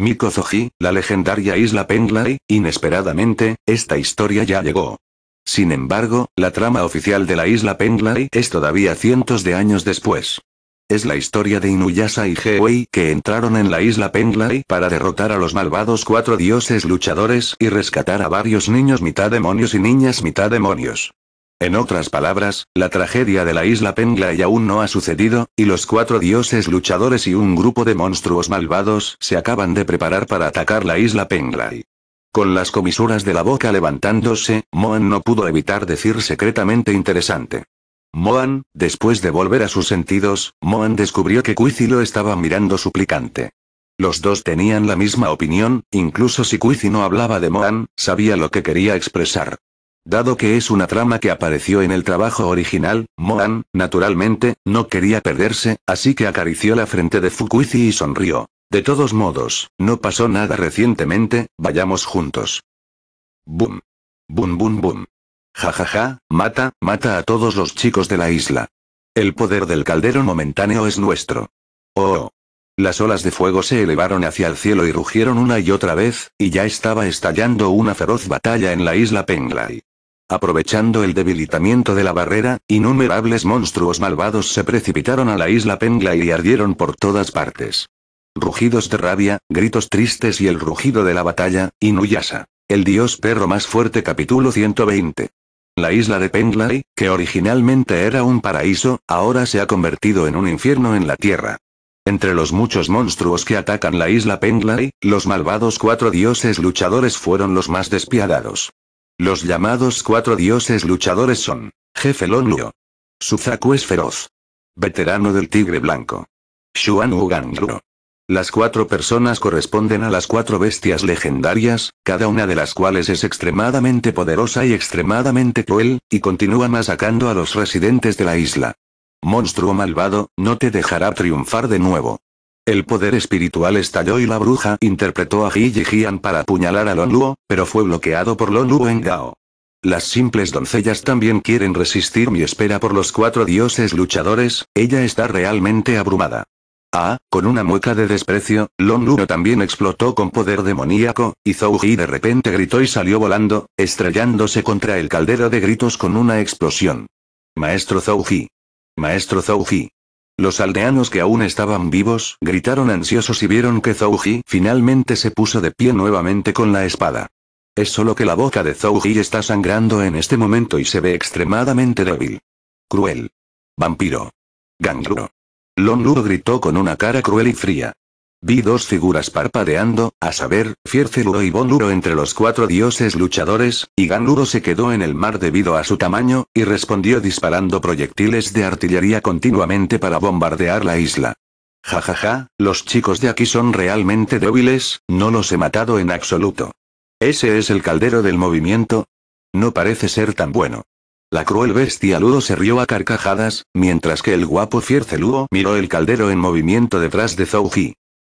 Mikozoji, la legendaria isla Penglai, inesperadamente, esta historia ya llegó. Sin embargo, la trama oficial de la isla Penglai es todavía cientos de años después. Es la historia de Inuyasa y Hewei que entraron en la isla Penglai para derrotar a los malvados cuatro dioses luchadores y rescatar a varios niños mitad demonios y niñas mitad demonios. En otras palabras, la tragedia de la isla Penglai aún no ha sucedido, y los cuatro dioses luchadores y un grupo de monstruos malvados se acaban de preparar para atacar la isla Penglai. Con las comisuras de la boca levantándose, Moan no pudo evitar decir secretamente interesante. Moan, después de volver a sus sentidos, Moan descubrió que cuici lo estaba mirando suplicante. Los dos tenían la misma opinión, incluso si Quici no hablaba de Moan, sabía lo que quería expresar. Dado que es una trama que apareció en el trabajo original, Moan, naturalmente, no quería perderse, así que acarició la frente de Fukui y sonrió. De todos modos, no pasó nada recientemente, vayamos juntos. Boom. Boom, boom, boom. Ja, ja, ja, mata, mata a todos los chicos de la isla. El poder del caldero momentáneo es nuestro. Oh, oh. Las olas de fuego se elevaron hacia el cielo y rugieron una y otra vez, y ya estaba estallando una feroz batalla en la isla Penglai. Aprovechando el debilitamiento de la barrera, innumerables monstruos malvados se precipitaron a la isla Penglai y ardieron por todas partes. Rugidos de rabia, gritos tristes y el rugido de la batalla, Inuyasa. El dios perro más fuerte capítulo 120. La isla de Penglai, que originalmente era un paraíso, ahora se ha convertido en un infierno en la tierra. Entre los muchos monstruos que atacan la isla Penglai, los malvados cuatro dioses luchadores fueron los más despiadados. Los llamados cuatro dioses luchadores son. Jefe Lonlio. Suzaku es feroz. Veterano del tigre blanco. Shuan Las cuatro personas corresponden a las cuatro bestias legendarias, cada una de las cuales es extremadamente poderosa y extremadamente cruel, y continúa masacrando a los residentes de la isla. Monstruo malvado, no te dejará triunfar de nuevo. El poder espiritual estalló y la bruja interpretó a Ji Jian para apuñalar a Lon Luo, pero fue bloqueado por Lon Luo en Gao. Las simples doncellas también quieren resistir mi espera por los cuatro dioses luchadores, ella está realmente abrumada. Ah, con una mueca de desprecio, Lon Luo también explotó con poder demoníaco, y Zhou Ji de repente gritó y salió volando, estrellándose contra el caldero de gritos con una explosión. Maestro Zhou Ji. Maestro Zhou Ji. Los aldeanos que aún estaban vivos gritaron ansiosos y vieron que Zouji finalmente se puso de pie nuevamente con la espada. Es solo que la boca de Zouji está sangrando en este momento y se ve extremadamente débil. Cruel. Vampiro. Gangruo. Lon gritó con una cara cruel y fría. Vi dos figuras parpadeando, a saber, fierceluro y bonduro entre los cuatro dioses luchadores, y Ganluro se quedó en el mar debido a su tamaño, y respondió disparando proyectiles de artillería continuamente para bombardear la isla. Jajaja, ja ja, los chicos de aquí son realmente débiles, no los he matado en absoluto. ¿Ese es el caldero del movimiento? No parece ser tan bueno. La cruel bestia Ludo se rió a carcajadas, mientras que el guapo Fierceludo miró el caldero en movimiento detrás de Zouji.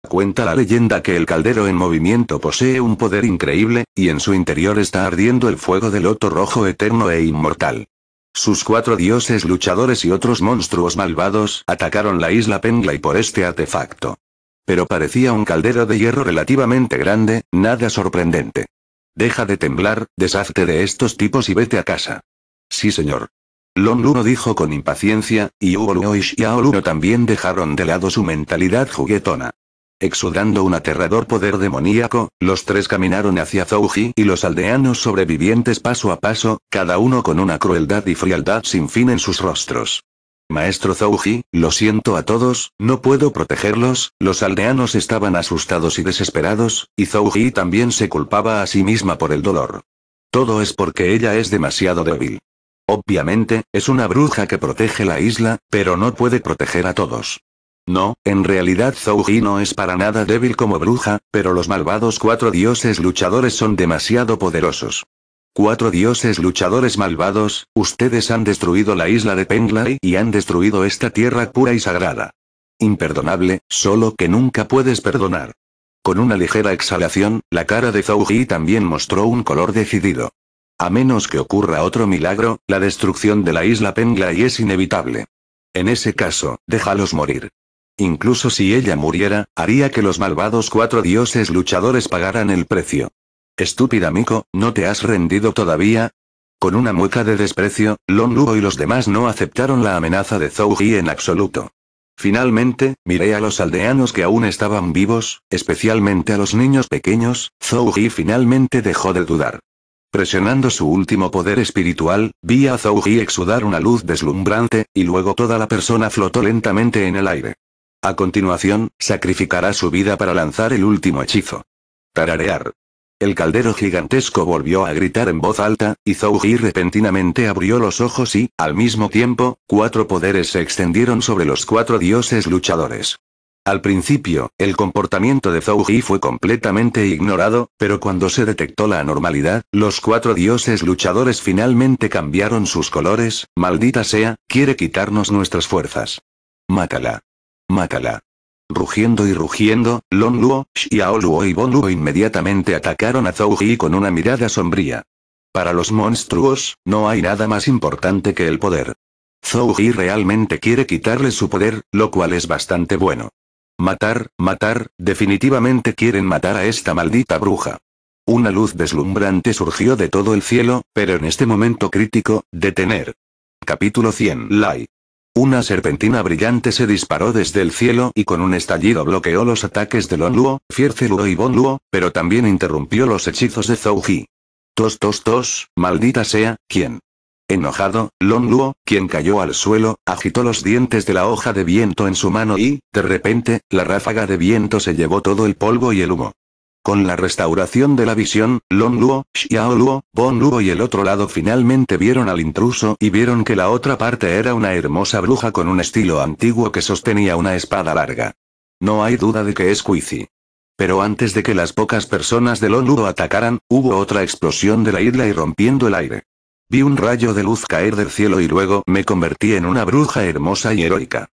Cuenta la leyenda que el caldero en movimiento posee un poder increíble, y en su interior está ardiendo el fuego del loto rojo eterno e inmortal. Sus cuatro dioses luchadores y otros monstruos malvados atacaron la isla Pengla y por este artefacto. Pero parecía un caldero de hierro relativamente grande, nada sorprendente. Deja de temblar, deshazte de estos tipos y vete a casa. Sí señor. Lon Luno dijo con impaciencia, y Hugo y Aoluno también dejaron de lado su mentalidad juguetona. Exudando un aterrador poder demoníaco, los tres caminaron hacia Zouji y los aldeanos sobrevivientes paso a paso, cada uno con una crueldad y frialdad sin fin en sus rostros. Maestro Zouji, lo siento a todos, no puedo protegerlos, los aldeanos estaban asustados y desesperados, y Zouji también se culpaba a sí misma por el dolor. Todo es porque ella es demasiado débil. Obviamente, es una bruja que protege la isla, pero no puede proteger a todos. No, en realidad Zouji no es para nada débil como bruja, pero los malvados cuatro dioses luchadores son demasiado poderosos. Cuatro dioses luchadores malvados, ustedes han destruido la isla de Penglai y han destruido esta tierra pura y sagrada. Imperdonable, solo que nunca puedes perdonar. Con una ligera exhalación, la cara de Zouji también mostró un color decidido. A menos que ocurra otro milagro, la destrucción de la isla Penglai es inevitable. En ese caso, déjalos morir. Incluso si ella muriera, haría que los malvados cuatro dioses luchadores pagaran el precio. Estúpida Miko, ¿no te has rendido todavía? Con una mueca de desprecio, Lon Luo y los demás no aceptaron la amenaza de Zhou en absoluto. Finalmente, miré a los aldeanos que aún estaban vivos, especialmente a los niños pequeños, Zhou finalmente dejó de dudar. Presionando su último poder espiritual, vi a Zhou exudar una luz deslumbrante, y luego toda la persona flotó lentamente en el aire. A continuación, sacrificará su vida para lanzar el último hechizo. Tararear. El caldero gigantesco volvió a gritar en voz alta, y Zouji repentinamente abrió los ojos y, al mismo tiempo, cuatro poderes se extendieron sobre los cuatro dioses luchadores. Al principio, el comportamiento de Zouji fue completamente ignorado, pero cuando se detectó la anormalidad, los cuatro dioses luchadores finalmente cambiaron sus colores, maldita sea, quiere quitarnos nuestras fuerzas. Mátala. Mátala. Rugiendo y rugiendo, Lon Luo, Xiao y Bon Luo inmediatamente atacaron a Zhou Ji con una mirada sombría. Para los monstruos, no hay nada más importante que el poder. Zhou Ji realmente quiere quitarle su poder, lo cual es bastante bueno. Matar, matar, definitivamente quieren matar a esta maldita bruja. Una luz deslumbrante surgió de todo el cielo, pero en este momento crítico, detener. Capítulo 100 Lai una serpentina brillante se disparó desde el cielo y con un estallido bloqueó los ataques de Lon Luo, Fierce Luo y Bon Luo, pero también interrumpió los hechizos de Zhou Ji. Tos tos tos, maldita sea, ¿quién? Enojado, Lon Luo, quien cayó al suelo, agitó los dientes de la hoja de viento en su mano y, de repente, la ráfaga de viento se llevó todo el polvo y el humo. Con la restauración de la visión, Long Luo, Xiao Luo, Bon Luo y el otro lado finalmente vieron al intruso y vieron que la otra parte era una hermosa bruja con un estilo antiguo que sostenía una espada larga. No hay duda de que es Cuici. Pero antes de que las pocas personas de Lon Luo atacaran, hubo otra explosión de la isla y rompiendo el aire. Vi un rayo de luz caer del cielo y luego me convertí en una bruja hermosa y heroica.